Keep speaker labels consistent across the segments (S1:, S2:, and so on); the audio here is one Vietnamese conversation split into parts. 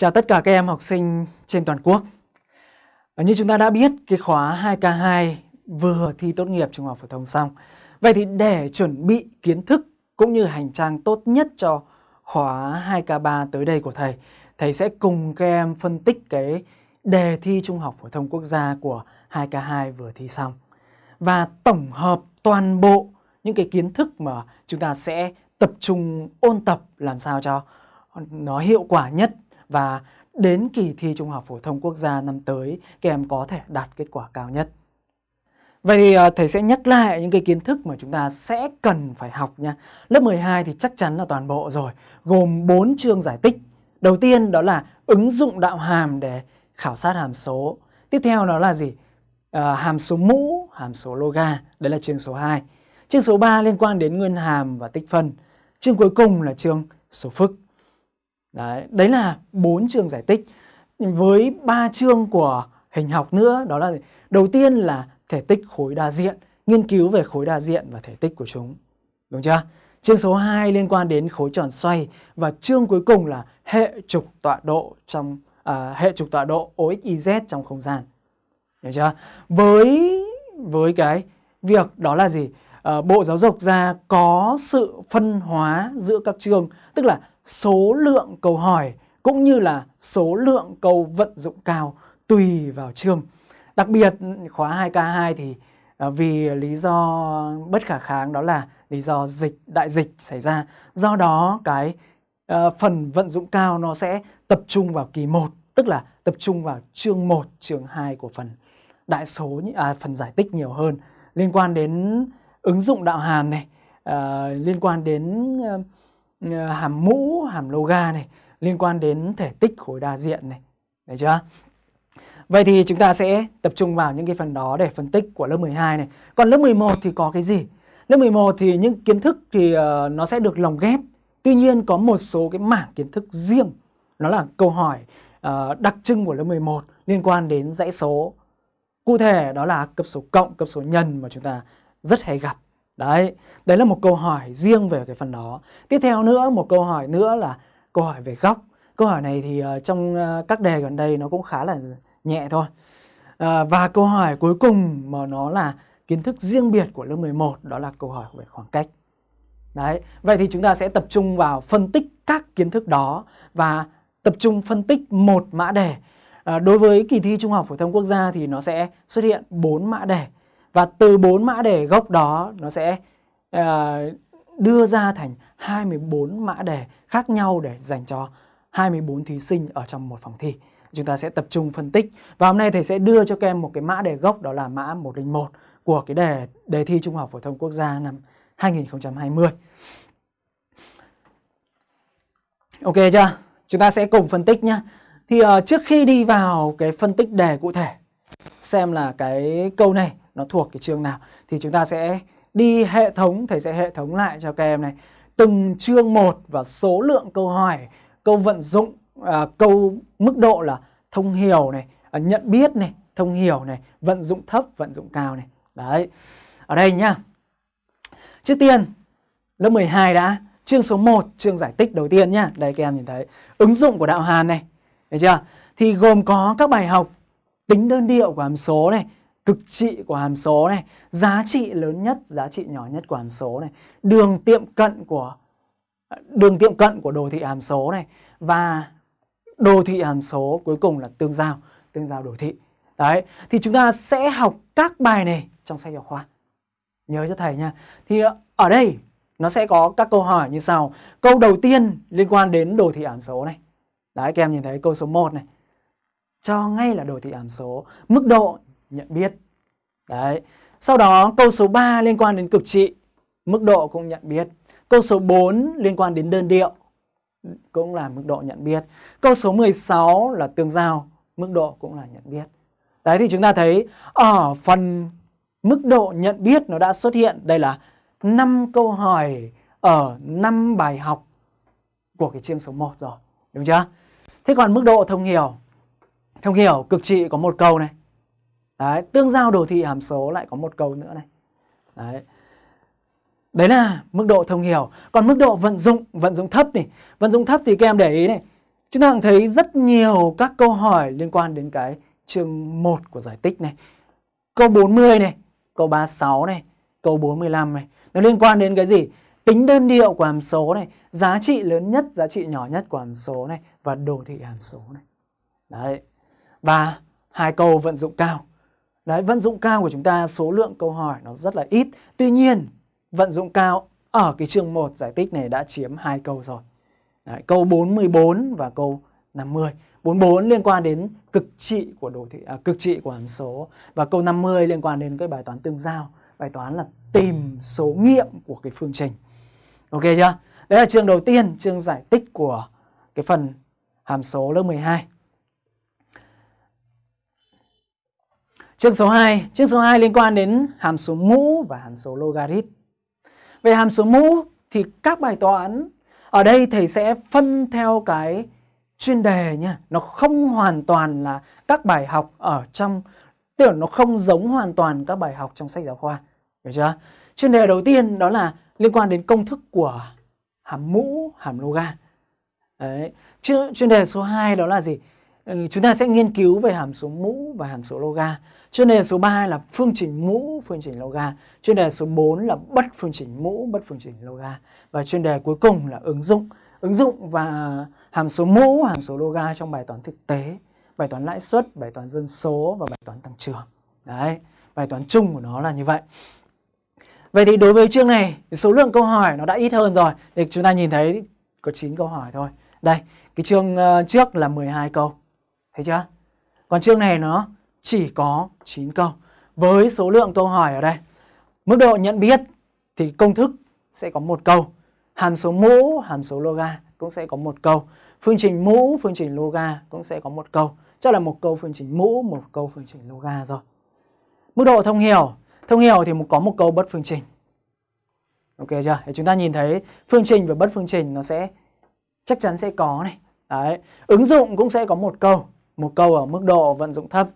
S1: Chào tất cả các em học sinh trên toàn quốc. Ờ, như chúng ta đã biết, cái khóa 2K2 vừa thi tốt nghiệp trung học phổ thông xong. Vậy thì để chuẩn bị kiến thức cũng như hành trang tốt nhất cho khóa 2K3 tới đây của thầy, thầy sẽ cùng các em phân tích cái đề thi trung học phổ thông quốc gia của 2K2 vừa thi xong và tổng hợp toàn bộ những cái kiến thức mà chúng ta sẽ tập trung ôn tập làm sao cho nó hiệu quả nhất và đến kỳ thi Trung học Phổ thông Quốc gia năm tới các em có thể đạt kết quả cao nhất. Vậy thì ờ, thầy sẽ nhắc lại những cái kiến thức mà chúng ta sẽ cần phải học nha. Lớp 12 thì chắc chắn là toàn bộ rồi, gồm 4 chương giải tích. Đầu tiên đó là ứng dụng đạo hàm để khảo sát hàm số. Tiếp theo đó là gì? À, hàm số mũ, hàm số loga, đấy là chương số 2. Chương số 3 liên quan đến nguyên hàm và tích phân. Chương cuối cùng là chương số phức. Đấy, đấy là bốn chương giải tích. Với ba chương của hình học nữa đó là gì đầu tiên là thể tích khối đa diện, nghiên cứu về khối đa diện và thể tích của chúng. Đúng chưa? Chương số 2 liên quan đến khối tròn xoay và chương cuối cùng là hệ trục tọa độ trong à, hệ trục tọa độ OXYZ trong không gian. Hiểu chưa? Với với cái việc đó là gì? À, Bộ Giáo dục ra có sự phân hóa giữa các chương, tức là số lượng câu hỏi cũng như là số lượng câu vận dụng cao tùy vào chương. Đặc biệt khóa 2K2 thì à, vì lý do bất khả kháng đó là lý do dịch đại dịch xảy ra. Do đó cái à, phần vận dụng cao nó sẽ tập trung vào kỳ 1, tức là tập trung vào chương 1, chương 2 của phần đại số à, phần giải tích nhiều hơn liên quan đến ứng dụng đạo hàm này, uh, liên quan đến uh, hàm mũ, hàm loga này liên quan đến thể tích khối đa diện này. Đấy chưa? Vậy thì chúng ta sẽ tập trung vào những cái phần đó để phân tích của lớp 12 này. Còn lớp 11 thì có cái gì? Lớp 11 thì những kiến thức thì ờ, nó sẽ được lồng ghép. Tuy nhiên có một số cái mảng kiến thức riêng. Nó là câu hỏi ờ, đặc trưng của lớp 11 liên quan đến dãy số. Cụ thể đó là cấp số cộng, cấp số nhân mà chúng ta rất hay gặp. Đấy, đấy là một câu hỏi riêng về cái phần đó. Tiếp theo nữa, một câu hỏi nữa là câu hỏi về góc. Câu hỏi này thì uh, trong uh, các đề gần đây nó cũng khá là nhẹ thôi. Uh, và câu hỏi cuối cùng mà nó là kiến thức riêng biệt của lớp 11 đó là câu hỏi về khoảng cách. Đấy, vậy thì chúng ta sẽ tập trung vào phân tích các kiến thức đó và tập trung phân tích một mã đề. À, đối với kỳ thi Trung học phổ thông quốc gia thì nó sẽ xuất hiện 4 mã đề và từ bốn mã đề gốc đó nó sẽ uh, đưa ra thành 24 mã đề khác nhau để dành cho 24 thí sinh ở trong một phòng thi. Chúng ta sẽ tập trung phân tích. Và hôm nay thầy sẽ đưa cho các em một cái mã đề gốc đó là mã 101 của cái đề đề thi Trung học phổ thông quốc gia năm 2020. Ok chưa? Chúng ta sẽ cùng phân tích nhá. Thì uh, trước khi đi vào cái phân tích đề cụ thể xem là cái câu này nó thuộc cái chương nào thì chúng ta sẽ đi hệ thống thầy sẽ hệ thống lại cho các em này từng chương một và số lượng câu hỏi câu vận dụng à, câu mức độ là thông hiểu này à, nhận biết này thông hiểu này vận dụng thấp vận dụng cao này đấy ở đây nhá trước tiên lớp 12 đã chương số 1 chương giải tích đầu tiên nhá đây các em nhìn thấy ứng dụng của đạo hàm này thấy chưa thì gồm có các bài học tính đơn điệu của hàm số này cực trị của hàm số này, giá trị lớn nhất, giá trị nhỏ nhất của hàm số này, đường tiệm cận của đường tiệm cận của đồ thị hàm số này và đồ thị hàm số cuối cùng là tương giao, tương giao đồ thị. Đấy, thì chúng ta sẽ học các bài này trong sách giáo khoa. Nhớ cho thầy nha. Thì ở đây nó sẽ có các câu hỏi như sau. Câu đầu tiên liên quan đến đồ thị hàm số này. Đấy, các em nhìn thấy câu số 1 này. Cho ngay là đồ thị hàm số, mức độ nhận biết Đấy. Sau đó câu số 3 liên quan đến cực trị, mức độ cũng nhận biết. Câu số 4 liên quan đến đơn điệu, cũng là mức độ nhận biết. Câu số 16 là tương giao, mức độ cũng là nhận biết. Đấy thì chúng ta thấy ở phần mức độ nhận biết nó đã xuất hiện đây là 5 câu hỏi ở 5 bài học của cái chương số 1 rồi, đúng chưa? Thế còn mức độ thông hiểu, thông hiểu cực trị có một câu này, Đấy, tương giao đồ thị hàm số lại có một câu nữa này. Đấy. Đấy là mức độ thông hiểu. Còn mức độ vận dụng, vận dụng thấp thì vận dụng thấp thì các em để ý này. Chúng ta cũng thấy rất nhiều các câu hỏi liên quan đến cái chương 1 của giải tích này. Câu 40 này, câu 36 này, câu 45 này. Nó liên quan đến cái gì? Tính đơn điệu của hàm số này, giá trị lớn nhất, giá trị nhỏ nhất của hàm số này và đồ thị hàm số này. Đấy. Và hai câu vận dụng cao Đấy, vận dụng cao của chúng ta số lượng câu hỏi nó rất là ít. Tuy nhiên, vận dụng cao ở cái chương 1 giải tích này đã chiếm hai câu rồi. Đấy, câu 44 và câu 50. 44 liên quan đến cực trị của đồ thị à, cực trị của hàm số và câu 50 liên quan đến cái bài toán tương giao. Bài toán là tìm số nghiệm của cái phương trình. Ok chưa? Đấy là chương đầu tiên, chương giải tích của cái phần hàm số lớp 12. Chương số 2, chương số 2 liên quan đến hàm số mũ và hàm số logarit. Về hàm số mũ thì các bài toán ở đây thầy sẽ phân theo cái chuyên đề nha, nó không hoàn toàn là các bài học ở trong tức là nó không giống hoàn toàn các bài học trong sách giáo khoa. Hiểu chưa? Chuyên đề đầu tiên đó là liên quan đến công thức của hàm mũ, hàm loga. Đấy. Chuyên đề số 2 đó là gì? Ừ, chúng ta sẽ nghiên cứu về hàm số mũ và hàm số loga. Chuyên đề số 3 là phương trình mũ, phương trình loga. Chuyên đề số 4 là bất phương trình mũ, bất phương trình loga. Và chuyên đề cuối cùng là ứng dụng. Ứng dụng và hàm số mũ, hàm số loga trong bài toán thực tế, bài toán lãi suất, bài toán dân số và bài toán tăng trưởng. Đấy, bài toán chung của nó là như vậy. Vậy thì đối với chương này, số lượng câu hỏi nó đã ít hơn rồi. Thì chúng ta nhìn thấy có 9 câu hỏi thôi. Đây, cái chương ờ, trước là 12 câu. Thấy chưa? Còn chương này nó chỉ có 9 câu. Với số lượng câu hỏi ở đây, mức độ nhận biết thì công thức sẽ có một câu, hàm số mũ, hàm số loga cũng sẽ có một câu, phương trình mũ, phương trình loga cũng sẽ có một câu. Chắc là một câu phương trình mũ, một câu phương trình loga rồi. Mức độ thông hiểu, thông hiểu thì có một câu bất phương trình. Ok chưa? Thì chúng ta nhìn thấy phương trình và bất phương trình nó sẽ chắc chắn sẽ có này. Đấy. Ứng dụng cũng sẽ có một câu, một câu ở mức độ vận dụng thấp.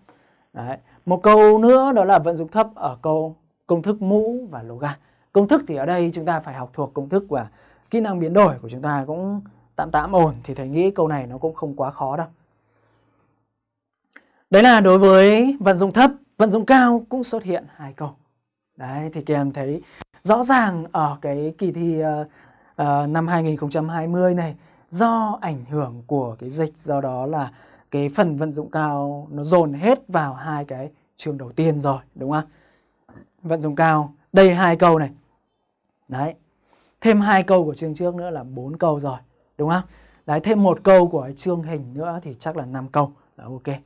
S1: Đấy. Một câu nữa đó là vận dụng thấp ở câu công thức mũ và loga. Công thức thì ở đây chúng ta phải học thuộc công thức và kỹ năng biến đổi của chúng ta cũng tạm tạm ổn thì thầy nghĩ câu này nó cũng không quá khó đâu. Đấy là đối với vận dụng thấp, vận dụng cao cũng xuất hiện hai câu. Đấy thì các em thấy rõ ràng ở cái kỳ thi uh, uh, năm 2020 này do ảnh hưởng của cái dịch do đó là cái phần vận dụng cao nó dồn hết vào hai cái chương đầu tiên rồi đúng không vận dụng cao đây hai câu này đấy thêm hai câu của chương trước nữa là bốn câu rồi đúng không đấy thêm một câu của chương hình nữa thì chắc là năm câu là ok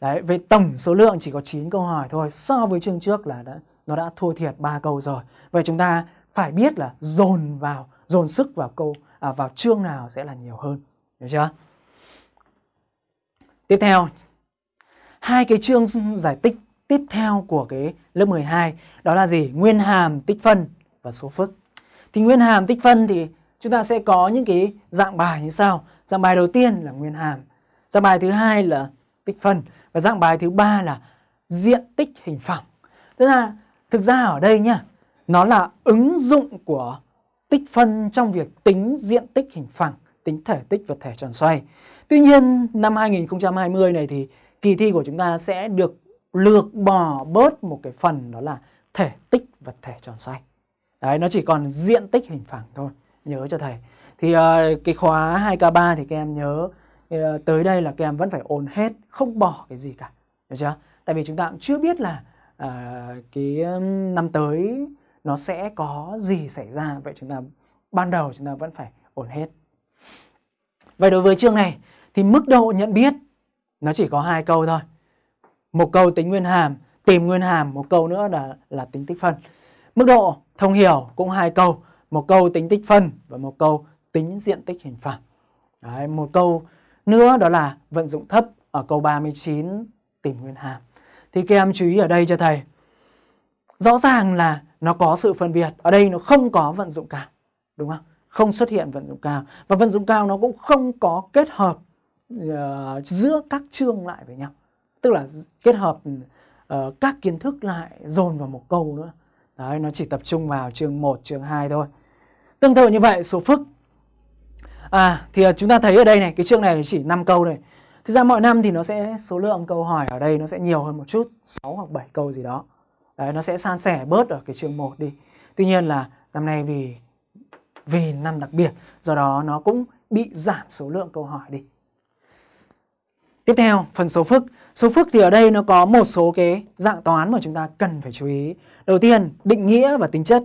S1: đấy về tổng số lượng chỉ có 9 câu hỏi thôi so với chương trước là đã nó đã thua thiệt ba câu rồi vậy chúng ta phải biết là dồn vào dồn sức vào câu à, vào chương nào sẽ là nhiều hơn hiểu chưa Tiếp theo, hai cái chương giải tích tiếp theo của cái lớp 12 đó là gì? Nguyên hàm, tích phân và số phức. Thì nguyên hàm, tích phân thì chúng ta sẽ có những cái dạng bài như sau. Dạng bài đầu tiên là nguyên hàm, dạng bài thứ hai là tích phân và dạng bài thứ ba là diện tích hình phẳng. Tức là thực ra ở đây nhá, nó là ứng dụng của tích phân trong việc tính diện tích hình phẳng, tính thể tích và thể tròn xoay. Tuy nhiên năm 2020 này thì kỳ thi của chúng ta sẽ được lược bỏ bớt một cái phần đó là thể tích vật thể tròn xoay. Đấy, nó chỉ còn diện tích hình phẳng thôi, nhớ cho thầy. Thì uh, cái khóa 2K3 thì các em nhớ uh, tới đây là các em vẫn phải ôn hết, không bỏ cái gì cả. Được chưa? Tại vì chúng ta cũng chưa biết là uh, cái năm tới nó sẽ có gì xảy ra, vậy chúng ta ban đầu chúng ta vẫn phải ổn hết. Vậy đối với chương này thì mức độ nhận biết nó chỉ có hai câu thôi một câu tính nguyên hàm tìm nguyên hàm một câu nữa là là tính tích phân mức độ thông hiểu cũng hai câu một câu tính tích phân và một câu tính diện tích hình phẳng Đấy, một câu nữa đó là vận dụng thấp ở câu 39 tìm nguyên hàm thì các em chú ý ở đây cho thầy rõ ràng là nó có sự phân biệt ở đây nó không có vận dụng cao đúng không không xuất hiện vận dụng cao và vận dụng cao nó cũng không có kết hợp uh, giữa các chương lại với nhau tức là kết hợp uh, các kiến thức lại dồn vào một câu nữa đấy nó chỉ tập trung vào chương 1, chương 2 thôi tương tự như vậy số phức à thì ờ, chúng ta thấy ở đây này cái chương này chỉ 5 câu này thực ra mọi năm thì nó sẽ số lượng câu hỏi ở đây nó sẽ nhiều hơn một chút 6 hoặc 7 câu gì đó đấy nó sẽ san sẻ bớt ở cái chương 1 đi tuy nhiên là năm nay vì vì năm đặc biệt do đó nó cũng bị giảm số lượng câu hỏi đi Tiếp theo, phần số phức. Số phức thì ở đây nó có một số cái dạng toán mà chúng ta cần phải chú ý. Đầu tiên, định nghĩa và tính chất.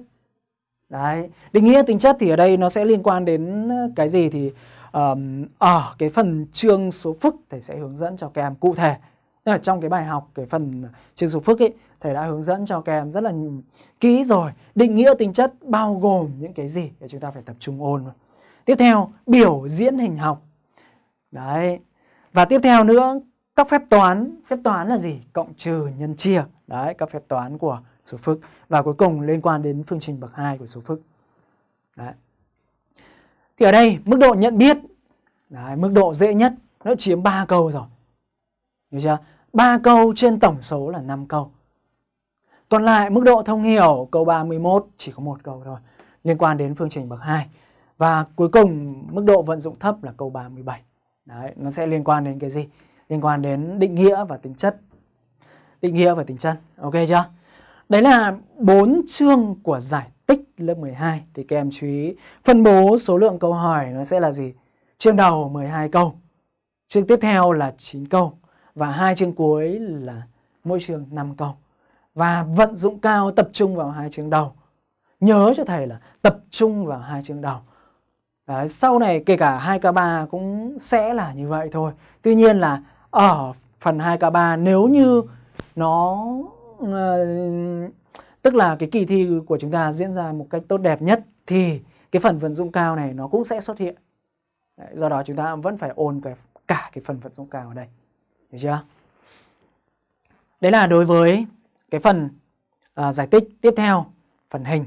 S1: Đấy, định nghĩa tính chất thì ở đây nó sẽ liên quan đến cái gì thì um, ở cái phần chương số phức thầy sẽ hướng dẫn cho các em cụ thể. Nên là trong cái bài học cái phần chương số phức ấy thầy đã hướng dẫn cho các em rất là kỹ rồi. Định nghĩa tính chất bao gồm những cái gì để chúng ta phải tập trung ôn. Tiếp theo, biểu diễn hình học. Đấy, và tiếp theo nữa, các phép toán, phép toán là gì? Cộng trừ, nhân chia. Đấy, các phép toán của số phức. Và cuối cùng liên quan đến phương trình bậc 2 của số phức. Đấy. Thì ở đây mức độ nhận biết, đấy, mức độ dễ nhất nó chiếm 3 câu rồi. Hiểu chưa? 3 câu trên tổng số là 5 câu. Còn lại mức độ thông hiểu câu 31 chỉ có một câu thôi liên quan đến phương trình bậc 2. Và cuối cùng mức độ vận dụng thấp là câu 37. Đấy, nó sẽ liên quan đến cái gì? Liên quan đến định nghĩa và tính chất. Định nghĩa và tính chất. Ok chưa? Đấy là bốn chương của giải tích lớp 12 thì các em chú ý phân bố số lượng câu hỏi nó sẽ là gì? Chương đầu 12 câu. Chương tiếp theo là 9 câu và hai chương cuối là mỗi chương 5 câu. Và vận dụng cao tập trung vào hai chương đầu. Nhớ cho thầy là tập trung vào hai chương đầu Đấy, sau này kể cả 2K3 cũng sẽ là như vậy thôi. Tuy nhiên là ở phần 2K3 nếu như nó ờ, tức là cái kỳ thi của chúng ta diễn ra một cách tốt đẹp nhất thì cái phần vận dụng cao này nó cũng sẽ xuất hiện. Đấy, do đó chúng ta vẫn phải ôn cái cả cái phần vận dụng cao ở đây. Được chưa? Đấy là đối với cái phần uh, giải tích tiếp theo phần hình.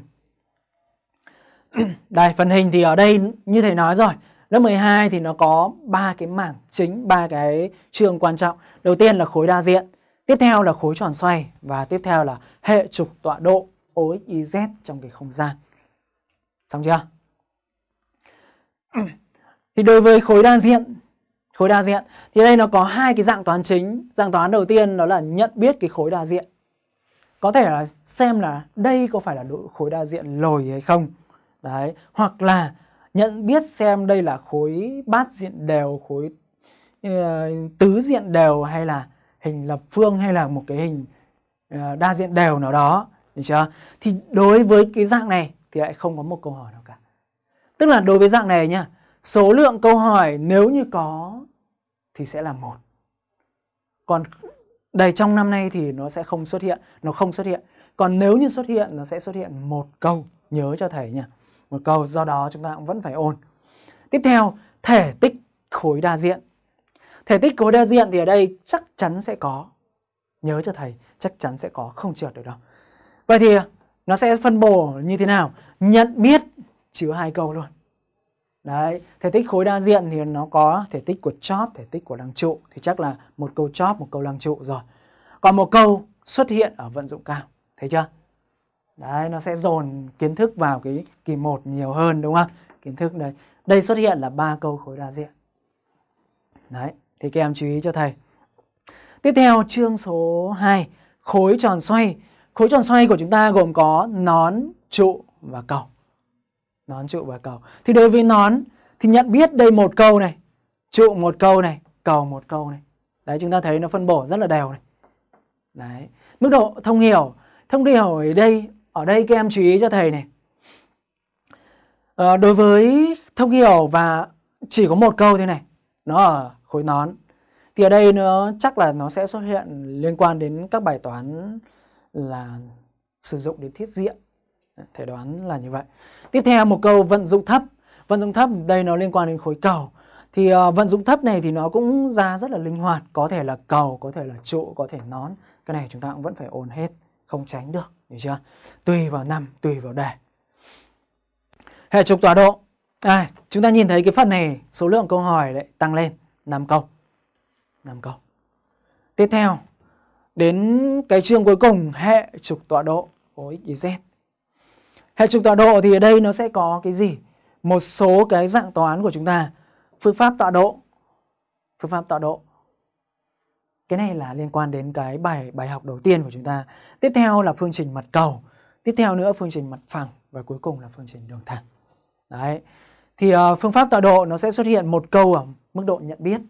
S1: đây phần hình thì ở đây như thầy nói rồi lớp 12 thì nó có ba cái mảng chính ba cái trường quan trọng đầu tiên là khối đa diện tiếp theo là khối tròn xoay và tiếp theo là hệ trục tọa độ OXYZ trong cái không gian xong chưa thì đối với khối đa diện khối đa diện thì đây nó có hai cái dạng toán chính dạng toán đầu tiên đó là nhận biết cái khối đa diện có thể là xem là đây có phải là khối đa diện lồi hay không đấy hoặc là nhận biết xem đây là khối bát diện đều khối ờ, tứ diện đều hay là hình lập phương hay là một cái hình ờ, đa diện đều nào đó được chưa thì đối với cái dạng này thì lại không có một câu hỏi nào cả tức là đối với dạng này nhá số lượng câu hỏi nếu như có thì sẽ là một còn đây trong năm nay thì nó sẽ không xuất hiện nó không xuất hiện còn nếu như xuất hiện nó sẽ xuất hiện một câu nhớ cho thầy nhá một câu do đó chúng ta cũng vẫn phải ôn tiếp theo thể tích khối đa diện thể tích khối đa diện thì ở đây chắc chắn sẽ có nhớ cho thầy chắc chắn sẽ có không trượt được đâu vậy thì nó sẽ phân bổ như thế nào nhận biết chứa hai câu luôn Đấy, thể tích khối đa diện thì nó có thể tích của chóp, thể tích của lăng trụ thì chắc là một câu chóp, một câu lăng trụ rồi. Còn một câu xuất hiện ở vận dụng cao, thấy chưa? Đấy, nó sẽ dồn kiến thức vào cái kỳ 1 nhiều hơn đúng không? Kiến thức đây Đây xuất hiện là ba câu khối đa diện. Đấy, thì các em chú ý cho thầy. Tiếp theo chương số 2, khối tròn xoay. Khối tròn xoay của chúng ta gồm có nón, trụ và cầu. Nón, trụ và cầu. Thì đối với nón thì nhận biết đây một câu này, trụ một câu này, cầu một câu này. Đấy chúng ta thấy nó phân bổ rất là đều này. Đấy. Mức độ thông hiểu Thông điều ở đây ở đây các em chú ý cho thầy này à, đối với thông hiểu và chỉ có một câu thế này nó ở khối nón thì ở đây nó chắc là nó sẽ xuất hiện liên quan đến các bài toán là sử dụng đến thiết diện thể đoán là như vậy tiếp theo một câu vận dụng thấp vận dụng thấp đây nó liên quan đến khối cầu thì uh, vận dụng thấp này thì nó cũng ra rất là linh hoạt có thể là cầu có thể là trụ có thể nón cái này chúng ta cũng vẫn phải ôn hết không tránh được hiểu chưa tùy vào năm tùy vào đề hệ trục tọa độ à, chúng ta nhìn thấy cái phần này số lượng câu hỏi lại tăng lên 5 câu 5 câu tiếp theo đến cái chương cuối cùng hệ trục tọa độ của x z hệ trục tọa độ thì ở đây nó sẽ có cái gì một số cái dạng toán của chúng ta phương pháp tọa độ phương pháp tọa độ cái này là liên quan đến cái bài bài học đầu tiên của chúng ta tiếp theo là phương trình mặt cầu tiếp theo nữa phương trình mặt phẳng và cuối cùng là phương trình đường thẳng đấy thì uh, phương pháp tọa độ nó sẽ xuất hiện một câu ở mức độ nhận biết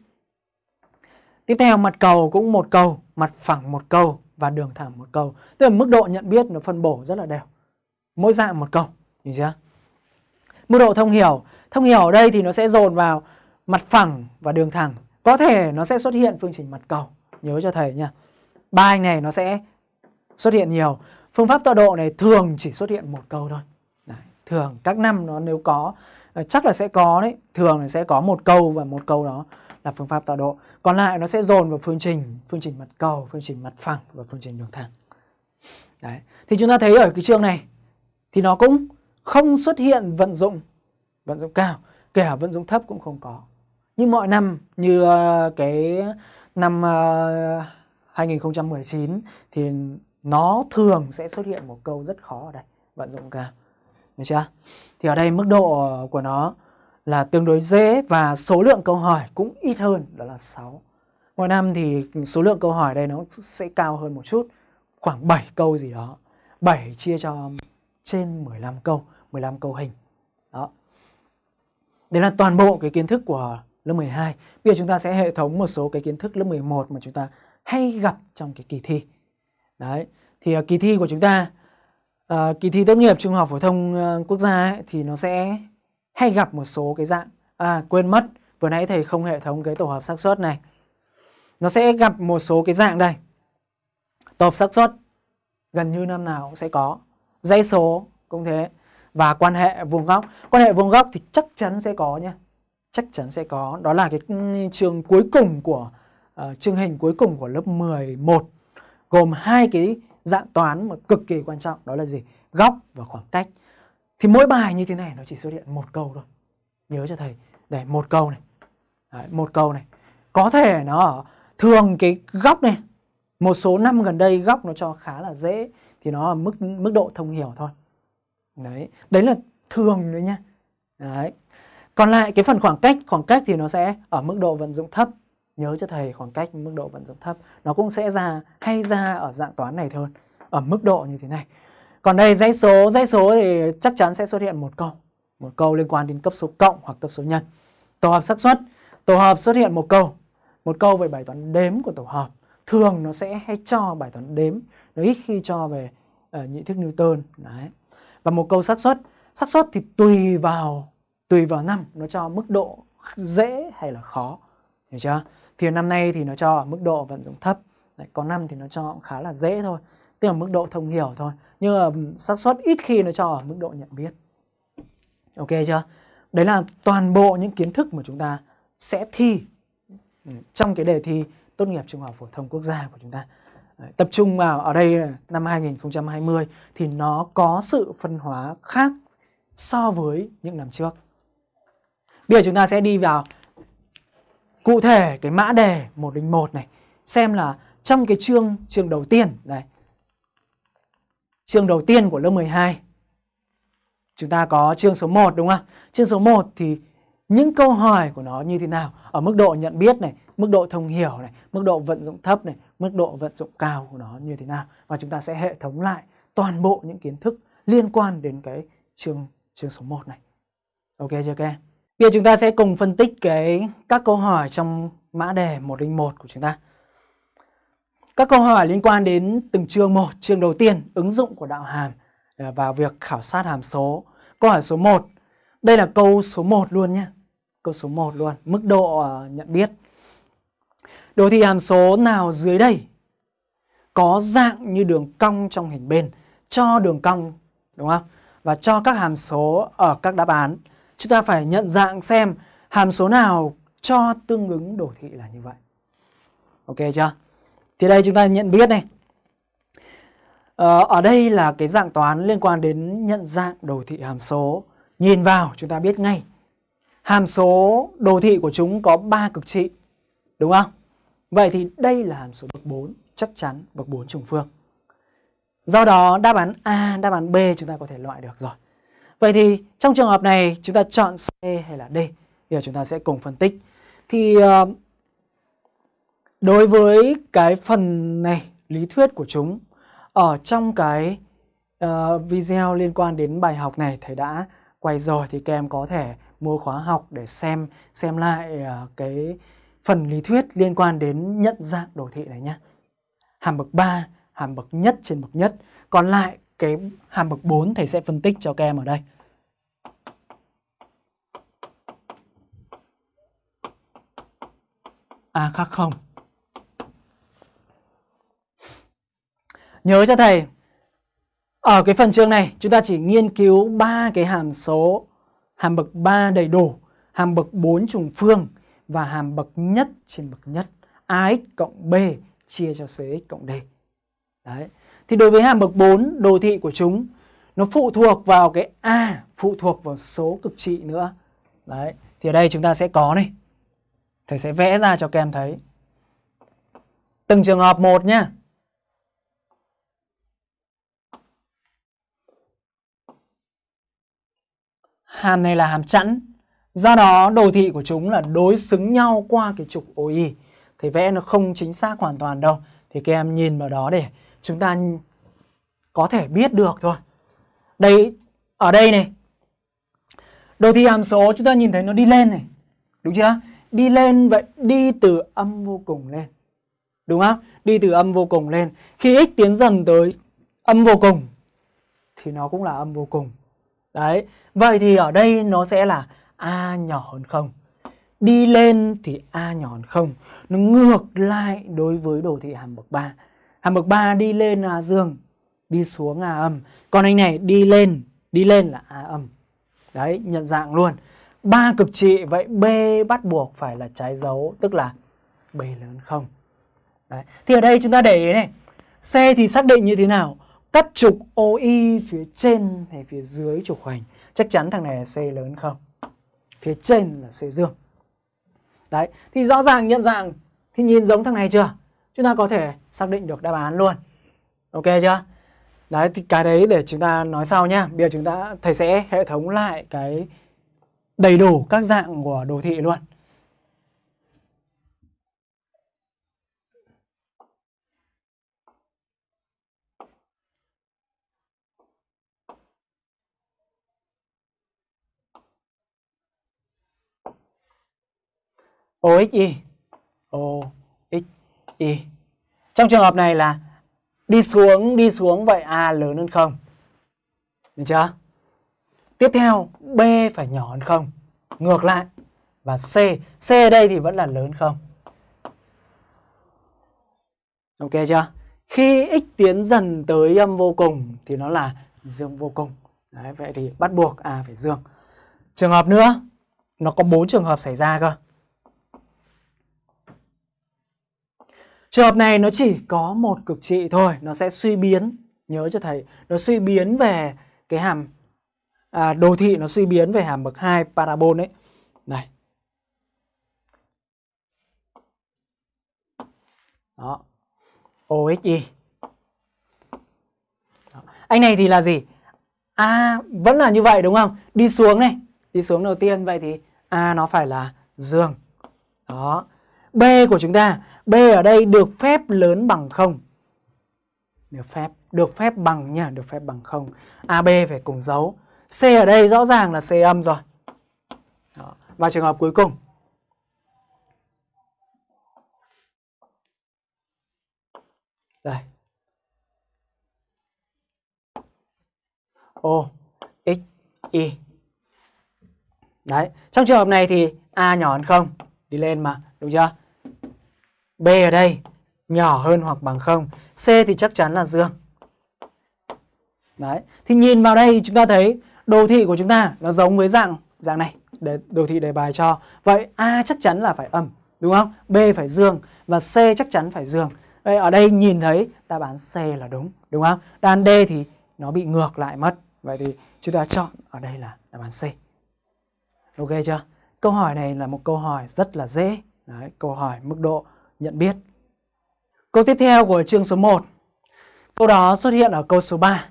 S1: tiếp theo mặt cầu cũng một câu mặt phẳng một câu và đường thẳng một câu tức là mức độ nhận biết nó phân bổ rất là đều mỗi dạng một câu hiểu chưa mức độ thông hiểu thông hiểu ở đây thì nó sẽ dồn vào mặt phẳng và đường thẳng có thể nó sẽ xuất hiện phương trình mặt cầu nhớ cho thầy nha ba anh này nó sẽ xuất hiện nhiều phương pháp tọa độ này thường chỉ xuất hiện một câu thôi đấy, thường các năm nó nếu có ờ, chắc là sẽ có đấy thường là sẽ có một câu và một câu đó là phương pháp tọa độ còn lại nó sẽ dồn vào phương trình phương trình mặt cầu phương trình mặt phẳng và phương trình đường thẳng đấy thì chúng ta thấy ở cái chương này thì nó cũng không xuất hiện vận dụng vận dụng cao kể cả vận dụng thấp cũng không có như mọi năm như ờ, cái năm uh, ờ, 2019 thì nó thường sẽ xuất hiện một câu rất khó ở đây vận dụng cả được chưa thì ở đây mức độ ờ, của nó là tương đối dễ và số lượng câu hỏi cũng ít hơn đó là 6 mỗi năm thì số lượng câu hỏi đây nó sẽ cao hơn một chút khoảng 7 câu gì đó 7 chia cho trên 15 câu 15 câu hình đó đây là toàn bộ cái kiến thức của lớp 12. Bây giờ chúng ta sẽ hệ thống một số cái kiến thức lớp 11 mà chúng ta hay gặp trong cái kỳ thi. Đấy, thì uh, kỳ thi của chúng ta uh, kỳ thi tốt nghiệp trung học phổ thông uh, quốc gia ấy, thì nó sẽ hay gặp một số cái dạng à quên mất, vừa nãy thầy không hệ thống cái tổ hợp xác suất này. Nó sẽ gặp một số cái dạng đây. Tổ hợp xác suất gần như năm nào cũng sẽ có. Dãy số cũng thế và quan hệ vuông góc. Quan hệ vuông góc thì chắc chắn sẽ có nhé chắc chắn sẽ có đó là cái ừ, trường cuối cùng của uh, chương hình cuối cùng của lớp 11 gồm hai cái dạng toán mà cực kỳ quan trọng đó là gì góc và khoảng cách thì mỗi bài như thế này nó chỉ xuất hiện một câu thôi nhớ cho thầy để một câu này Đấy, một câu này có thể nó thường cái góc này một số năm gần đây góc nó cho khá là dễ thì nó ở mức mức độ thông hiểu thôi đấy đấy là thường đấy nhá đấy còn lại cái phần khoảng cách khoảng cách thì nó sẽ ở mức độ vận dụng thấp nhớ cho thầy khoảng cách mức độ vận dụng thấp nó cũng sẽ ra hay ra ở dạng toán này thôi ở mức độ như thế này còn đây dãy số dãy số thì chắc chắn sẽ xuất hiện một câu một câu liên quan đến cấp số cộng hoặc cấp số nhân tổ hợp xác suất tổ hợp xuất hiện một câu một câu về bài toán đếm của tổ hợp thường nó sẽ hay cho bài toán đếm nó ít khi cho về uh, nhị thức Newton đấy và một câu xác suất xác suất thì tùy vào tùy vào năm nó cho mức độ dễ hay là khó hiểu chưa thì năm nay thì nó cho mức độ vận dụng thấp Đấy, có năm thì nó cho cũng khá là dễ thôi tức là mức độ thông hiểu thôi nhưng mà xác suất ít khi nó cho ở mức độ nhận biết ok chưa đấy là toàn bộ những kiến thức mà chúng ta sẽ thi trong cái đề thi tốt nghiệp trung học phổ thông quốc gia của chúng ta tập trung vào ở đây năm 2020 thì nó có sự phân hóa khác so với những năm trước Bây giờ chúng ta sẽ đi vào cụ thể cái mã đề 101 này xem là trong cái chương chương đầu tiên này. Chương đầu tiên của lớp 12. Chúng ta có chương số 1 đúng không? Chương số 1 thì những câu hỏi của nó như thế nào ở mức độ nhận biết này, mức độ thông hiểu này, mức độ vận dụng thấp này, mức độ vận dụng cao của nó như thế nào và chúng ta sẽ hệ thống lại toàn bộ những kiến thức liên quan đến cái chương chương số 1 này. Ok chưa các em? Bây giờ chúng ta sẽ cùng phân tích cái các câu hỏi trong mã đề 101 của chúng ta. Các câu hỏi liên quan đến từng chương một chương đầu tiên, ứng dụng của đạo hàm à, và việc khảo sát hàm số. Câu hỏi số 1. Đây là câu số 1 luôn nhé. Câu số 1 luôn, mức độ à, nhận biết. Đồ thị hàm số nào dưới đây có dạng như đường cong trong hình bên cho đường cong đúng không? Và cho các hàm số ở các đáp án chúng ta phải nhận dạng xem hàm số nào cho tương ứng đồ thị là như vậy. Ok chưa? Thì đây chúng ta nhận biết này. Ờ, ở đây là cái dạng toán liên quan đến nhận dạng đồ thị hàm số. Nhìn vào chúng ta biết ngay. Hàm số đồ thị của chúng có 3 cực trị. Đúng không? Vậy thì đây là hàm số bậc 4. Chắc chắn bậc 4 trùng phương. Do đó đáp án A, đáp án B chúng ta có thể loại được rồi. Vậy thì trong trường hợp này chúng ta chọn C hay là D? Bây giờ chúng ta sẽ cùng phân tích. Thì ờ, đối với cái phần này lý thuyết của chúng ở trong cái uh, video liên quan đến bài học này thầy đã quay rồi thì các em có thể mua khóa học để xem xem lại uh, cái phần lý thuyết liên quan đến nhận dạng đồ thị này nhé. Hàm bậc 3, hàm bậc nhất trên bậc nhất. Còn lại cái hàm bậc 4 thầy sẽ phân tích cho các em ở đây. À khác không. Nhớ cho thầy ở cái phần chương này chúng ta chỉ nghiên cứu ba cái hàm số hàm bậc 3 đầy đủ, hàm bậc 4 trùng phương và hàm bậc nhất trên bậc nhất. AX cộng B chia cho CX cộng D. Đấy. Thì đối với hàm bậc 4 đồ thị của chúng nó phụ thuộc vào cái A phụ thuộc vào số cực trị nữa. Đấy, thì ở đây chúng ta sẽ có này. Thầy sẽ vẽ ra cho các em thấy. Từng trường hợp một nhá. Hàm này là hàm chẵn. Do đó đồ thị của chúng là đối xứng nhau qua cái trục OI. Thì vẽ nó không chính xác hoàn toàn đâu. Thì các em nhìn vào đó để chúng ta có thể biết được thôi. Đây ở đây này. Đồ thị hàm số chúng ta nhìn thấy nó đi lên này. Đúng chưa? Đi lên vậy đi từ âm vô cùng lên. Đúng không? Đi từ âm vô cùng lên. Khi x tiến dần tới âm vô cùng thì nó cũng là âm vô cùng. Đấy. Vậy thì ở đây nó sẽ là a nhỏ hơn không Đi lên thì a nhỏ hơn không Nó ngược lại đối với đồ thị hàm bậc 3 hàm bậc 3 đi lên là dương đi xuống là âm còn anh này đi lên đi lên là a à, âm đấy nhận dạng luôn ba cực trị vậy b bắt buộc phải là trái dấu tức là b lớn không đấy. thì ở đây chúng ta để ý này c thì xác định như thế nào cắt trục OI phía trên hay phía dưới trục hoành chắc chắn thằng này là C lớn không phía trên là C dương đấy thì rõ ràng nhận dạng thì nhìn giống thằng này chưa chúng ta có thể xác định được đáp án luôn ok chưa đấy thì cái đấy để chúng ta nói sau nhá bây giờ chúng ta thầy sẽ hệ thống lại cái đầy đủ các dạng của đồ thị luôn OXY O y. Trong trường hợp này là đi xuống đi xuống vậy a lớn hơn không Được chưa? Tiếp theo b phải nhỏ hơn không Ngược lại và c, c ở đây thì vẫn là lớn không Ok chưa? Khi x tiến dần tới âm vô cùng thì nó là dương vô cùng. Đấy, vậy thì bắt buộc a phải dương. Trường hợp nữa, nó có bốn trường hợp xảy ra cơ. Trường hợp này nó chỉ có một cực trị thôi, nó sẽ suy biến, nhớ cho thầy, nó suy biến về cái hàm à, đồ thị nó suy biến về hàm bậc 2 parabol ấy. Này. Đó. OXY. Đó. Anh này thì là gì? A à, vẫn là như vậy đúng không? Đi xuống này, đi xuống đầu tiên vậy thì A à, nó phải là dương. Đó. B của chúng ta, B ở đây được phép lớn bằng 0. Được phép, được phép bằng nha, được phép bằng 0. AB phải cùng dấu. C ở đây rõ ràng là C âm rồi. Đó. Và trường hợp cuối cùng. Đây. O x y. Đấy, trong trường hợp này thì a nhỏ hơn không đi lên mà, đúng chưa? B ở đây nhỏ hơn hoặc bằng 0. C thì chắc chắn là dương. Đấy. Thì nhìn vào đây chúng ta thấy đồ thị của chúng ta nó giống với dạng dạng này để đồ thị đề bài cho. Vậy A chắc chắn là phải âm, đúng không? B phải dương và C chắc chắn phải dương. Vậy ở đây nhìn thấy đáp án C là đúng, đúng không? Đan D thì nó bị ngược lại mất. Vậy thì chúng ta chọn ở đây là đáp án C. Ok chưa? Câu hỏi này là một câu hỏi rất là dễ. Đấy, câu hỏi mức độ nhận biết. Câu tiếp theo của chương số 1. Câu đó xuất hiện ở câu số 3.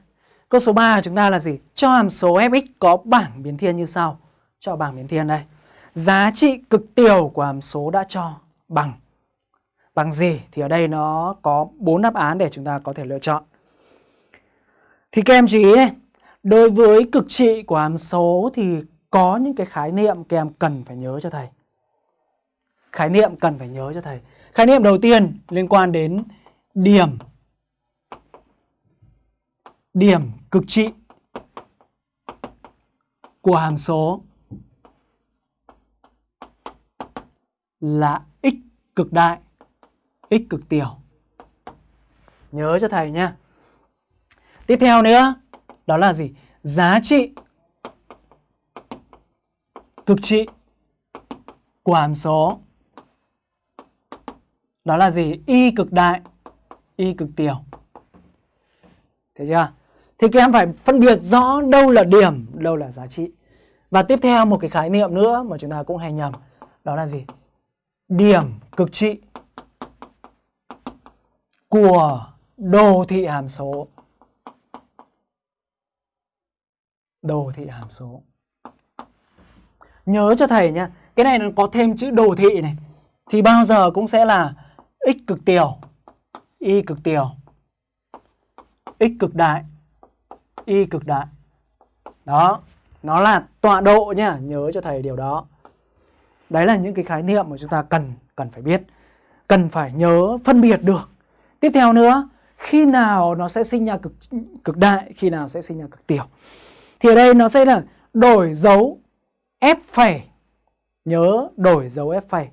S1: Câu số 3 của chúng ta là gì? Cho hàm số fx có bảng biến thiên như sau. Cho bảng biến thiên đây. Giá trị cực tiểu của hàm số đã cho bằng. Bằng gì? Thì ở đây nó có 4 đáp án để chúng ta có thể lựa chọn. Thì các em chú ý này. Đối với cực trị của hàm số thì có những cái khái niệm các em cần phải nhớ cho thầy. Khái niệm cần phải nhớ cho thầy. Khái niệm đầu tiên liên quan đến điểm điểm cực trị của hàm số là x cực đại, x cực tiểu. Nhớ cho thầy nha. Tiếp theo nữa, đó là gì? Giá trị cực trị của hàm số đó là gì? Y cực đại, Y cực tiểu. Thấy chưa? Thì các em phải phân biệt rõ đâu là điểm, đâu là giá trị. Và tiếp theo một cái khái niệm nữa mà chúng ta cũng hay nhầm, đó là gì? Điểm cực trị của đồ thị hàm số. Đồ thị hàm số. Nhớ cho thầy nha cái này nó có thêm chữ đồ thị này thì bao giờ cũng sẽ là x cực tiểu y cực tiểu x cực đại y cực đại đó nó là tọa độ nhá nhớ cho thầy điều đó đấy là những cái khái niệm mà chúng ta cần cần phải biết cần phải nhớ phân biệt được tiếp theo nữa khi nào nó sẽ sinh ra cực cực đại khi nào sẽ sinh ra cực tiểu thì ở đây nó sẽ là đổi dấu f phẩy nhớ đổi dấu f phẩy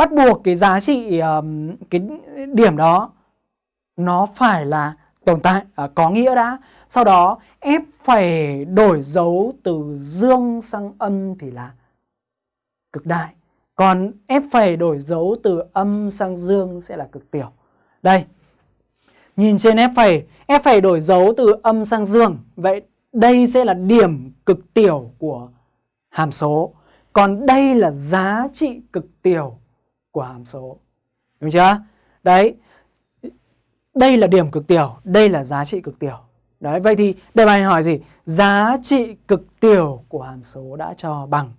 S1: bắt buộc cái giá trị cái điểm đó nó phải là tồn tại à, có nghĩa đã sau đó f phải đổi dấu từ dương sang âm thì là cực đại còn f phải đổi dấu từ âm sang dương sẽ là cực tiểu đây nhìn trên f phải f phải đổi dấu từ âm sang dương vậy đây sẽ là điểm cực tiểu của hàm số còn đây là giá trị cực tiểu của hàm số. hiểu chưa? Đấy. Đây là điểm cực tiểu, đây là giá trị cực tiểu. Đấy, vậy thì đề bài hỏi gì? Giá trị cực tiểu của hàm số đã cho bằng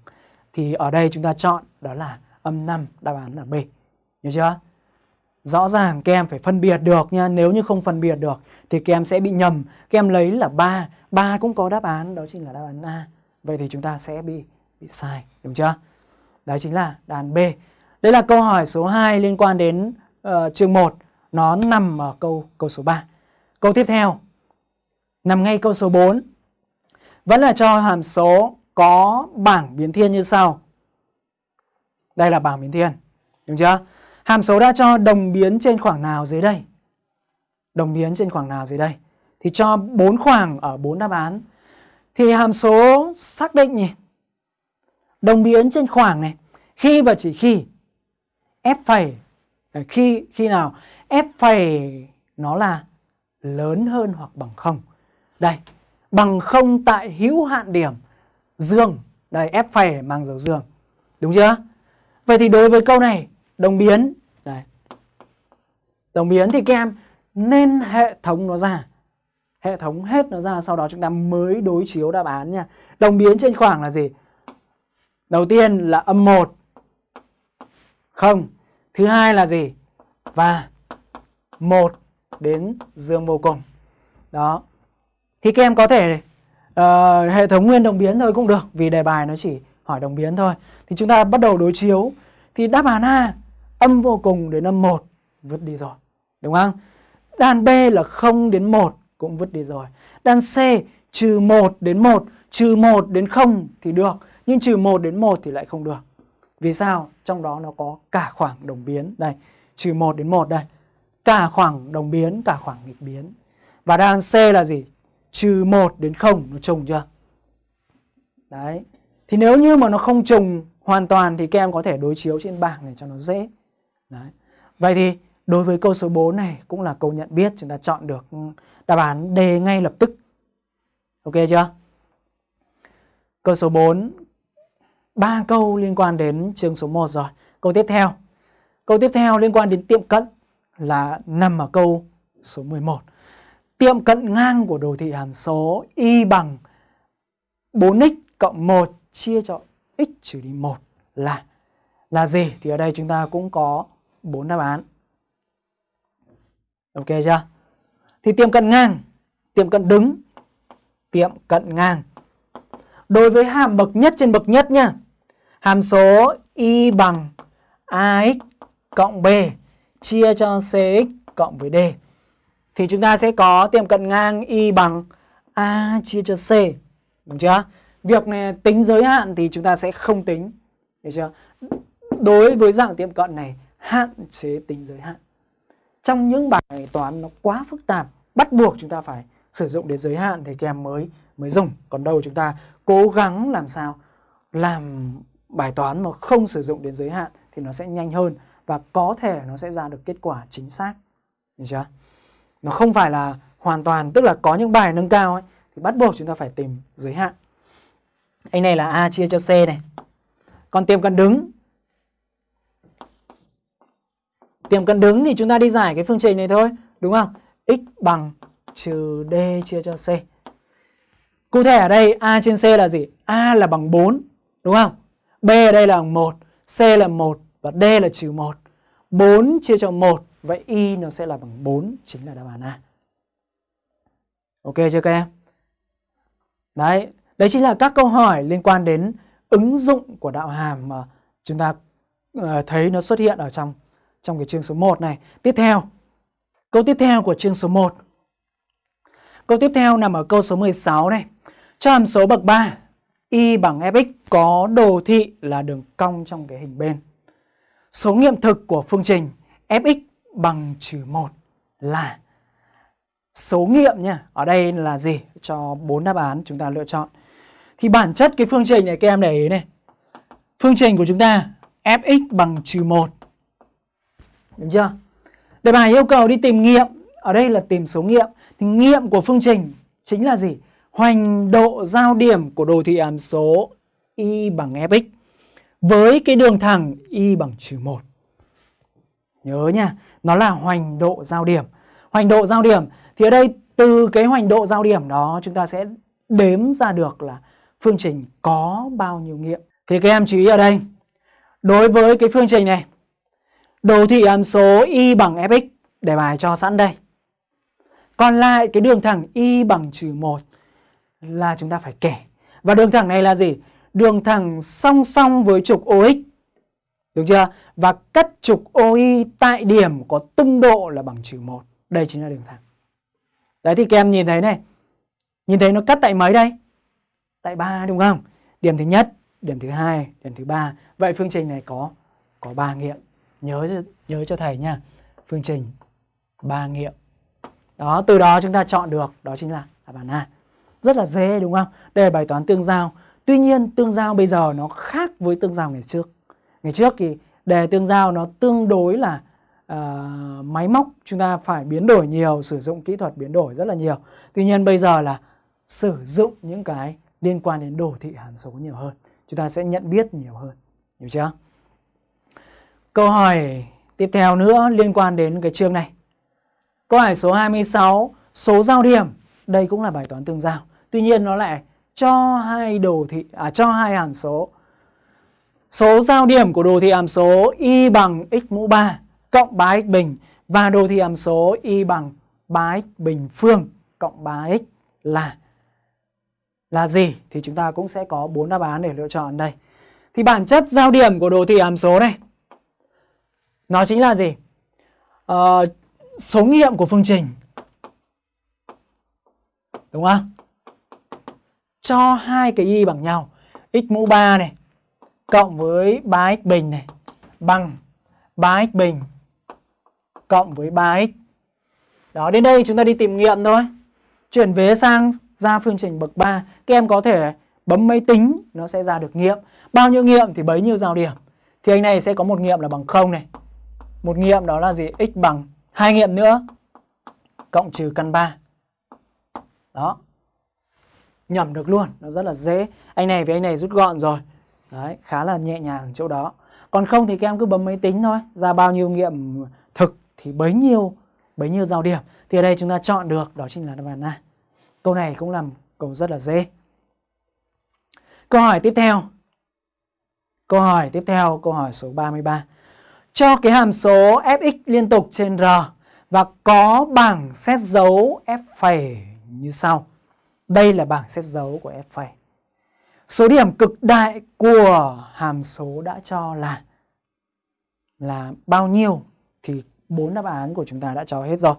S1: thì ở đây chúng ta chọn đó là âm 5, đáp án là B. hiểu chưa? Rõ ràng các em phải phân biệt được nha, nếu như không phân biệt được thì các em sẽ bị nhầm, các em lấy là 3, 3 cũng có đáp án đó chính là đáp án A. Vậy thì chúng ta sẽ bị bị sai, đúng chưa? Đấy chính là đáp án B. Đây là câu hỏi số 2 liên quan đến uh, chương 1, nó nằm ở câu câu số 3. Câu tiếp theo nằm ngay câu số 4. Vẫn là cho hàm số có bảng biến thiên như sau. Đây là bảng biến thiên, đúng chưa? Hàm số đã cho đồng biến trên khoảng nào dưới đây? Đồng biến trên khoảng nào dưới đây? Thì cho bốn khoảng ở bốn đáp án. Thì hàm số xác định nhỉ? Đồng biến trên khoảng này, khi và chỉ khi f phẩy khi khi nào f phẩy nó là lớn hơn hoặc bằng không đây bằng không tại hữu hạn điểm dương đây f phẩy mang dấu dương đúng chưa vậy thì đối với câu này đồng biến đây đồng biến thì kem nên hệ thống nó ra hệ thống hết nó ra sau đó chúng ta mới đối chiếu đáp án nha đồng biến trên khoảng là gì đầu tiên là âm 1 không thứ hai là gì và một đến dương vô cùng đó thì các em có thể uh, hệ thống nguyên đồng biến thôi cũng được vì đề bài nó chỉ hỏi đồng biến thôi thì chúng ta bắt đầu đối chiếu thì đáp án A âm vô cùng đến âm một vứt đi rồi đúng không đàn B là không đến một cũng vứt đi rồi đàn C trừ một đến một trừ một đến không thì được nhưng trừ một đến một thì lại không được vì sao? Trong đó nó có cả khoảng đồng biến đây, trừ 1 đến 1 đây. Cả khoảng đồng biến, cả khoảng nghịch biến. Và đan C là gì? Trừ 1 đến 0 nó trùng chưa? Đấy. Thì nếu như mà nó không trùng hoàn toàn thì các em có thể đối chiếu trên bảng này cho nó dễ. Đấy. Vậy thì đối với câu số 4 này cũng là câu nhận biết chúng ta chọn được ừ, đáp án D ngay lập tức. Ok chưa? Câu số 4 ba câu liên quan đến chương số 1 rồi. Câu tiếp theo. Câu tiếp theo liên quan đến tiệm cận là nằm ở câu số 11. Tiệm cận ngang của đồ thị hàm số y bằng 4x cộng 1 chia cho x trừ đi 1 là là gì? Thì ở đây chúng ta cũng có 4 đáp án. Ok chưa? Thì tiệm cận ngang, tiệm cận đứng, tiệm cận ngang. Đối với hàm bậc nhất trên bậc nhất nha. Hàm số y bằng ax cộng b chia cho cx cộng với d. Thì chúng ta sẽ có tiệm cận ngang y bằng a chia cho c. Đúng chưa? Việc này tính giới hạn thì chúng ta sẽ không tính. Được chưa? Đối với dạng tiệm cận này hạn chế tính giới hạn. Trong những bài toán nó quá phức tạp, bắt buộc chúng ta phải sử dụng đến giới hạn thì các em mới mới dùng. Còn đâu chúng ta cố gắng làm sao làm bài toán mà không sử dụng đến giới hạn thì nó sẽ nhanh hơn và có thể nó sẽ ra được kết quả chính xác được chưa nó không phải là hoàn toàn tức là có những bài nâng cao ấy thì bắt buộc chúng ta phải tìm giới hạn anh này là a chia cho c này còn tìm cân đứng tìm cân đứng thì chúng ta đi giải cái phương trình này thôi đúng không x bằng trừ d chia cho c cụ thể ở đây a trên c là gì a là bằng 4 đúng không B đây là 1, C là 1 và D là trừ 1. 4 chia cho 1, vậy Y nó sẽ là bằng 4, chính là đáp án A. Ok chưa các em? Đấy, đấy chính là các câu hỏi liên quan đến ứng dụng của đạo hàm mà chúng ta ờ, thấy nó xuất hiện ở trong trong cái chương số 1 này. Tiếp theo, câu tiếp theo của chương số 1. Câu tiếp theo nằm ở câu số 16 này. Cho hàm số bậc 3 Y bằng Fx có đồ thị là đường cong trong cái hình bên. Số nghiệm thực của phương trình Fx bằng trừ 1 là số nghiệm nha. Ở đây là gì? Cho bốn đáp án chúng ta lựa chọn. Thì bản chất cái phương trình này các em để ý này. Phương trình của chúng ta Fx bằng trừ 1. Đúng chưa? Đề bài yêu cầu đi tìm nghiệm. Ở đây là tìm số nghiệm. Thì nghiệm của phương trình chính là gì? hoành độ giao điểm của đồ thị hàm số y bằng fx với cái đường thẳng y bằng trừ 1. Nhớ nha, nó là hoành độ giao điểm. Hoành độ giao điểm thì ở đây từ cái hoành độ giao điểm đó chúng ta sẽ đếm ra được là phương trình có bao nhiêu nghiệm. Thì các em chú ý ở đây, đối với cái phương trình này, đồ thị hàm số y bằng fx để bài cho sẵn đây. Còn lại cái đường thẳng y bằng trừ 1 là chúng ta phải kể. Và đường thẳng này là gì? Đường thẳng song song với trục OX. Được chưa? Và cắt trục OI tại điểm có tung độ là bằng trừ 1. Đây chính là đường thẳng. Đấy thì các em nhìn thấy này. Nhìn thấy nó cắt tại mấy đây? Tại 3 đúng không? Điểm thứ nhất, điểm thứ hai, điểm thứ ba. Vậy phương trình này có có 3 nghiệm. Nhớ nhớ cho thầy nha. Phương trình 3 nghiệm. Đó, từ đó chúng ta chọn được đó chính là đáp án A rất là dễ đúng không? Đây là bài toán tương giao. Tuy nhiên tương giao bây giờ nó khác với tương giao ngày trước. Ngày trước thì đề tương giao nó tương đối là uh, máy móc chúng ta phải biến đổi nhiều, sử dụng kỹ thuật biến đổi rất là nhiều. Tuy nhiên bây giờ là sử dụng những cái liên quan đến đồ thị hàm số nhiều hơn. Chúng ta sẽ nhận biết nhiều hơn. Hiểu chưa? Câu hỏi tiếp theo nữa liên quan đến cái chương này. Câu hỏi số 26, số giao điểm. Đây cũng là bài toán tương giao tuy nhiên nó lại cho hai đồ thị à cho hai hàm số số giao điểm của đồ thị hàm số y bằng x mũ 3 cộng 3x bình và đồ thị hàm số y bằng 3x bình phương cộng 3x là là gì thì chúng ta cũng sẽ có bốn đáp án để lựa chọn đây. Thì bản chất giao điểm của đồ thị hàm số này nó chính là gì? Ờ, số nghiệm của phương trình. Đúng không? cho hai cái y bằng nhau x mũ 3 này cộng với 3x bình này bằng 3x bình cộng với 3x. Đó đến đây chúng ta đi tìm nghiệm thôi. Chuyển vế sang ra phương trình bậc 3, các em có thể bấm máy tính nó sẽ ra được nghiệm. Bao nhiêu nghiệm thì bấy nhiêu giao điểm. Thì anh này sẽ có một nghiệm là bằng 0 này. Một nghiệm đó là gì? x bằng hai nghiệm nữa cộng trừ căn 3. Đó, nhầm được luôn nó rất là dễ anh này với anh này rút gọn rồi đấy khá là nhẹ nhàng chỗ đó còn không thì các em cứ bấm máy tính thôi ra bao nhiêu nghiệm thực thì bấy nhiêu bấy nhiêu giao điểm thì ở đây chúng ta chọn được đó chính là đáp án A câu này cũng làm câu rất là dễ câu hỏi tiếp theo câu hỏi tiếp theo câu hỏi số 33 cho cái hàm số fx liên tục trên r và có bảng xét dấu f phẩy như sau đây là bảng xét dấu của f phẩy. Số điểm cực đại của hàm số đã cho là là bao nhiêu thì bốn đáp án của chúng ta đã cho hết rồi.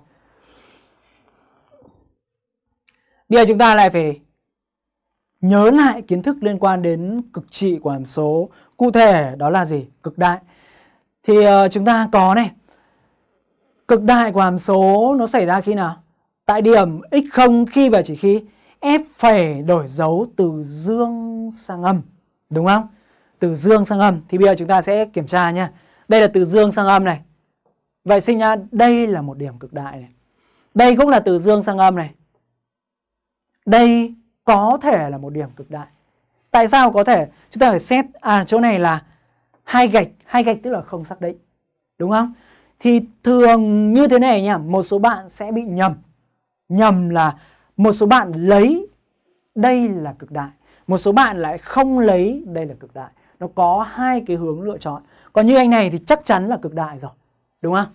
S1: Bây giờ chúng ta lại phải nhớ lại kiến thức liên quan đến cực trị của hàm số. Cụ thể đó là gì? Cực đại. Thì uh, chúng ta có này. Cực đại của hàm số nó xảy ra khi nào? Tại điểm x0 khi và chỉ khi F phẩy đổi dấu từ dương sang âm Đúng không? Từ dương sang âm Thì bây giờ chúng ta sẽ kiểm tra nha Đây là từ dương sang âm này Vậy sinh ra đây là một điểm cực đại này Đây cũng là từ dương sang âm này Đây có thể là một điểm cực đại Tại sao có thể? Chúng ta phải xét À chỗ này là hai gạch Hai gạch tức là không xác định Đúng không? Thì thường như thế này nha Một số bạn sẽ bị nhầm Nhầm là một số bạn lấy đây là cực đại một số bạn lại không lấy đây là cực đại nó có hai cái hướng lựa chọn còn như anh này thì chắc chắn là cực đại rồi đúng không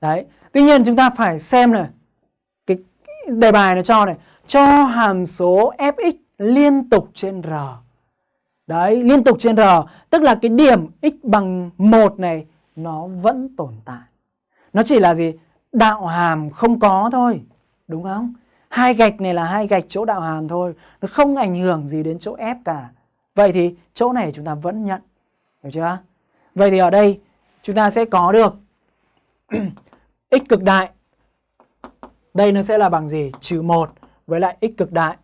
S1: đấy tuy nhiên chúng ta phải xem này cái đề bài nó cho này cho hàm số fx liên tục trên r đấy liên tục trên r tức là cái điểm x bằng một này nó vẫn tồn tại nó chỉ là gì đạo hàm không có thôi đúng không hai gạch này là hai gạch chỗ đạo hàn thôi nó không ảnh hưởng gì đến chỗ ép cả vậy thì chỗ này chúng ta vẫn nhận hiểu chưa vậy thì ở đây chúng ta sẽ có được x cực đại đây nó sẽ là bằng gì trừ một với lại x cực đại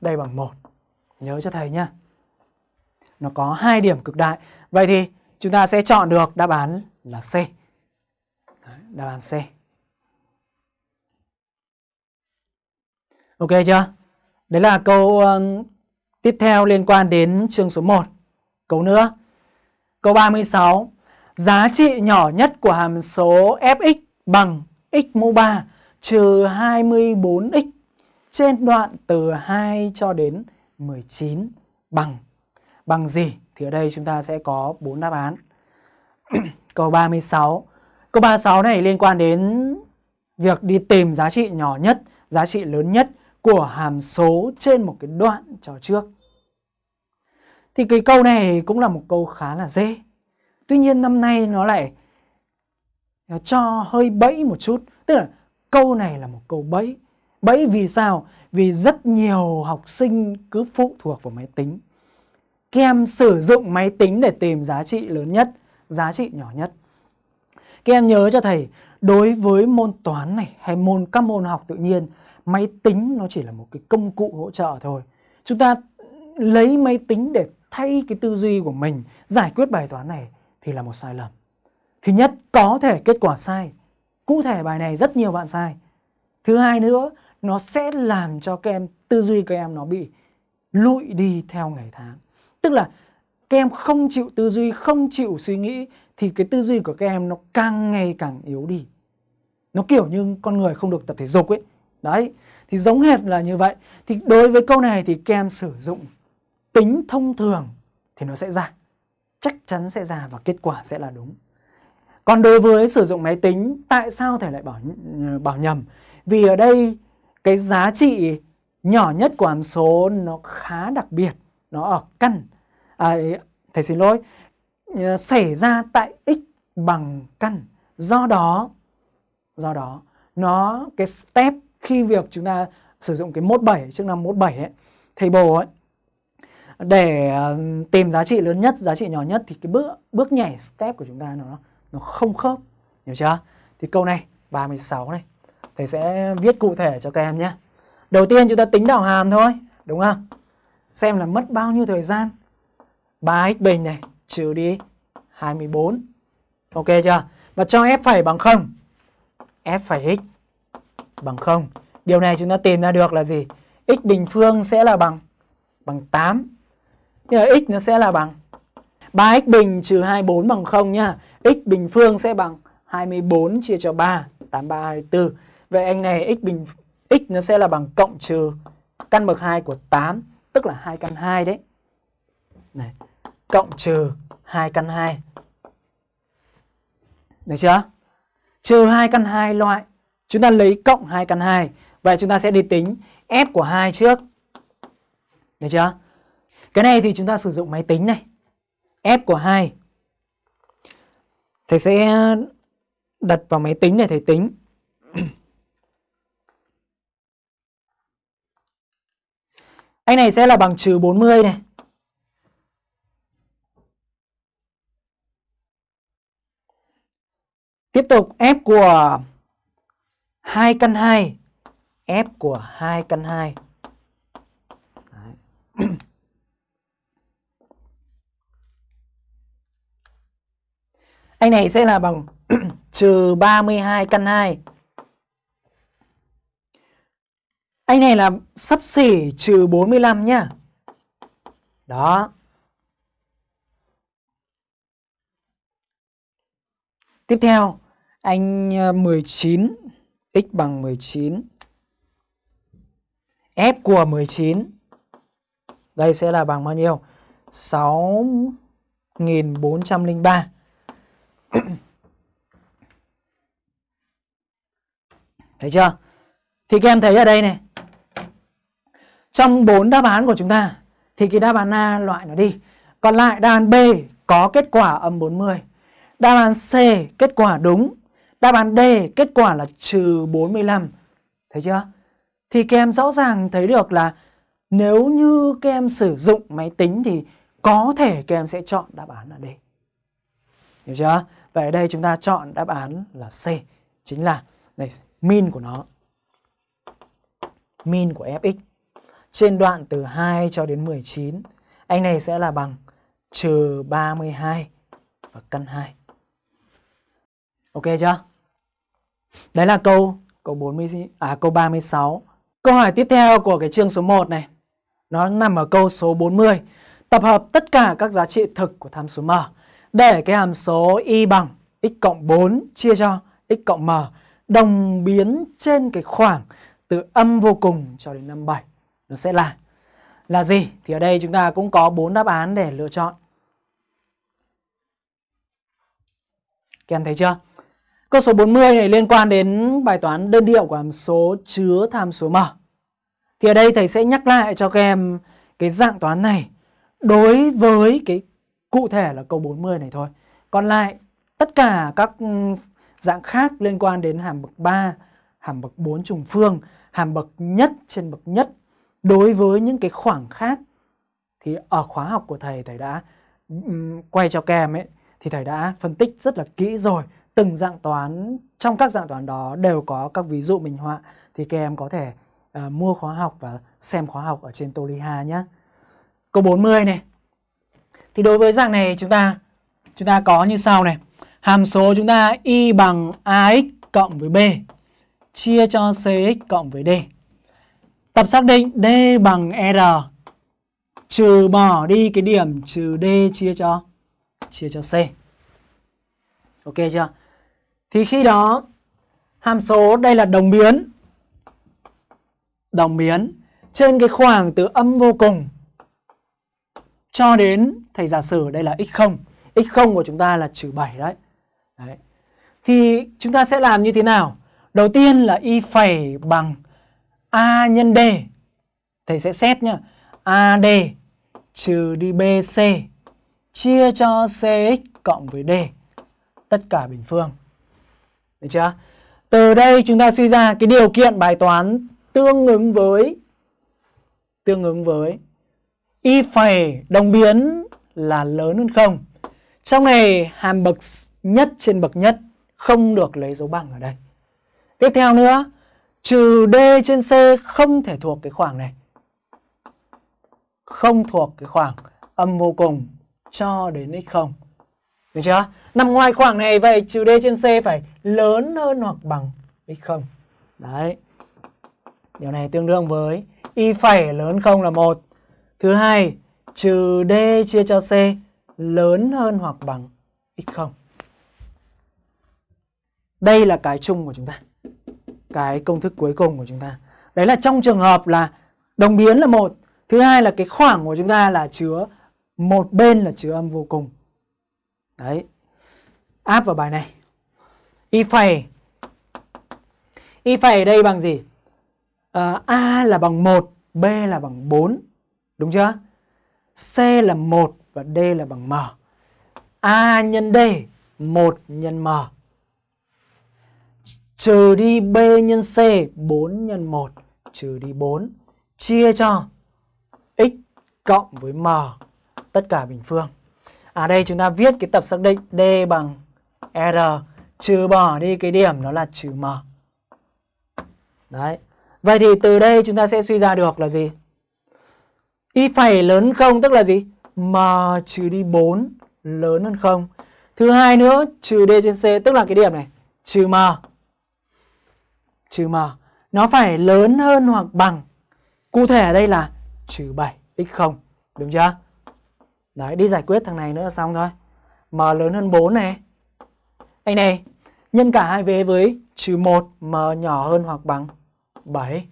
S1: đây bằng một. nhớ cho thầy nhá nó có hai điểm cực đại vậy thì chúng ta sẽ chọn được đáp án là C đáp án C Ok chưa? Đấy là câu uh, tiếp theo liên quan đến chương số 1. Câu nữa. Câu 36. Giá trị nhỏ nhất của hàm số fx bằng x mũ 3 trừ 24x trên đoạn từ 2 cho đến 19 bằng bằng gì? Thì ở đây chúng ta sẽ có 4 đáp án. Câu 36. Câu 36 này liên quan đến việc đi tìm giá trị nhỏ nhất, giá trị lớn nhất của hàm số trên một cái đoạn cho trước. Thì cái câu này cũng là một câu khá là dễ. Tuy nhiên năm nay nó lại nó cho hơi bẫy một chút. Tức là câu này là một câu bẫy. Bẫy vì sao? Vì rất nhiều học sinh cứ phụ thuộc vào máy tính. Các em sử dụng máy tính để tìm giá trị lớn nhất, giá trị nhỏ nhất. Các em nhớ cho thầy, đối với môn toán này hay môn các môn học tự nhiên máy tính nó chỉ là một cái công cụ hỗ trợ thôi chúng ta lấy máy tính để thay cái tư duy của mình giải quyết bài toán này thì là một sai lầm thứ nhất có thể kết quả sai cụ thể bài này rất nhiều bạn sai thứ hai nữa nó sẽ làm cho các em tư duy các em nó bị lụi đi theo ngày tháng tức là các em không chịu tư duy không chịu suy nghĩ thì cái tư duy của các em nó càng ngày càng yếu đi nó kiểu như con người không được tập thể dục ấy Đấy, thì giống hệt là như vậy. Thì đối với câu này thì kem sử dụng tính thông thường thì nó sẽ ra. Chắc chắn sẽ ra và kết quả sẽ là đúng. Còn đối với sử dụng máy tính, tại sao thầy lại bảo ờ, bảo nhầm? Vì ở đây cái giá trị nhỏ nhất của hàm số nó khá đặc biệt, nó ở căn à, thầy xin lỗi, ờ, xảy ra tại x bằng căn. Do đó do đó nó cái step khi việc chúng ta sử dụng cái 17 trước năm 17 ấy, table ấy để ờ, tìm giá trị lớn nhất, giá trị nhỏ nhất thì cái bước bước nhảy step của chúng ta nó nó không khớp, hiểu chưa? Thì câu này 36 này thầy sẽ viết cụ thể cho các em nhé. Đầu tiên chúng ta tính đạo hàm thôi, đúng không? Xem là mất bao nhiêu thời gian. 3x bình này trừ đi 24. Ok chưa? Và cho f' bằng 0. f' x bằng 0. Điều này chúng ta tìm ra được là gì? x bình phương sẽ là bằng bằng 8. Thế là x nó sẽ là bằng 3x bình trừ 24 bằng 0 nhá. x bình phương sẽ bằng 24 chia cho 3, 83 24. Vậy anh này x bình x nó sẽ là bằng cộng trừ căn bậc 2 của 8, tức là 2 căn 2 đấy. Này, cộng trừ 2 căn 2. Được chưa? Trừ 2 căn 2 loại Chúng ta lấy cộng 2 căn 2. Vậy chúng ta sẽ đi tính f của 2 trước. Được chưa? Cái này thì chúng ta sử dụng máy tính này. F của 2. Thầy sẽ đặt vào máy tính để thầy tính. Anh này sẽ là bằng trừ 40 này. Tiếp tục F của 2 căn 2 F của 2 căn 2 Đấy. Anh này sẽ là bằng trừ 32 căn 2 Anh này là sắp xỉ trừ 45 nhá Đó Tiếp theo anh 19 ờ, x bằng 19 f của 19 đây sẽ là bằng bao nhiêu 6403 thấy chưa thì các em thấy ở đây này trong bốn đáp án của chúng ta thì cái đáp án A loại nó đi còn lại đáp án B có kết quả âm 40 đáp án C kết quả đúng Đáp án D kết quả là trừ 45. Thấy chưa? Thì các em rõ ràng thấy được là nếu như các em sử dụng máy tính thì có thể các em sẽ chọn đáp án là D. Hiểu chưa? Vậy ở đây chúng ta chọn đáp án là C. Chính là này min của nó. Min của Fx. Trên đoạn từ 2 cho đến 19. Anh này sẽ là bằng trừ 32 và căn 2. Ok chưa? Đấy là câu câu 40 à câu 36. Câu hỏi tiếp theo của cái chương số 1 này nó nằm ở câu số 40. Tập hợp tất cả các giá trị thực của tham số m để cái hàm số y bằng x cộng 4 chia cho x cộng m đồng biến trên cái khoảng từ âm vô cùng cho đến âm 7 nó sẽ là là gì? Thì ở đây chúng ta cũng có bốn đáp án để lựa chọn. Các em thấy chưa? Câu số 40 này liên quan đến bài toán đơn điệu của hàm số chứa tham số m. Thì ở đây thầy sẽ nhắc lại cho các em cái dạng toán này đối với cái cụ thể là câu 40 này thôi. Còn lại tất cả các ừ, dạng khác liên quan đến hàm bậc 3, hàm bậc 4 trùng phương, hàm bậc nhất trên bậc nhất đối với những cái khoảng khác thì ở khóa học của thầy thầy đã um, quay cho các em ấy thì thầy đã phân tích rất là kỹ rồi từng dạng toán trong các dạng toán đó đều có các ví dụ minh họa thì các em có thể uh, mua khóa học và xem khóa học ở trên Toliha nhé. Câu 40 này. Thì đối với dạng này chúng ta chúng ta có như sau này. Hàm số chúng ta y bằng ax cộng với b chia cho cx cộng với d. Tập xác định d bằng r trừ bỏ đi cái điểm trừ d chia cho chia cho c. Ok chưa? Thì khi đó hàm số đây là đồng biến. Đồng biến trên cái khoảng từ âm vô cùng cho đến thầy giả sử đây là x0. x0 của chúng ta là trừ 7 đấy. đấy. Thì chúng ta sẽ làm như thế nào? Đầu tiên là y phẩy bằng a nhân d. Thầy sẽ xét nhá. AD trừ đi BC chia cho CX cộng với D. Tất cả bình phương. Được chưa? Từ đây chúng ta suy ra cái điều kiện bài toán tương ứng với tương ứng với y phẩy đồng biến là lớn hơn không. Trong này hàm bậc nhất trên bậc nhất không được lấy dấu bằng ở đây. Tiếp theo nữa, trừ D trên C không thể thuộc cái khoảng này. Không thuộc cái khoảng âm vô cùng cho đến x0. Được chưa? Nằm ngoài khoảng này vậy trừ D trên C phải lớn hơn hoặc bằng x0. Đấy. Điều này tương đương với y phẩy lớn không là một Thứ hai, trừ D chia cho C lớn hơn hoặc bằng x0. Đây là cái chung của chúng ta. Cái công thức cuối cùng của chúng ta. Đấy là trong trường hợp là đồng biến là một Thứ hai là cái khoảng của chúng ta là chứa một bên là chứa âm vô cùng đấy áp vào bài này y phẩy y phẩy ở đây bằng gì à, a là bằng 1 b là bằng 4 đúng chưa c là 1 và d là bằng m a nhân d 1 nhân m trừ đi b nhân c 4 nhân 1 trừ đi 4 chia cho x cộng với m tất cả bình phương ở à đây chúng ta viết cái tập xác định D bằng R trừ bỏ đi cái điểm đó là trừ M. Đấy. Vậy thì từ đây chúng ta sẽ suy ra được là gì? Y phẩy lớn không tức là gì? M trừ đi 4 lớn hơn không. Thứ hai nữa trừ D trên C tức là cái điểm này trừ M. Trừ M. Nó phải lớn hơn hoặc bằng. Cụ thể ở đây là trừ 7x0. Đúng chưa? Đấy, đi giải quyết thằng này nữa là xong thôi. M lớn hơn 4 này. Anh này, nhân cả hai vế với trừ 1 M nhỏ hơn hoặc bằng 7.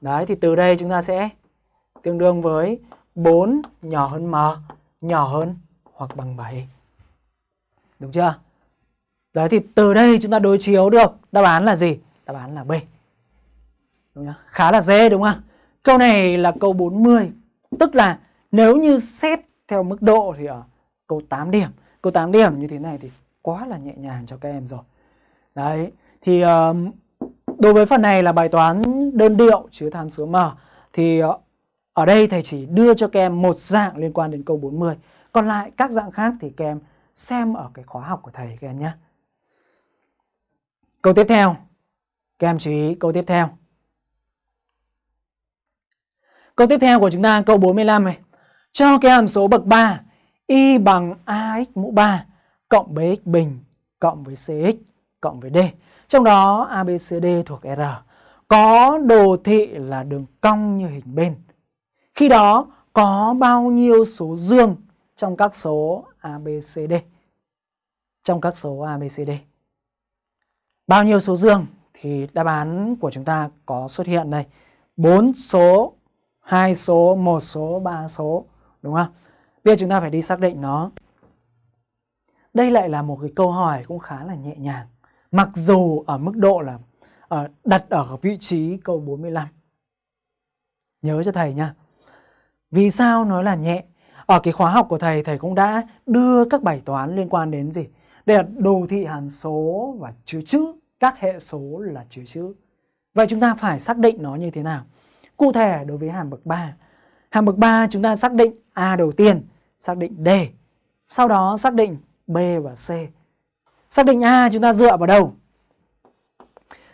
S1: Đấy, thì từ đây chúng ta sẽ tương đương với 4 nhỏ hơn M nhỏ hơn hoặc bằng 7. Đúng chưa? Đấy thì từ đây chúng ta đối chiếu được đáp án là gì? Đáp án là B. Đúng không? Khá là dễ đúng không? Câu này là câu 40, tức là nếu như xét theo mức độ thì ở câu 8 điểm câu 8 điểm như thế này thì quá là nhẹ nhàng cho các em rồi đấy thì đối với phần này là bài toán đơn điệu chứa tham số m thì ờ, ở đây thầy chỉ đưa cho các em một dạng liên quan đến câu 40 còn lại các dạng khác thì các em xem ở cái khóa học của thầy các em nhé câu tiếp theo các em chú ý câu tiếp theo câu tiếp theo của chúng ta câu 45 này cho cái hàm số bậc 3 y bằng ax mũ 3 cộng bx bình cộng với cx cộng với d. Trong đó ABCD thuộc R có đồ thị là đường cong như hình bên. Khi đó có bao nhiêu số dương trong các số ABCD? Trong các số ABCD. Bao nhiêu số dương thì đáp án của chúng ta có xuất hiện đây. 4 số, 2 số, 1 số, 3 số đúng không? Bây giờ chúng ta phải đi xác định nó. Đây lại là một cái câu hỏi cũng khá là nhẹ nhàng. Mặc dù ở mức độ là ở, ờ, đặt ở vị trí câu 45. Nhớ cho thầy nha. Vì sao nói là nhẹ? Ở cái khóa học của thầy, thầy cũng đã đưa các bài toán liên quan đến gì? Đây là đồ thị hàm số và chứa chữ. Các hệ số là chứa chữ. Vậy chúng ta phải xác định nó như thế nào? Cụ thể đối với hàm bậc 3 hàm mực 3 chúng ta xác định A đầu tiên, xác định D. Sau đó xác định B và C. Xác định A chúng ta dựa vào đâu?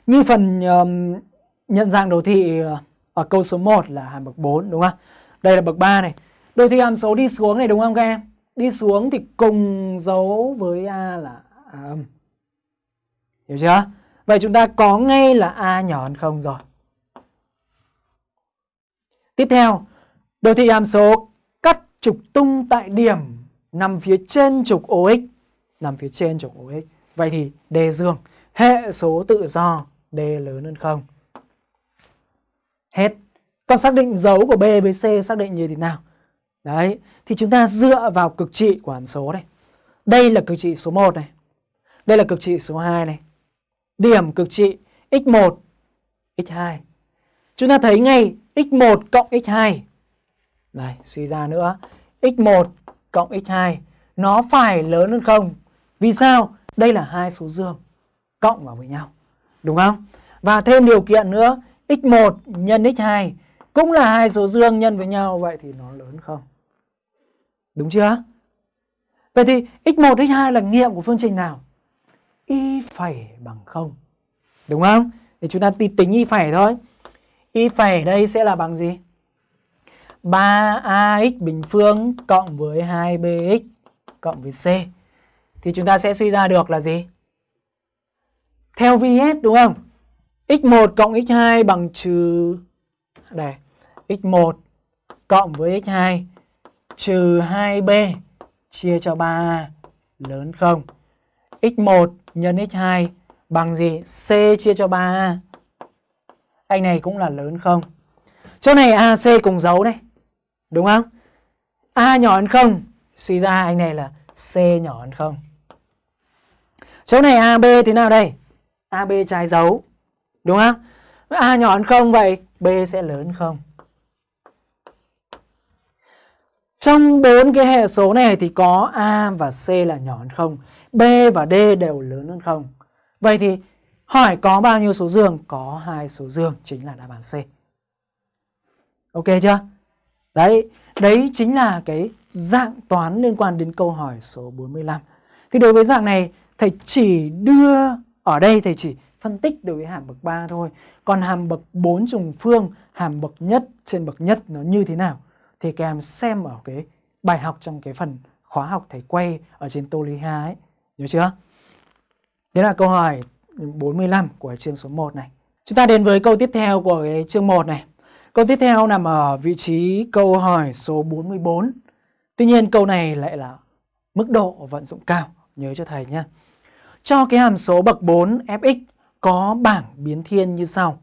S1: Như phần um, nhận dạng đồ thị ờ, ở câu số 1 là hàm bậc 4 đúng không? Đây là bậc 3 này. Đồ thị hàm số đi xuống này đúng không các em? Đi xuống thì cùng dấu với A là A âm. Hiểu chưa? Vậy chúng ta có ngay là A nhỏ hơn không rồi. Tiếp theo, Đồ thị hàm số cắt trục tung tại điểm nằm phía trên trục OX nằm phía trên trục OX. Vậy thì D dương hệ số tự do D lớn hơn không Hết. Còn xác định dấu của B với C xác định như thế nào? Đấy, thì chúng ta dựa vào cực trị của hàm số đây Đây là cực trị số 1 này. Đây là cực trị số 2 này. Điểm cực trị x1, x2. Chúng ta thấy ngay x1 cộng x2 đây, suy ra nữa. X1 cộng X2 nó phải lớn hơn không? Vì sao? Đây là hai số dương cộng vào với nhau. Đúng không? Và thêm điều kiện nữa, x1 nhân x2 cũng là hai số dương nhân với nhau vậy thì nó lớn không? Đúng chưa? Vậy thì x1 x2 là nghiệm của phương trình nào? y phẩy bằng 0. Đúng không? Thì chúng ta tính y phẩy thôi. y phẩy đây sẽ là bằng gì? 3ax bình phương cộng với 2bx cộng với c. Thì chúng ta sẽ suy ra được là gì? Theo VS đúng không? x1 cộng x2 bằng trừ đây, x1 cộng với x2 trừ 2b chia cho 3a lớn không? x1 nhân x2 bằng gì? C chia cho 3a. Anh này cũng là lớn không? Chỗ này AC cùng dấu này. Đúng không? A nhỏ hơn không Suy ra anh này là C nhỏ hơn không Chỗ này AB thế nào đây? AB trái dấu Đúng không? A nhỏ hơn không vậy B sẽ lớn không Trong bốn cái hệ số này thì có A và C là nhỏ hơn không B và D đều lớn hơn không Vậy thì hỏi có bao nhiêu số dương? Có hai số dương chính là đáp án C Ok chưa? Đấy, đấy chính là cái dạng toán liên quan đến câu hỏi số 45. Thì đối với dạng này, thầy chỉ đưa ở đây thầy chỉ phân tích đối với hàm bậc 3 thôi. Còn hàm bậc 4 trùng phương, hàm bậc nhất trên bậc nhất nó như thế nào thì các em xem ở cái bài học trong cái phần khóa học thầy quay ở trên Tô Lý 2 ấy. Nhớ chưa? đấy là câu hỏi 45 của chương số 1 này. Chúng ta đến với câu tiếp theo của cái chương 1 này. Câu tiếp theo nằm ở vị trí câu hỏi số 44. Tuy nhiên câu này lại là mức độ vận dụng cao, nhớ cho thầy nhé. Cho cái hàm số bậc 4 fx có bảng biến thiên như sau.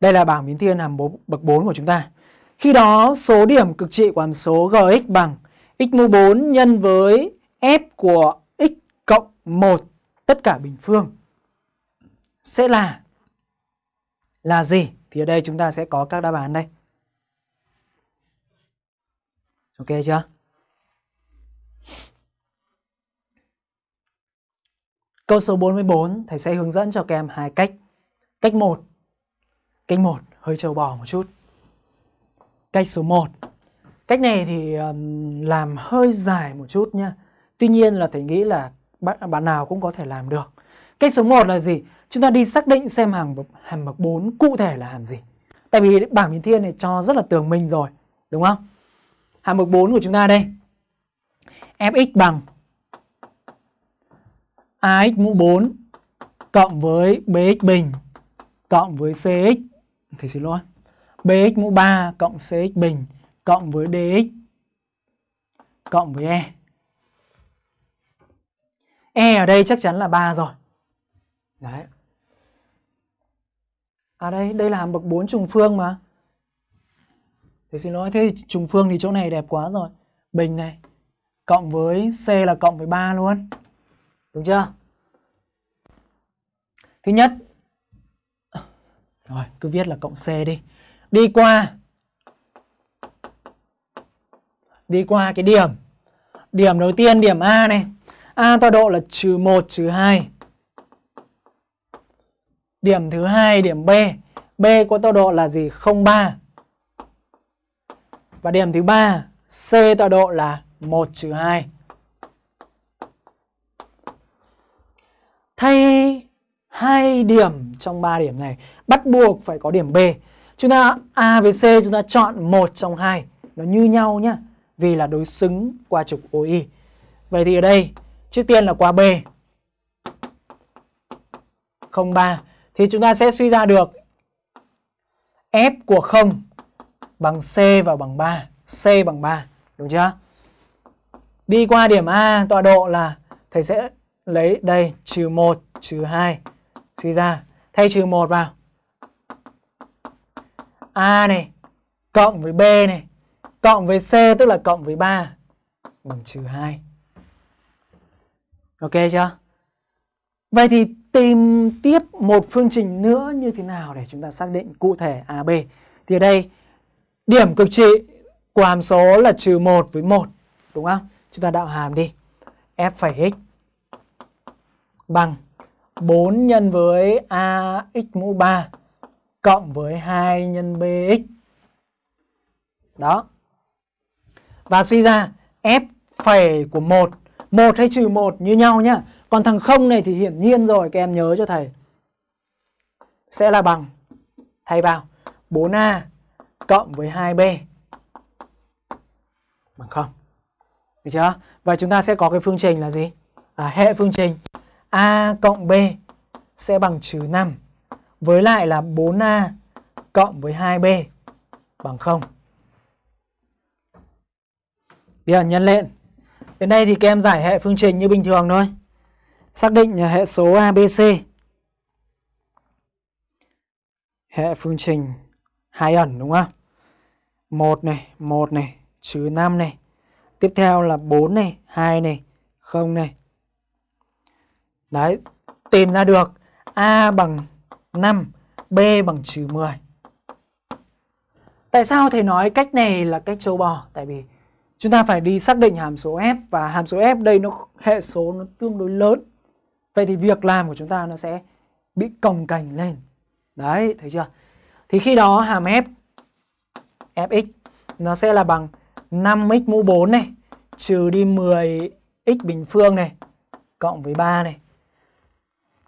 S1: Đây là bảng biến thiên hàm bậc 4 của chúng ta. Khi đó số điểm cực trị của hàm số gx bằng x mũ 4 nhân với f của x cộng 1 tất cả bình phương sẽ là là gì? Thì ở đây chúng ta sẽ có các đáp án đây. Ok chưa? Câu số 44 thầy sẽ hướng dẫn cho các em hai cách. Cách 1. Cách 1 hơi trâu bò một chút. Cách số 1. Cách này thì um, làm hơi dài một chút nha. Tuy nhiên là thầy nghĩ là bạn, bạn nào cũng có thể làm được. Cách số 1 là gì? Chúng ta đi xác định xem hàng hàm bậc 4 cụ thể là hàm gì. Tại vì bảng biến thiên này cho rất là tường minh rồi, đúng không? Hàm bậc 4 của chúng ta đây. Fx bằng AX mũ 4 cộng với BX bình cộng với CX thì xin lỗi. BX mũ 3 cộng CX bình cộng với DX cộng với E. E ở đây chắc chắn là 3 rồi. Đấy. À đây, đây là hàm bậc 4 trùng phương mà. Thế xin lỗi, thế trùng phương thì chỗ này đẹp quá rồi. Bình này cộng với C là cộng với 3 luôn. Đúng chưa? Thứ nhất Rồi, cứ viết là cộng C đi. Đi qua Đi qua cái điểm Điểm đầu tiên, điểm A này A tọa độ là trừ 1, trừ 2 Điểm thứ hai điểm B. B có tọa độ là gì? 03. Và điểm thứ ba C tọa độ là 1 2. Thay hai điểm trong ba điểm này bắt buộc phải có điểm B. Chúng ta A với C chúng ta chọn một trong hai nó như nhau nhá, vì là đối xứng qua trục OI. Vậy thì ở đây trước tiên là qua B. 03 thì chúng ta sẽ suy ra được F của 0 bằng C và bằng 3. C bằng 3, đúng chưa? Đi qua điểm A tọa độ là thầy sẽ lấy đây trừ 1, trừ 2 suy ra, thay trừ 1 vào. A này cộng với B này cộng với C tức là cộng với 3 bằng trừ 2. Ok chưa? Vậy thì tìm tiếp một phương trình nữa như thế nào để chúng ta xác định cụ thể AB? Thì ở đây điểm cực trị của hàm số là trừ 1 với 1, đúng không? Chúng ta đạo hàm đi. F x bằng 4 nhân với AX mũ 3 cộng với 2 nhân BX. Đó. Và suy ra F của 1, 1 hay trừ 1 như nhau nhá. Còn thằng không này thì hiển nhiên rồi các em nhớ cho thầy sẽ là bằng thay vào 4A cộng với 2B bằng 0. Được chưa? Và chúng ta sẽ có cái phương trình là gì? À, hệ phương trình A cộng B sẽ bằng trừ 5 với lại là 4A cộng với 2B bằng 0. Bây giờ nhân lên. Đến đây thì các em giải hệ phương trình như bình thường thôi xác định hệ số ABC hệ phương trình hai ẩn đúng không? 1 này, 1 này, trừ 5 này. Tiếp theo là 4 này, 2 này, 0 này. Đấy, tìm ra được A bằng 5, B bằng trừ 10. Tại sao thầy nói cách này là cách châu bò? Tại vì chúng ta phải đi xác định hàm số f và hàm số f đây nó hệ số nó tương đối lớn vậy thì việc làm của chúng ta nó sẽ bị cồng cành lên đấy thấy chưa thì khi đó hàm f fx nó sẽ là bằng 5x mũ 4 này trừ đi 10 x bình phương này cộng với 3 này.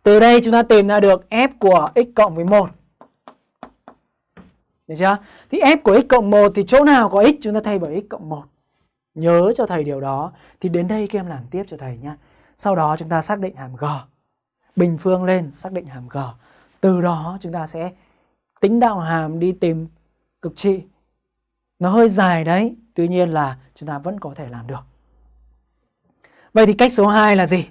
S1: Từ đây chúng ta tìm ra được f của x cộng với 1. Được chưa? Thì f của x cộng 1 thì chỗ nào có x chúng ta thay bởi x cộng 1. Nhớ cho thầy điều đó. Thì đến đây các em làm tiếp cho thầy nhé. Sau đó chúng ta xác định hàm G. Bình phương lên xác định hàm G. Từ đó chúng ta sẽ tính đạo hàm đi tìm cực trị. Nó hơi dài đấy, tuy nhiên là chúng ta vẫn có thể làm được. Vậy thì cách số 2 là gì?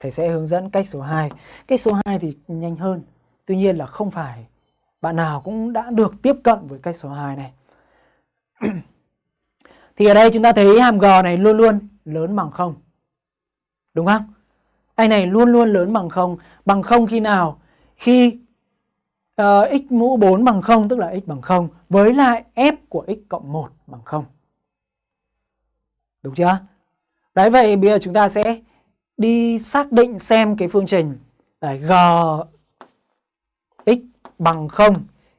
S1: Thầy sẽ hướng dẫn cách số 2. Cách số 2 thì nhanh hơn. Tuy nhiên là không phải bạn nào cũng đã được tiếp cận với cách số 2 này. thì ở đây chúng ta thấy hàm g này luôn luôn lớn bằng không Đúng không? cái này luôn luôn lớn bằng 0. Bằng 0 khi nào? Khi uh, x mũ 4 bằng 0 tức là x bằng 0 với lại f của x cộng 1 bằng 0. Đúng chưa? Đấy vậy bây giờ chúng ta sẽ đi xác định xem cái phương trình Đấy, g x bằng 0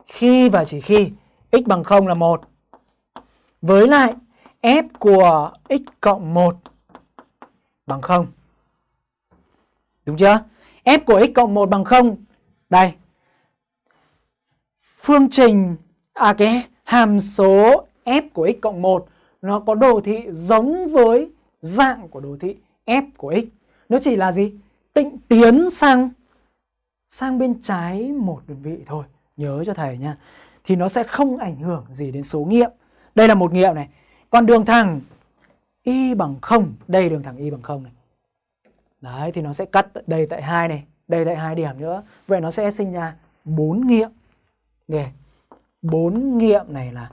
S1: khi và chỉ khi x bằng 0 là 1 với lại f của x cộng 1 bằng 0. Đúng chưa? F của x cộng 1 bằng 0. Đây. Phương trình à cái hàm số f của x cộng 1 nó có đồ thị giống với dạng của đồ thị f của x. Nó chỉ là gì? Tịnh tiến sang sang bên trái một đơn vị thôi. Nhớ cho thầy nha. Thì nó sẽ không ảnh hưởng gì đến số nghiệm. Đây là một nghiệm này. Còn đường thẳng y bằng 0, đây đường thẳng y bằng 0 này Đấy thì nó sẽ cắt đây tại hai này, đây tại hai điểm nữa. Vậy nó sẽ sinh ra bốn nghiệm. Đây. bốn nghiệm này là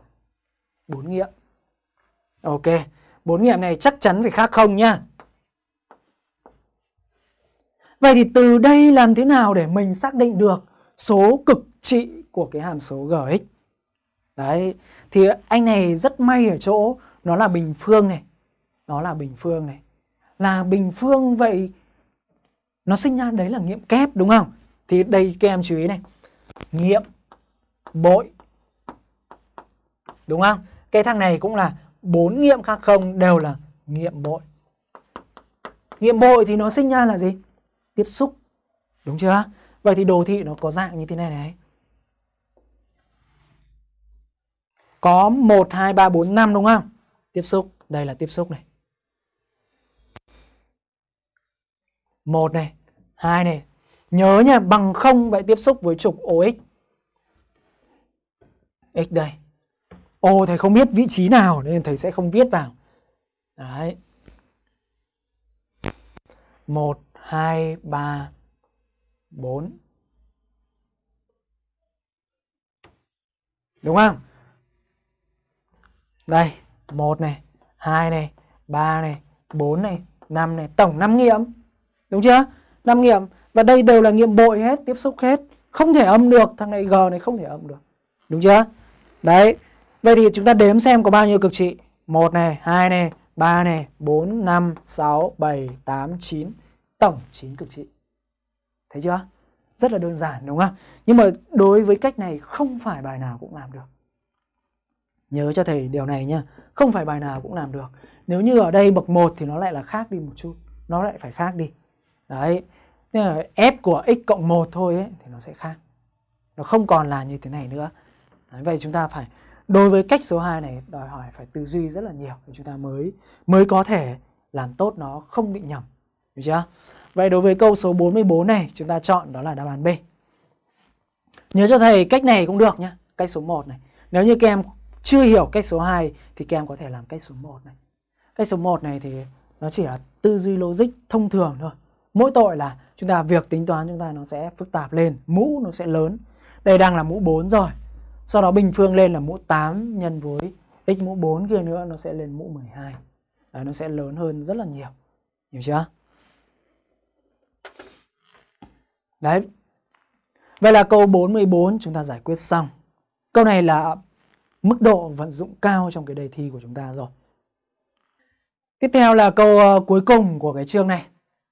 S1: bốn nghiệm. Ok, bốn nghiệm này chắc chắn phải khác không nhá. Vậy thì từ đây làm thế nào để mình xác định được số cực trị của cái hàm số gx? Đấy, thì anh này rất may ở chỗ nó là bình phương này, nó là bình phương này. Là bình phương vậy nó sinh ra đấy là nghiệm kép đúng không thì đây các em chú ý này nghiệm bội đúng không cái thằng này cũng là bốn nghiệm khác không đều là nghiệm bội nghiệm bội thì nó sinh ra là gì tiếp xúc đúng chưa vậy thì đồ thị nó có dạng như thế này này có một hai ba bốn năm đúng không? Tiếp xúc, đây là tiếp xúc này. một này, hai này nhớ nha bằng không vậy tiếp xúc với trục OX x đây O thầy không biết vị trí nào nên thầy sẽ không viết vào đấy một hai ba bốn đúng không đây một này hai này ba này bốn này năm này tổng năm nghiệm đúng chưa làm nghiệm và đây đều là nghiệm bội hết tiếp xúc hết không thể âm được thằng này g này không thể âm được đúng chưa đấy vậy thì chúng ta đếm xem có bao nhiêu cực trị một này hai này ba này, bốn năm sáu bảy tám chín Tổng chín cực trị Thấy chưa? Rất là đơn giản đúng không? Nhưng mà đối với cách này không phải bài nào cũng làm được Nhớ cho thầy điều này nhá Không phải bài nào cũng làm được Nếu như ở đây bậc 1 thì nó lại là khác đi một chút Nó lại phải khác đi Đấy nên là f của x cộng 1 thôi ấy, thì nó sẽ khác. Nó không còn là như thế này nữa. Đấy, vậy chúng ta phải đối với cách số 2 này đòi hỏi phải tư duy rất là nhiều để chúng ta mới mới có thể làm tốt nó không bị nhầm. Được chưa? Vậy đối với câu số 44 này chúng ta chọn đó là đáp án B. Nhớ cho thầy cách này cũng được nhá, cách số 1 này. Nếu như các em chưa hiểu cách số 2 thì các em có thể làm cách số 1 này. Cách số 1 này thì nó chỉ là tư duy logic thông thường thôi mỗi tội là chúng ta việc tính toán chúng ta nó sẽ phức tạp lên mũ nó sẽ lớn đây đang là mũ 4 rồi sau đó bình phương lên là mũ 8 nhân với x mũ 4 kia nữa nó sẽ lên mũ 12 Đấy, nó sẽ lớn hơn rất là nhiều hiểu chưa Đấy Vậy là câu 44 chúng ta giải quyết xong Câu này là mức độ vận dụng cao trong cái đề thi của chúng ta rồi Tiếp theo là câu ờ, cuối cùng của cái chương này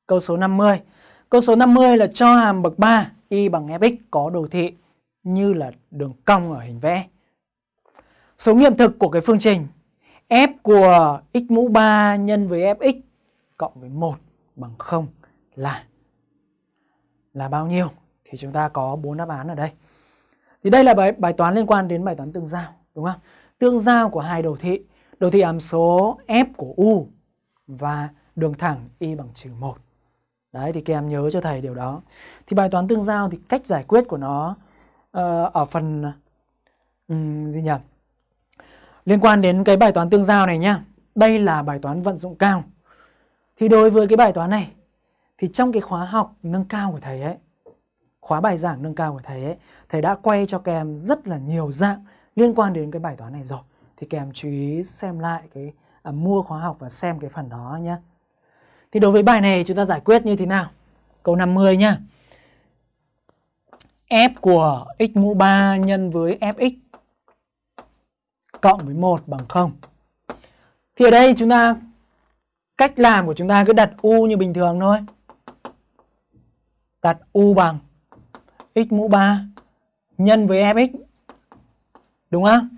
S1: Câu số 50. Câu số 50 là cho hàm bậc 3 y bằng fx có đồ thị như là đường cong ở hình vẽ. Số nghiệm thực của cái phương trình f của x mũ 3 nhân với fx cộng với 1 bằng 0 là là bao nhiêu? Thì chúng ta có bốn đáp án ở đây. Thì đây là bài bài toán liên quan đến bài toán tương giao, đúng không? Tương giao của hai đồ thị, đồ thị hàm số f của u và đường thẳng y bằng trừ 1 đấy thì kèm nhớ cho thầy điều đó thì bài toán tương giao thì cách giải quyết của nó uh, ở phần um, gì nhỉ liên quan đến cái bài toán tương giao này nhá đây là bài toán vận dụng cao thì đối với cái bài toán này thì trong cái khóa học nâng cao của thầy ấy khóa bài giảng nâng cao của thầy ấy thầy đã quay cho kèm rất là nhiều dạng liên quan đến cái bài toán này rồi thì kèm chú ý xem lại cái à, mua khóa học và xem cái phần đó nhé thì đối với bài này chúng ta giải quyết như thế nào? Câu 50 nhá. F của x mũ 3 nhân với Fx cộng với 1 bằng 0. Thì ở đây chúng ta cách làm của chúng ta cứ đặt u như bình thường thôi. Đặt u bằng x mũ 3 nhân với Fx. Đúng không?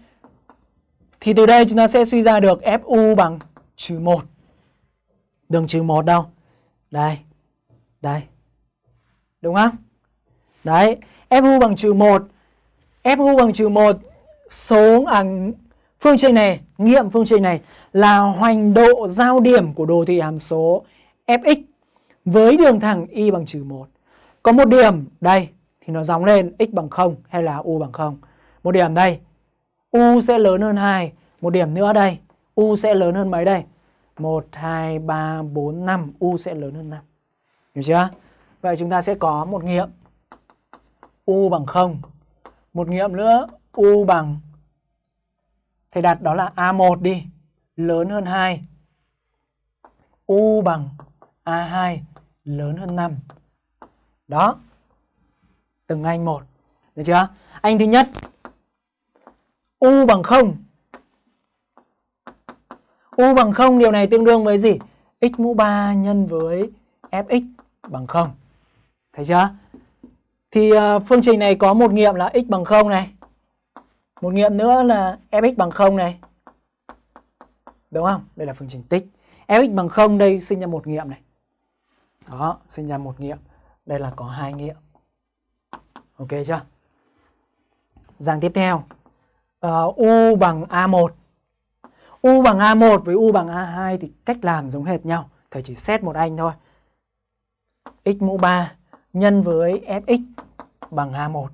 S1: Thì từ đây chúng ta sẽ suy ra được FU bằng trừ 1 đường trừ 1 đâu. Đây. Đây. Đúng không? Đấy, FU bằng trừ 1. FU bằng trừ 1 số à, phương trình này, nghiệm phương trình này là hoành độ giao điểm của đồ thị hàm số Fx với đường thẳng y bằng trừ 1. Có một điểm đây thì nó dóng lên x bằng 0 hay là u bằng 0. Một điểm đây, u sẽ lớn hơn 2, một điểm nữa đây, u sẽ lớn hơn mấy đây? 1, 2, 3, 4, 5 U sẽ lớn hơn 5 Hiểu chưa? Vậy chúng ta sẽ có một nghiệm U bằng 0 Một nghiệm nữa U bằng Thầy đặt đó là A1 đi Lớn hơn 2 U bằng A2 lớn hơn 5 Đó Từng anh một Được chưa? Anh thứ nhất U bằng 0 U bằng 0 điều này tương đương với gì? X mũ 3 nhân với Fx bằng 0. Thấy chưa? Thì uh, phương trình này có một nghiệm là x bằng 0 này. Một nghiệm nữa là Fx bằng 0 này. Đúng không? Đây là phương trình tích. Fx bằng 0 đây sinh ra một nghiệm này. Đó, sinh ra một nghiệm. Đây là có hai nghiệm. Ok chưa? Dạng tiếp theo. Uh, U bằng A1 U bằng A1 với U bằng A2 thì cách làm giống hệt nhau. Thầy chỉ xét một anh thôi. X mũ 3 nhân với Fx bằng A1.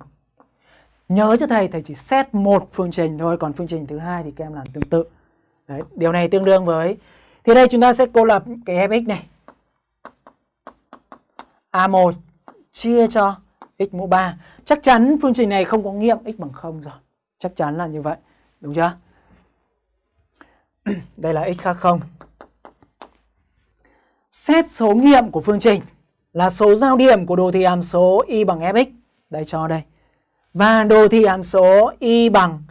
S1: Nhớ cho thầy, thầy chỉ xét một phương trình thôi, còn phương trình thứ hai thì các em làm tương tự. Đấy, điều này tương đương với thì đây chúng ta sẽ cô lập cái fx này. A1 chia cho x mũ 3. Chắc chắn phương trình này không có nghiệm x bằng 0 rồi. Chắc chắn là như vậy. Đúng chưa? đây là x khác 0. Xét số nghiệm của phương trình là số giao điểm của đồ thị hàm số y bằng fx. Đây cho đây. Và đồ thị hàm số y bằng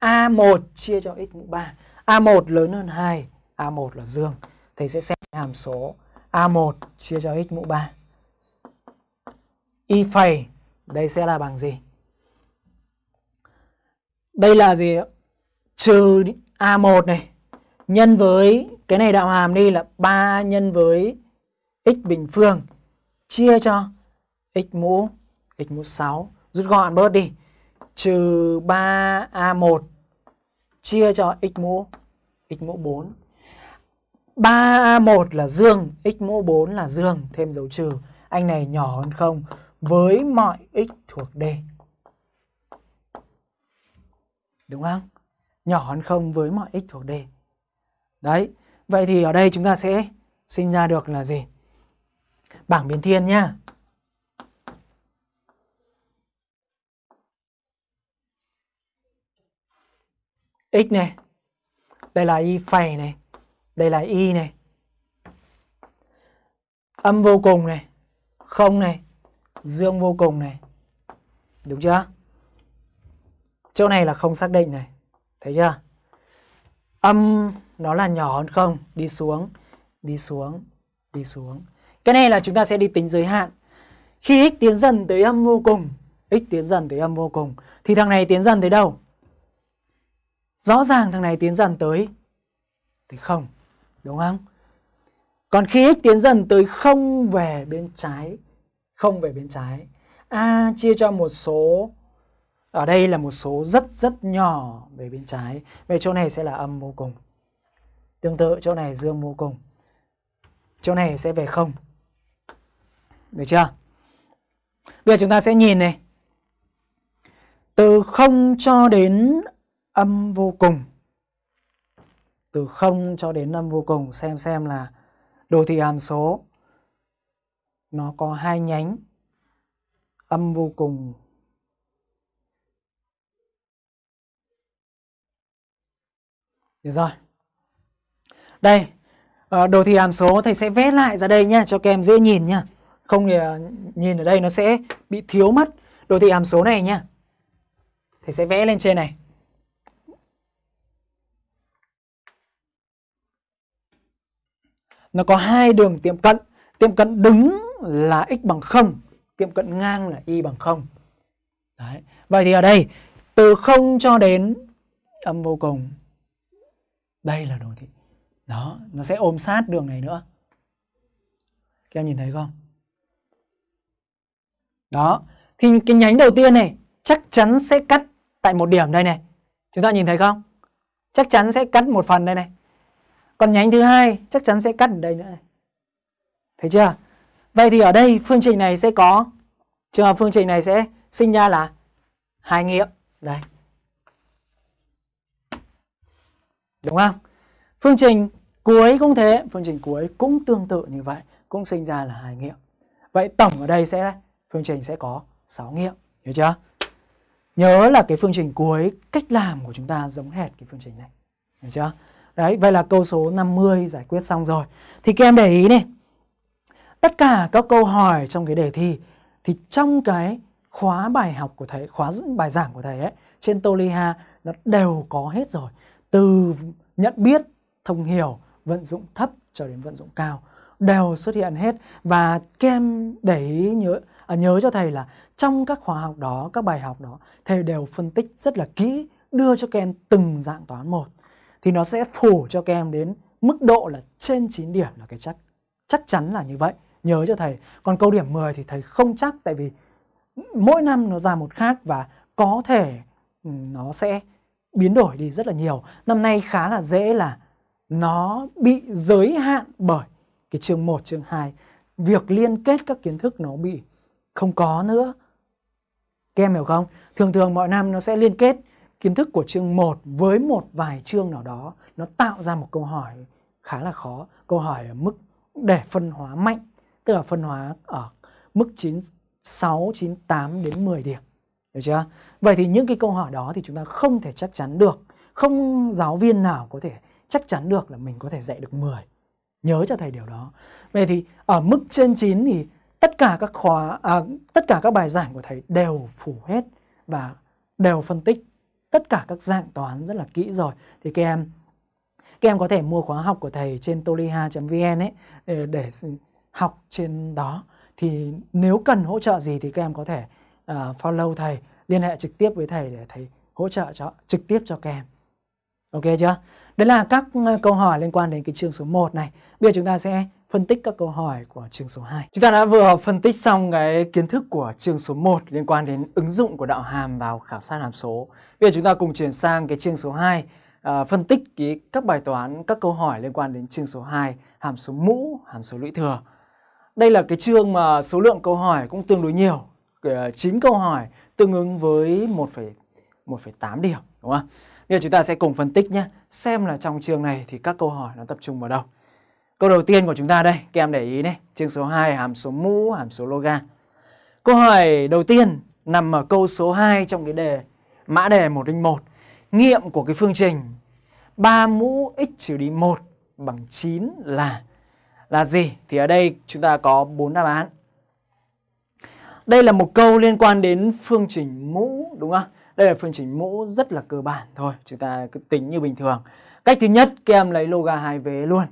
S1: a1 chia cho x mũ 3. a1 lớn hơn 2, a1 là dương. Thầy sẽ xét hàm số a1 chia cho x mũ 3. y phẩy đây sẽ là bằng gì? Đây là gì? Trừ a1 này nhân với cái này đạo hàm đi là 3 nhân với x bình phương chia cho x mũ x mũ 6 rút gọn bớt đi trừ 3a1 chia cho x mũ x mũ 4 3a1 là dương x mũ 4 là dương thêm dấu trừ anh này nhỏ hơn không với mọi x thuộc d đúng không nhỏ hơn không với mọi x thuộc d Đấy, vậy thì ở đây chúng ta sẽ sinh ra được là gì? Bảng biến thiên nhá. X này, đây là Y phẩy này, đây là Y này. Âm vô cùng này, không này, dương vô cùng này. Đúng chưa? Chỗ này là không xác định này. Thấy chưa? Âm nó là nhỏ hơn không đi xuống đi xuống đi xuống cái này là chúng ta sẽ đi tính giới hạn khi x tiến dần tới âm vô cùng x tiến dần tới âm vô cùng thì thằng này tiến dần tới đâu rõ ràng thằng này tiến dần tới tới không đúng không còn khi x tiến dần tới không về bên trái không về bên trái a chia cho một số ở đây là một số rất rất nhỏ về bên trái về chỗ này sẽ là âm vô cùng Tương tự chỗ này dương vô cùng. Chỗ này sẽ về không. Được chưa? Bây giờ chúng ta sẽ nhìn này. Từ không cho đến âm vô cùng. Từ không cho đến âm vô cùng xem xem là đồ thị hàm số nó có hai nhánh âm vô cùng Được rồi. Đây, ờ, đồ thị hàm số thầy sẽ vẽ lại ra đây nhá cho các em dễ nhìn nhá. Không thì ờ, nhìn ở đây nó sẽ bị thiếu mất đồ thị hàm số này nhá. Thầy sẽ vẽ lên trên này. Nó có hai đường tiệm cận, tiệm cận đứng là x bằng 0, tiệm cận ngang là y bằng 0. Đấy. Vậy thì ở đây từ 0 cho đến âm vô cùng. Đây là đồ thị đó nó sẽ ôm sát đường này nữa các em nhìn thấy không đó thì cái nhánh đầu tiên này chắc chắn sẽ cắt tại một điểm đây này chúng ta nhìn thấy không chắc chắn sẽ cắt một phần đây này còn nhánh thứ hai chắc chắn sẽ cắt ở đây nữa này thấy chưa vậy thì ở đây phương trình này sẽ có trường hợp phương trình này sẽ sinh ra là hai nghiệm đây đúng không phương trình Cuối cũng thế, phương trình cuối cũng tương tự như vậy, cũng sinh ra là hai nghiệm. Vậy tổng ở đây sẽ phương trình sẽ có 6 nghiệm, hiểu chưa? Nhớ là cái phương trình cuối cách làm của chúng ta giống hệt cái phương trình này. Hiểu chưa? Đấy, vậy là câu số 50 giải quyết xong rồi. Thì các em để ý này. Tất cả các câu hỏi trong cái đề thi thì trong cái khóa bài học của thầy, khóa bài giảng của thầy ấy trên Toliha nó đều có hết rồi. Từ nhận biết, thông hiểu vận dụng thấp cho đến vận dụng cao đều xuất hiện hết và kem để ý nhớ à, nhớ cho thầy là trong các khóa học đó các bài học đó thầy đều phân tích rất là kỹ đưa cho kem từng dạng toán một thì nó sẽ phủ cho kem đến mức độ là trên 9 điểm là cái chắc chắc chắn là như vậy nhớ cho thầy còn câu điểm 10 thì thầy không chắc tại vì mỗi năm nó ra một khác và có thể ừ, nó sẽ biến đổi đi rất là nhiều năm nay khá là dễ là nó bị giới hạn bởi cái chương 1, chương 2. Việc liên kết các kiến thức nó bị không có nữa. Các em hiểu không? Thường thường mọi năm nó sẽ liên kết kiến thức của chương 1 với một vài chương nào đó. Nó tạo ra một câu hỏi khá là khó. Câu hỏi ở mức để phân hóa mạnh, tức là phân hóa ở mức 96, 98 đến 10 điểm. Được chưa? Vậy thì những cái câu hỏi đó thì chúng ta không thể chắc chắn được. Không giáo viên nào có thể chắc chắn được là mình có thể dạy được 10. Nhớ cho thầy điều đó. Vậy thì ở mức trên 9 thì tất cả các khóa à, tất cả các bài giảng của thầy đều phủ hết và đều phân tích tất cả các dạng toán rất là kỹ rồi thì các em các em có thể mua khóa học của thầy trên toliha.vn ấy để, để học trên đó thì nếu cần hỗ trợ gì thì các em có thể uh, follow thầy liên hệ trực tiếp với thầy để thầy hỗ trợ cho trực tiếp cho các em Ok chưa? Đó là các ờ, câu hỏi liên quan đến cái chương số 1 này. Bây giờ chúng ta sẽ phân tích các câu hỏi của chương số 2. Chúng ta đã vừa phân tích xong cái kiến thức của chương số 1 liên quan đến ứng dụng của đạo hàm vào khảo sát hàm số. Bây giờ chúng ta cùng chuyển sang cái chương số 2 à, ờ, phân tích cái, các bài toán, các câu hỏi liên quan đến chương số 2, hàm số mũ, hàm số lũy thừa. Đây là cái chương mà số lượng câu hỏi cũng tương đối nhiều, 9 ờ, câu hỏi tương ứng với 1,8 điểm đúng không ạ? Bây giờ chúng ta sẽ cùng phân tích nhé, xem là trong chương này thì các câu hỏi nó tập trung vào đâu. Câu đầu tiên của chúng ta đây, các em để ý này, chương số 2 hàm số mũ, hàm số loga. Câu hỏi đầu tiên nằm ở câu số 2 trong cái đề mã đề 101. Nghiệm của cái phương trình 3 mũ x trừ đi 1 bằng 9 là là gì? Thì ở đây chúng ta có 4 đáp án. Đây là một câu liên quan đến phương trình mũ đúng không? Đây là phương trình mũ rất là cơ bản thôi, chúng ta cứ tính như bình thường. Cách thứ nhất, các em lấy loga hai vế luôn.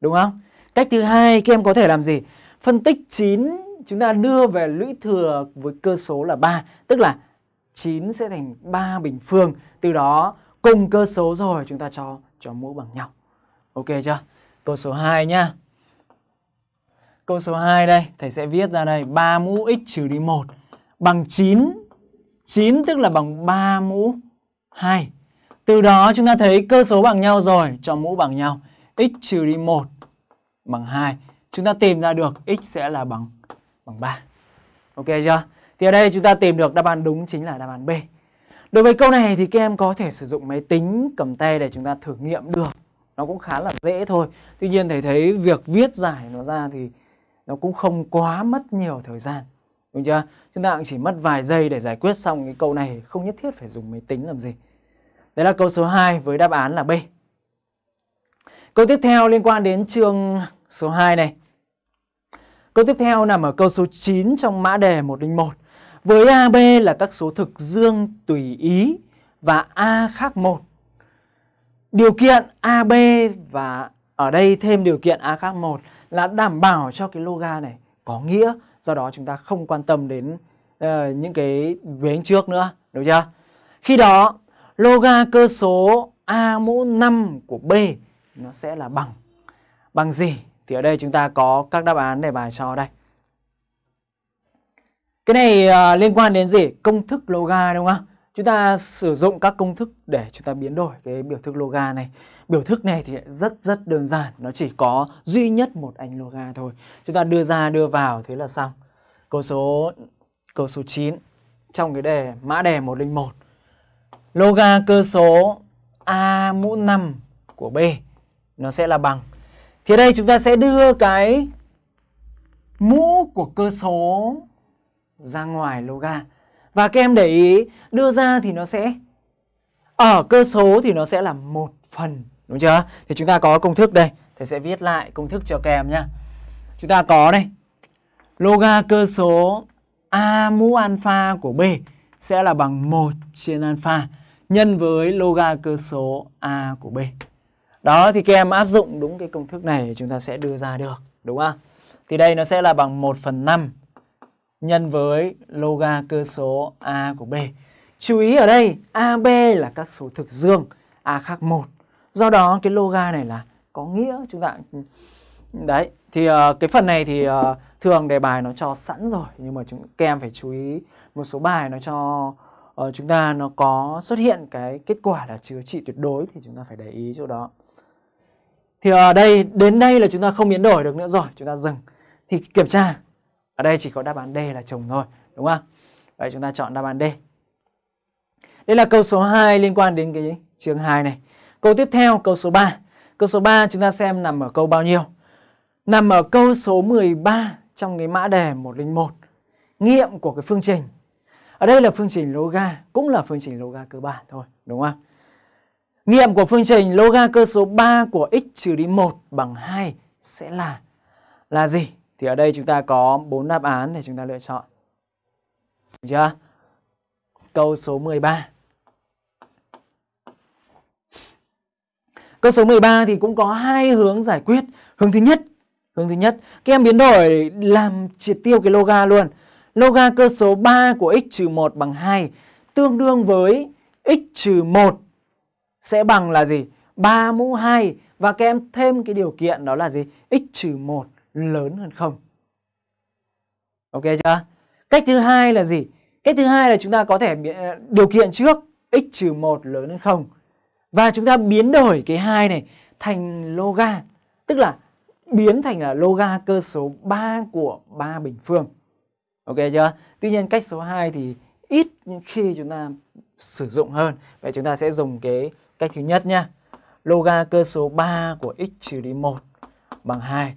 S1: Đúng không? Cách thứ hai, các em có thể làm gì? Phân tích 9 chúng ta đưa về lũy thừa với cơ số là 3, tức là 9 sẽ thành 3 bình phương. Từ đó cùng cơ số rồi chúng ta cho cho mũ bằng nhau. Ok chưa? Câu số 2 nhá. Câu số 2 đây, thầy sẽ viết ra đây 3 mũ x trừ đi 1 bằng 9 9 tức là bằng 3 mũ 2. Từ đó chúng ta thấy cơ số bằng nhau rồi, cho mũ bằng nhau. x trừ đi 1 bằng 2. Chúng ta tìm ra được x sẽ là bằng bằng 3. Ok chưa? Thì ở đây chúng ta tìm được đáp án đúng chính là đáp án B. Đối với câu này thì các em có thể sử dụng máy tính cầm tay để chúng ta thử nghiệm được. Nó cũng khá là dễ thôi. Tuy nhiên thầy thấy việc viết giải nó ra thì nó cũng không quá mất nhiều thời gian đúng chưa chúng ta cũng chỉ mất vài giây để giải quyết xong cái câu này không nhất thiết phải dùng máy tính làm gì đấy là câu số 2 với đáp án là B câu tiếp theo liên quan đến chương số 2 này câu tiếp theo nằm ở câu số 9 trong mã đề 101 với AB là các số thực dương tùy ý và A khác 1 điều kiện AB và ở đây thêm điều kiện A khác 1 là đảm bảo cho cái loga này có nghĩa do đó chúng ta không quan tâm đến uh, những cái vế trước nữa đúng chưa khi đó loga cơ số a mũ 5 của b nó sẽ là bằng bằng gì thì ở đây chúng ta có các đáp án để bài cho đây cái này uh, liên quan đến gì công thức loga đúng không chúng ta sử dụng các công thức để chúng ta biến đổi cái biểu thức loga này Biểu thức này thì rất rất đơn giản, nó chỉ có duy nhất một anh loga thôi. Chúng ta đưa ra đưa vào thế là xong. Câu số câu số 9 trong cái đề mã đề 101. Loga cơ số a mũ 5 của b nó sẽ là bằng. Thì đây chúng ta sẽ đưa cái mũ của cơ số ra ngoài loga. Và các em để ý đưa ra thì nó sẽ ở cơ số thì nó sẽ là một phần Đúng chưa? Thì chúng ta có công thức đây. Thầy sẽ viết lại công thức cho kèm nhá. Chúng ta có đây. Loga cơ số A mũ alpha của B sẽ là bằng 1 trên alpha nhân với loga cơ số A của B. Đó thì các em áp dụng đúng cái công thức này chúng ta sẽ đưa ra được. Đúng không? Thì đây nó sẽ là bằng 1 phần 5 nhân với loga cơ số A của B. Chú ý ở đây, AB là các số thực dương, A khác 1 do đó cái loga này là có nghĩa chúng ta đấy thì uh, cái phần này thì uh, thường đề bài nó cho sẵn rồi nhưng mà chúng các em phải chú ý một số bài nó cho uh, chúng ta nó có xuất hiện cái kết quả là chứa trị tuyệt đối thì chúng ta phải để ý chỗ đó thì ở uh, đây đến đây là chúng ta không biến đổi được nữa rồi chúng ta dừng thì kiểm tra ở đây chỉ có đáp án D là trùng thôi đúng không vậy chúng ta chọn đáp án D đây là câu số 2 liên quan đến cái chương 2 này Câu tiếp theo, câu số 3. Câu số 3 chúng ta xem nằm ở câu bao nhiêu? Nằm ở câu số 13 trong cái mã đề 101. Nghiệm của cái phương trình. Ở đây là phương trình loga, cũng là phương trình loga cơ bản thôi, đúng không? Nghiệm của phương trình loga cơ số 3 của x trừ đi 1 bằng 2 sẽ là là gì? Thì ở đây chúng ta có 4 đáp án để chúng ta lựa chọn. Được chưa? Câu số 13. cơ số 13 thì cũng có hai hướng giải quyết. Hướng thứ nhất, hướng thứ nhất, các em biến đổi làm triệt tiêu cái loga luôn. Loga cơ số 3 của x trừ 1 bằng 2 tương đương với x trừ 1 sẽ bằng là gì? 3 mũ 2 và các em thêm cái điều kiện đó là gì? x trừ 1 lớn hơn 0. Ok chưa? Cách thứ hai là gì? Cách thứ hai là chúng ta có thể ờ, điều kiện trước x trừ 1 lớn hơn 0 và chúng ta biến đổi cái hai này thành loga tức là biến thành là loga cơ số 3 của ba bình phương ok chưa tuy nhiên cách số 2 thì ít khi chúng ta sử dụng hơn vậy chúng ta sẽ dùng cái cách thứ nhất nha loga cơ số 3 của x trừ đi 1 bằng 2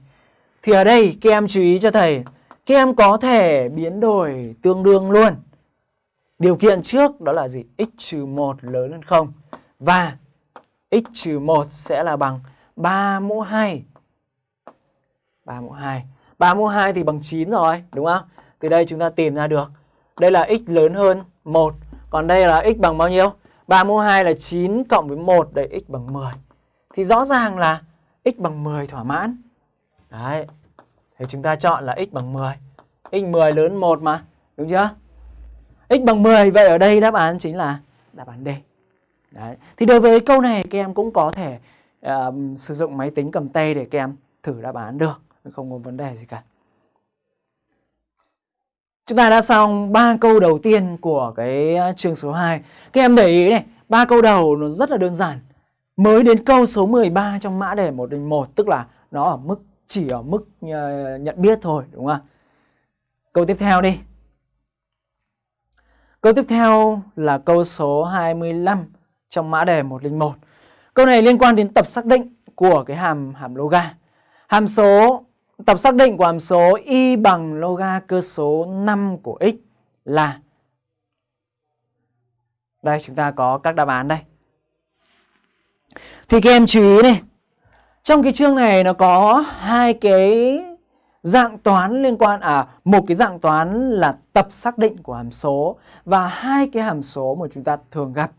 S1: thì ở đây các em chú ý cho thầy các em có thể biến đổi tương đương luôn điều kiện trước đó là gì x trừ 1 lớn hơn 0 và x trừ 1 sẽ là bằng 3 mũ 2. 3 mũ 2. 3 mũ 2 thì bằng 9 rồi, đúng không? Từ đây chúng ta tìm ra được. Đây là x lớn hơn 1. Còn đây là x bằng bao nhiêu? 3 mũ 2 là 9 cộng với 1, đây x bằng 10. Thì rõ ràng là x bằng 10 thỏa mãn. Đấy. Thì chúng ta chọn là x bằng 10. x 10 lớn 1 mà, đúng chưa? x bằng 10 vậy ở đây đáp án chính là đáp án D. Đấy. Thì đối với câu này các em cũng có thể uh, sử dụng máy tính cầm tay để các em thử đáp án được, không có vấn đề gì cả. Chúng ta đã xong ba câu đầu tiên của cái chương số 2. Các em để ý này, ba câu đầu nó rất là đơn giản. Mới đến câu số 13 trong mã đề 1 đến 1 tức là nó ở mức chỉ ở mức ờ, nhận biết thôi đúng không? Câu tiếp theo đi. Câu tiếp theo là câu số 25 trong mã đề 101. Câu này liên quan đến tập xác định của cái hàm hàm loga. Hàm số tập xác định của hàm số y bằng loga cơ số 5 của x là Đây chúng ta có các đáp án đây. Thì các em chú ý này. Trong cái chương này nó có hai cái dạng toán liên quan à một cái dạng toán là tập xác định của hàm số và hai cái hàm số mà chúng ta thường gặp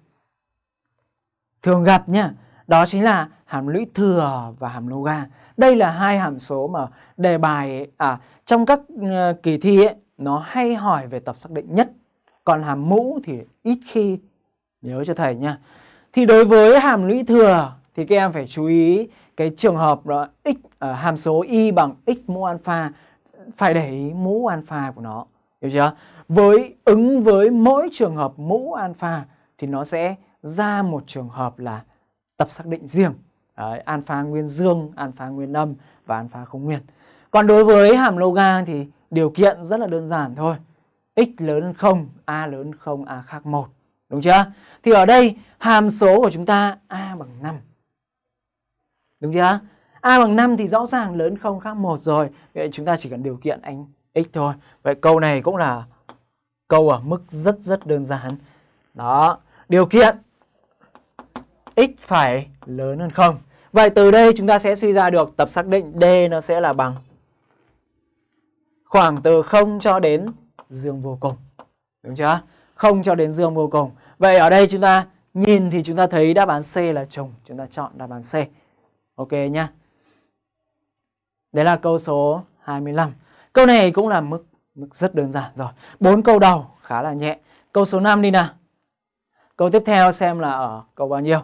S1: thường gặp nhá đó chính là hàm lũy thừa và hàm loga đây là hai hàm số mà đề bài à trong các ờ, kỳ thi ấy, nó hay hỏi về tập xác định nhất còn hàm mũ thì ít khi nhớ cho thầy nha thì đối với hàm lũy thừa thì các em phải chú ý cái trường hợp đó x uh, hàm số y bằng x mũ alpha phải để ý mũ alpha của nó hiểu chưa với ứng với mỗi trường hợp mũ alpha thì nó sẽ ra một trường hợp là tập xác định riêng Đấy, alpha nguyên dương, alpha nguyên âm và alpha không nguyên. Còn đối với hàm logan thì điều kiện rất là đơn giản thôi. x lớn hơn 0, a lớn hơn 0, a khác 1. Đúng chưa? Thì ở đây hàm số của chúng ta a bằng 5. Đúng chưa? a bằng 5 thì rõ ràng lớn không khác 1 rồi. Vậy chúng ta chỉ cần điều kiện anh x thôi. Vậy câu này cũng là câu ở mức rất rất đơn giản. Đó, điều kiện x phải lớn hơn không Vậy từ đây chúng ta sẽ suy ra được tập xác định D nó sẽ là bằng khoảng từ 0 cho đến dương vô cùng. Đúng chưa? 0 cho đến dương vô cùng. Vậy ở đây chúng ta nhìn thì chúng ta thấy đáp án C là trùng. Chúng ta chọn đáp án C. Ok nhá. Đấy là câu số 25. Câu này cũng là mức mức rất đơn giản rồi. bốn câu đầu khá là nhẹ. Câu số 5 đi nào. Câu tiếp theo xem là ở câu bao nhiêu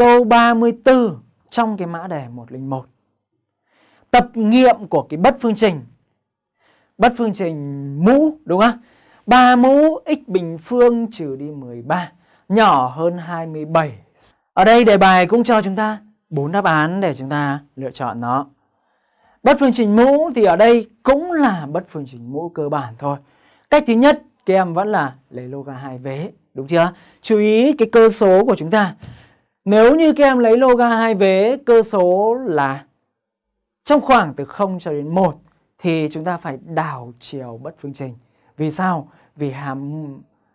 S1: câu 34 trong cái mã đề 101. Tập nghiệm của cái bất phương trình. Bất phương trình mũ đúng không? 3 mũ x bình phương trừ đi 13 nhỏ hơn 27. Ở đây đề bài cũng cho chúng ta bốn đáp án để chúng ta lựa chọn nó. Bất phương trình mũ thì ở đây cũng là bất phương trình mũ cơ bản thôi. Cách thứ nhất các em vẫn là lấy loga 2 vế, đúng chưa? Chú ý cái cơ số của chúng ta nếu như các em lấy loga 2 vế cơ số là trong khoảng từ 0 cho đến 1 thì chúng ta phải đảo chiều bất phương trình. Vì sao? Vì hàm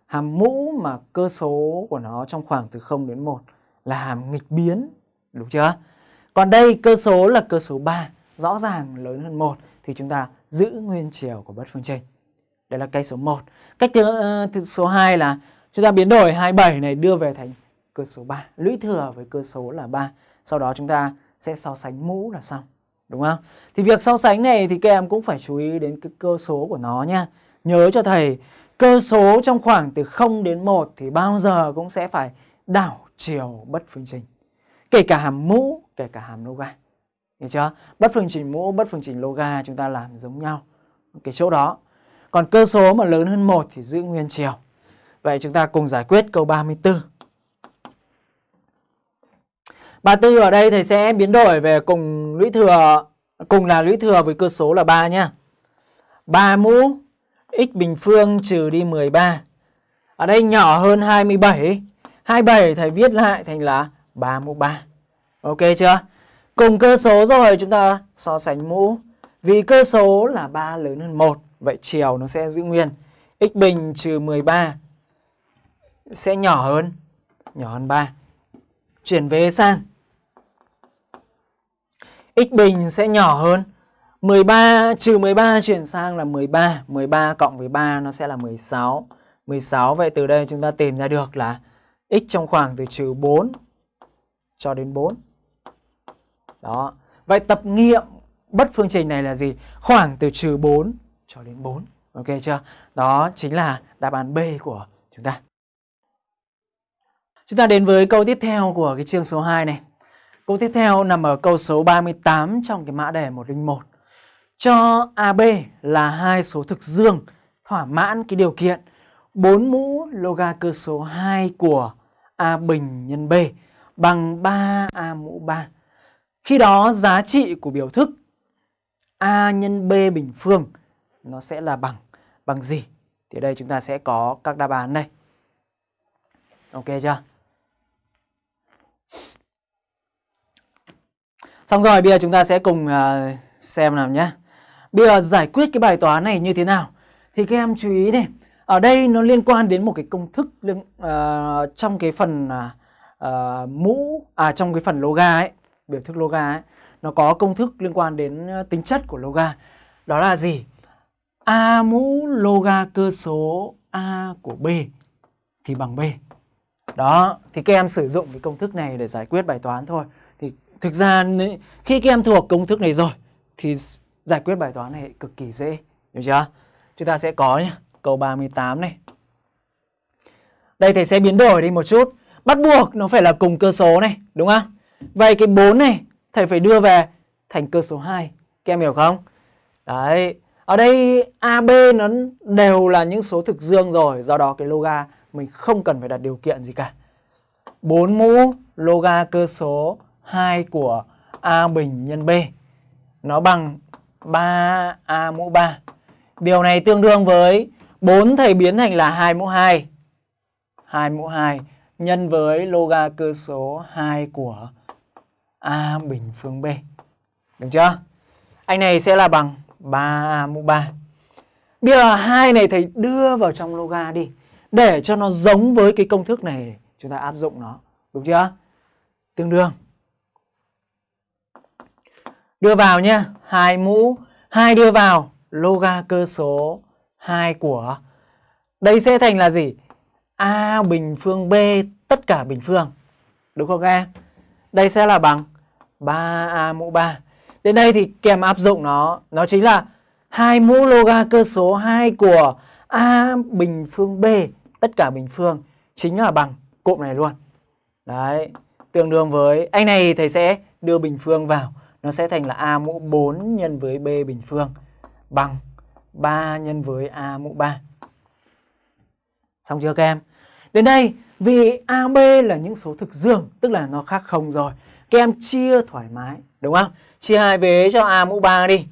S1: hàm mũ mà cơ số của nó trong khoảng từ 0 đến 1 là hàm nghịch biến, đúng chưa? Còn đây cơ số là cơ số 3, rõ ràng lớn hơn 1 thì chúng ta giữ nguyên chiều của bất phương trình. Đây là cách số 1. Cách thứ, uh, thứ số 2 là chúng ta biến đổi 27 này đưa về thành cơ số 3 lũy thừa với cơ số là 3 sau đó chúng ta sẽ so sánh mũ là xong đúng không thì việc so sánh này thì các em cũng phải chú ý đến cái cơ số của nó nha nhớ cho thầy cơ số trong khoảng từ 0 đến 1 thì bao giờ cũng sẽ phải đảo chiều bất phương trình kể cả hàm mũ kể cả hàm loga hiểu chưa bất phương trình mũ bất phương trình loga chúng ta làm giống nhau cái chỗ đó còn cơ số mà lớn hơn 1 thì giữ nguyên chiều vậy chúng ta cùng giải quyết câu 34 Ba tư ở đây thầy sẽ biến đổi về cùng lũy thừa cùng là lũy thừa với cơ số là 3 nhá. 3 mũ x bình phương trừ đi 13. Ở đây nhỏ hơn 27. 27 thầy viết lại thành là 3 mũ 3. Ok chưa? Cùng cơ số rồi chúng ta so sánh mũ. Vì cơ số là 3 lớn hơn 1, vậy chiều nó sẽ giữ nguyên. x bình trừ 13 sẽ nhỏ hơn nhỏ hơn 3. Chuyển về sang x bình sẽ nhỏ hơn 13 trừ 13 chuyển sang là 13 13 cộng với 3 nó sẽ là 16 16 vậy từ đây chúng ta tìm ra được là x trong khoảng từ trừ 4 cho đến 4 đó vậy tập nghiệm bất phương trình này là gì khoảng từ trừ 4 cho đến 4 ok chưa đó chính là đáp án B của chúng ta chúng ta đến với câu tiếp theo của cái chương số 2 này Câu tiếp theo nằm ở câu số 38 trong cái mã đề 101. Cho AB là hai số thực dương thỏa mãn cái điều kiện 4 mũ loga cơ số 2 của A bình nhân B bằng 3A mũ 3. Khi đó giá trị của biểu thức A nhân B bình phương nó sẽ là bằng bằng gì? Thì đây chúng ta sẽ có các đáp án đây. Ok chưa? Xong rồi bây giờ chúng ta sẽ cùng uh, xem nào nhé Bây giờ giải quyết cái bài toán này như thế nào Thì các em chú ý này Ở đây nó liên quan đến một cái công thức uh, trong cái phần uh, mũ À trong cái phần loga ấy Biểu thức loga ấy Nó có công thức liên quan đến tính chất của loga Đó là gì? A mũ loga cơ số A của B thì bằng B Đó, thì các em sử dụng cái công thức này để giải quyết bài toán thôi Thì Thực ra khi các em thuộc công thức này rồi thì giải quyết bài toán này cực kỳ dễ, hiểu chưa? Chúng ta sẽ có nhé, câu 38 này. Đây thầy sẽ biến đổi đi một chút, bắt buộc nó phải là cùng cơ số này, đúng không? Vậy cái 4 này thầy phải đưa về thành cơ số 2. Các em hiểu không? Đấy, ở đây A, B nó đều là những số thực dương rồi, do đó cái loga mình không cần phải đặt điều kiện gì cả. 4 mũ loga cơ số 2 của A bình nhân B nó bằng 3A mũ 3. Điều này tương đương với 4 thầy biến thành là 2 mũ 2. 2 mũ 2 nhân với loga cơ số 2 của A bình phương B. Đúng chưa? Anh này sẽ là bằng 3A mũ 3. Bây giờ hai này thầy đưa vào trong loga đi để cho nó giống với cái công thức này chúng ta áp dụng nó. Đúng chưa? Tương đương Đưa vào nhé, hai mũ, hai đưa vào loga cơ số 2 của đây sẽ thành là gì? A bình phương B tất cả bình phương. Đúng không các em? Đây sẽ là bằng 3A mũ 3. Đến đây thì kèm áp dụng nó, nó chính là hai mũ loga cơ số 2 của A bình phương B tất cả bình phương chính là bằng cụm này luôn. Đấy, tương đương với anh này thầy sẽ đưa bình phương vào nó sẽ thành là A mũ 4 nhân với B bình phương bằng 3 nhân với A mũ 3. Xong chưa các em? Đến đây vì AB là những số thực dương, tức là nó khác không rồi. Các em chia thoải mái, đúng không? Chia hai vế cho A mũ 3 đi.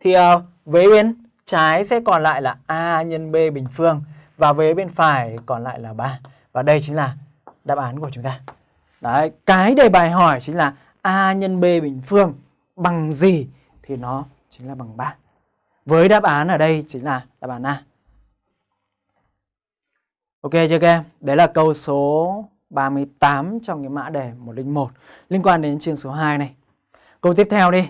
S1: Thì uh, vế bên trái sẽ còn lại là A nhân B bình phương và vế bên phải còn lại là 3. Và đây chính là đáp án của chúng ta. Đấy, cái đề bài hỏi chính là A nhân B bình phương bằng gì thì nó chính là bằng 3. Với đáp án ở đây chính là đáp án A. Ok chưa các em? Đấy là câu số 38 trong cái mã đề 101 liên quan đến chương số 2 này. Câu tiếp theo đi.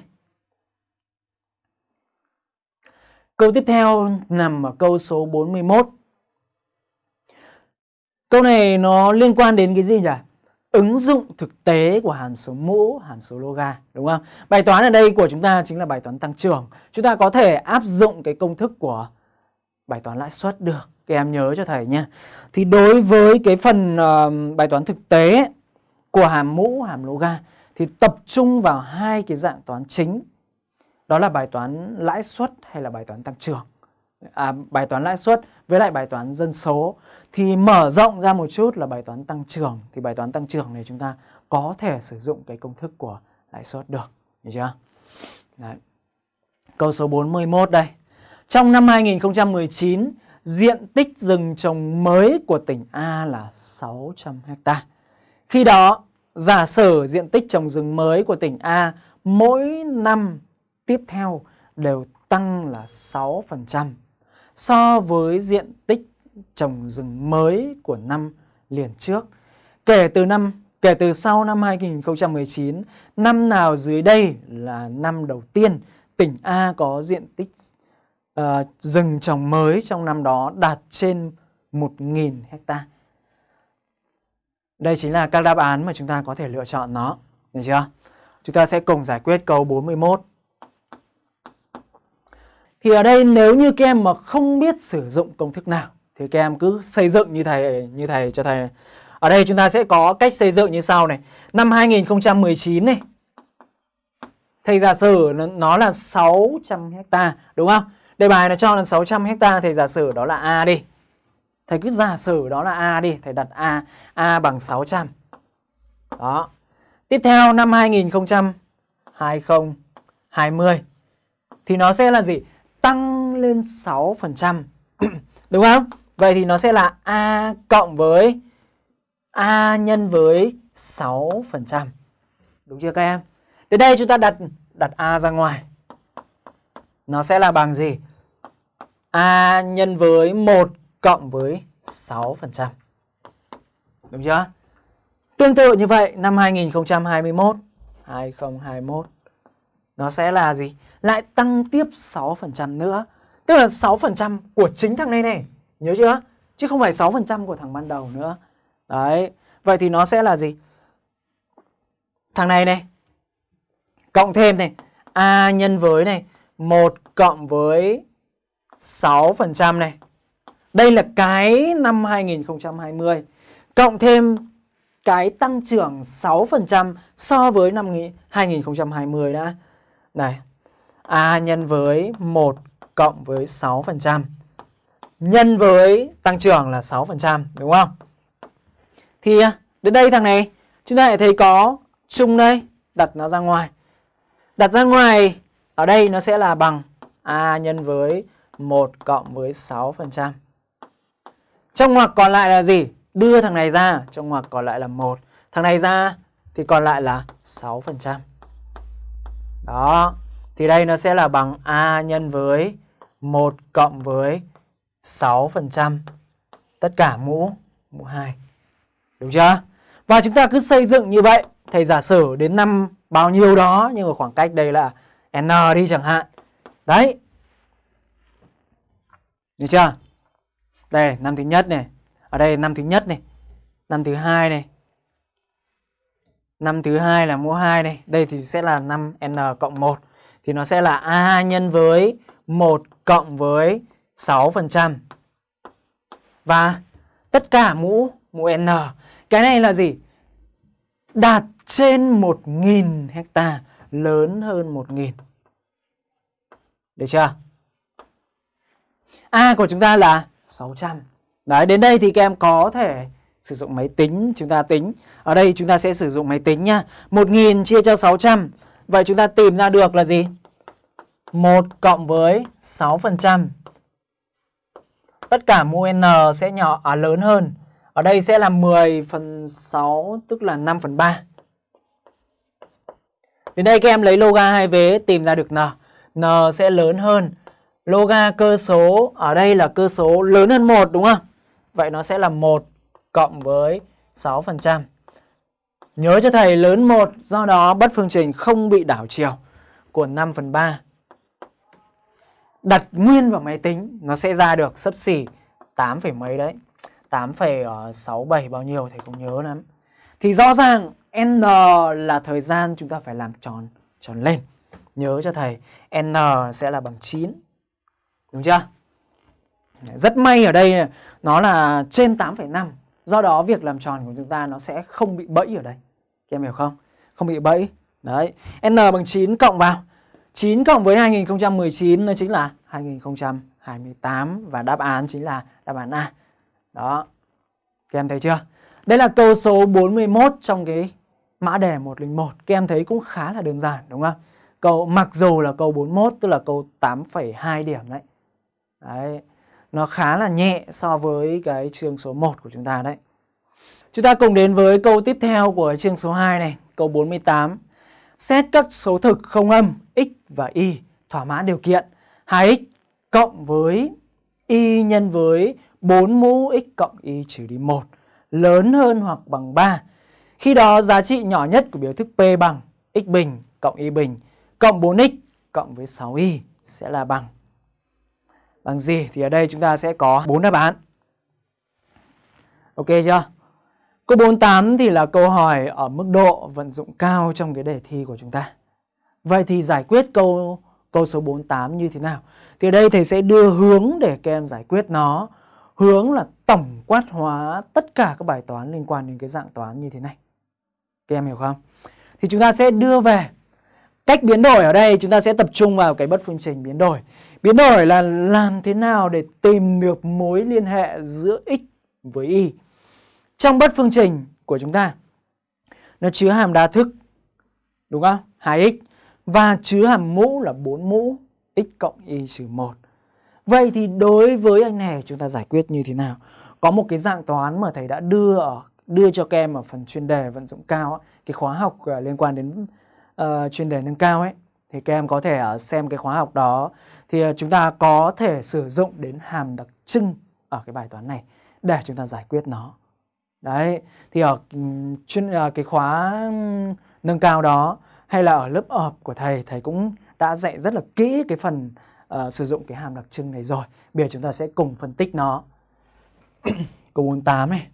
S1: Câu tiếp theo nằm ở câu số 41. Câu này nó liên quan đến cái gì nhỉ? ứng dụng thực tế của hàm số mũ, hàm số loga đúng không? Bài toán ở đây của chúng ta chính là bài toán tăng trưởng. Chúng ta có thể áp dụng cái công thức của bài toán lãi suất được. Các em nhớ cho thầy nhé. Thì đối với cái phần uh, bài toán thực tế của hàm mũ, hàm loga thì tập trung vào hai cái dạng toán chính. Đó là bài toán lãi suất hay là bài toán tăng trưởng. À, bài toán lãi suất với lại bài toán dân số thì mở rộng ra một chút là bài toán tăng trưởng thì bài toán tăng trưởng này chúng ta có thể sử dụng cái công thức của lãi suất được hiểu chưa Đấy. câu số 41 đây trong năm 2019 diện tích rừng trồng mới của tỉnh A là 600 ha khi đó giả sử diện tích trồng rừng mới của tỉnh A mỗi năm tiếp theo đều tăng là 6% so với diện tích trồng rừng mới của năm liền trước. Kể từ năm kể từ sau năm 2019, năm nào dưới đây là năm đầu tiên tỉnh A có diện tích uh, rừng trồng mới trong năm đó đạt trên 1.000 hecta. Đây chính là các đáp án mà chúng ta có thể lựa chọn nó. Được chưa? Chúng ta sẽ cùng giải quyết câu 41. Thì ở đây nếu như các em mà không biết sử dụng công thức nào thì các em cứ xây dựng như thầy như thầy cho thầy này. Ở đây chúng ta sẽ có cách xây dựng như sau này. Năm 2019 này. Thầy giả sử nó, nó là 600 hecta đúng không? Đề bài nó cho là 600 hecta thầy giả sử đó là A đi. Thầy cứ giả sử đó là A đi, thầy đặt A, A bằng 600. Đó. Tiếp theo năm 2020 thì nó sẽ là gì? Tăng lên 6%. đúng không? Vậy thì nó sẽ là A cộng với A nhân với 6%. Đúng chưa các em? Đến đây chúng ta đặt đặt A ra ngoài. Nó sẽ là bằng gì? A nhân với 1 cộng với 6%. Đúng chưa? Tương tự như vậy, năm 2021, 2021 nó sẽ là gì? Lại tăng tiếp 6% nữa. Tức là 6% của chính thằng này này nhớ chưa chứ không phải 6% của thằng ban đầu nữa đấy vậy thì nó sẽ là gì thằng này này cộng thêm này a nhân với này 1 cộng với 6% này đây là cái năm 2020 cộng thêm cái tăng trưởng 6% so với năm 2020 đã. Này, A nhân với 1 cộng với 6% nhân với tăng trưởng là 6% đúng không? Thì à, đến đây thằng này chúng ta lại thấy có chung đây, đặt nó ra ngoài. Đặt ra ngoài ở đây nó sẽ là bằng A nhân với 1 cộng với 6%. Trong ngoặc còn lại là gì? Đưa thằng này ra, trong ngoặc còn lại là 1. Thằng này ra thì còn lại là 6%. Đó, thì đây nó sẽ là bằng A nhân với 1 cộng với 6% tất cả mũ mũ 2. Đúng chưa? Và chúng ta cứ xây dựng như vậy, thầy giả sử đến năm bao nhiêu đó nhưng mà khoảng cách đây là n đi chẳng hạn. Đấy. Được chưa? Đây, năm thứ nhất này. Ở đây năm thứ nhất này. Năm thứ hai này. Năm thứ hai là mũ 2 này. Đây thì sẽ là năm n cộng 1 thì nó sẽ là a nhân với 1 cộng với 6%. Và tất cả mũ mũ N, cái này là gì? Đạt trên 1.000 hecta lớn hơn 1.000. Được chưa? A của chúng ta là 600. Đấy, đến đây thì các em có thể sử dụng máy tính chúng ta tính. Ở đây chúng ta sẽ sử dụng máy tính nha. 1.000 chia cho 600. Vậy chúng ta tìm ra được là gì? 1 cộng với 6% tất cả mũ n sẽ nhỏ à, lớn hơn. Ở đây sẽ là 10 phần 6 tức là 5 phần 3. Đến đây các em lấy loga hai vế tìm ra được n. n sẽ lớn hơn loga cơ số ở đây là cơ số lớn hơn 1 đúng không? Vậy nó sẽ là 1 cộng với 6%. Nhớ cho thầy lớn 1 do đó bất phương trình không bị đảo chiều của 5 phần 3 đặt nguyên vào máy tính nó sẽ ra được sấp xỉ 8, mấy đấy 8,67 ờ, bao nhiêu thầy cũng nhớ lắm thì rõ ràng n là thời gian chúng ta phải làm tròn tròn lên nhớ cho thầy n sẽ là bằng 9 đúng chưa rất may ở đây nó là trên 8,5 do đó việc làm tròn của chúng ta nó sẽ không bị bẫy ở đây các em hiểu không không bị bẫy đấy n bằng 9 cộng vào 9 cộng với 2019 nó chính là 2028 và đáp án chính là đáp án A. Đó. Các em thấy chưa? Đây là câu số 41 trong cái mã đề 101. Các em thấy cũng khá là đơn giản đúng không? Câu mặc dù là câu 41 tức là câu 8,2 điểm đấy. Đấy. Nó khá là nhẹ so với cái chương số 1 của chúng ta đấy. Chúng ta cùng đến với câu tiếp theo của chương số 2 này, câu 48. Xét các số thực không âm x và y thỏa mãn điều kiện 2x cộng với y nhân với 4 mũ x cộng y trừ đi 1 lớn hơn hoặc bằng 3. Khi đó giá trị nhỏ nhất của biểu thức p bằng x bình cộng y bình cộng 4x cộng với 6y sẽ là bằng bằng gì? Thì ở đây chúng ta sẽ có 4 đáp án. Ok chưa? Câu 48 thì là câu hỏi ở mức độ vận dụng cao trong cái đề thi của chúng ta. Vậy thì giải quyết câu câu số 48 như thế nào? Thì ở đây thầy sẽ đưa hướng để các em giải quyết nó. Hướng là tổng quát hóa tất cả các bài toán liên quan đến cái dạng toán như thế này. Các em hiểu không? Thì chúng ta sẽ đưa về cách biến đổi ở đây chúng ta sẽ tập trung vào cái bất phương trình biến đổi. Biến đổi là làm thế nào để tìm được mối liên hệ giữa x với y trong bất phương trình của chúng ta nó chứa hàm đa thức đúng không 2x và chứa hàm mũ là 4 mũ x cộng y trừ 1 vậy thì đối với anh này chúng ta giải quyết như thế nào có một cái dạng toán mà thầy đã đưa ở đưa cho các em ở phần chuyên đề vận dụng cao ấy, cái khóa học à, liên quan đến uh, chuyên đề nâng cao ấy thì các em có thể à, xem cái khóa học đó thì à, chúng ta có thể sử dụng đến hàm đặc trưng ở cái bài toán này để chúng ta giải quyết nó đấy thì ở ừ, chuyên à, cái khóa ừ, nâng cao đó hay là ở lớp học của thầy thầy cũng đã dạy rất là kỹ cái phần uh, sử dụng cái hàm đặc trưng này rồi bây giờ chúng ta sẽ cùng phân tích nó câu 48 này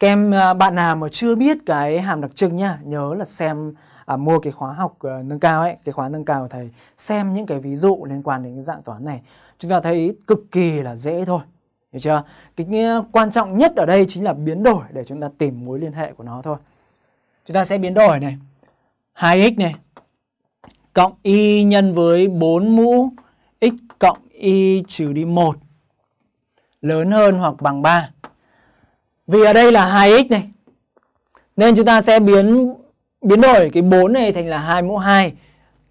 S1: các em uh, ờ, bạn nào mà chưa biết cái hàm đặc trưng nhá nhớ là xem à, mua cái khóa học uh, nâng cao ấy cái khóa nâng cao của thầy xem những cái ví dụ liên quan đến cái dạng toán này chúng ta thấy cực kỳ là dễ thôi Hiểu chưa? Cái quan trọng nhất ở đây chính là biến đổi để chúng ta tìm mối liên hệ của nó thôi. Chúng ta sẽ biến đổi này. 2x này cộng y nhân với 4 mũ x cộng y trừ đi 1 lớn hơn hoặc bằng 3. Vì ở đây là 2x này. Nên chúng ta sẽ biến biến đổi cái 4 này thành là 2 mũ 2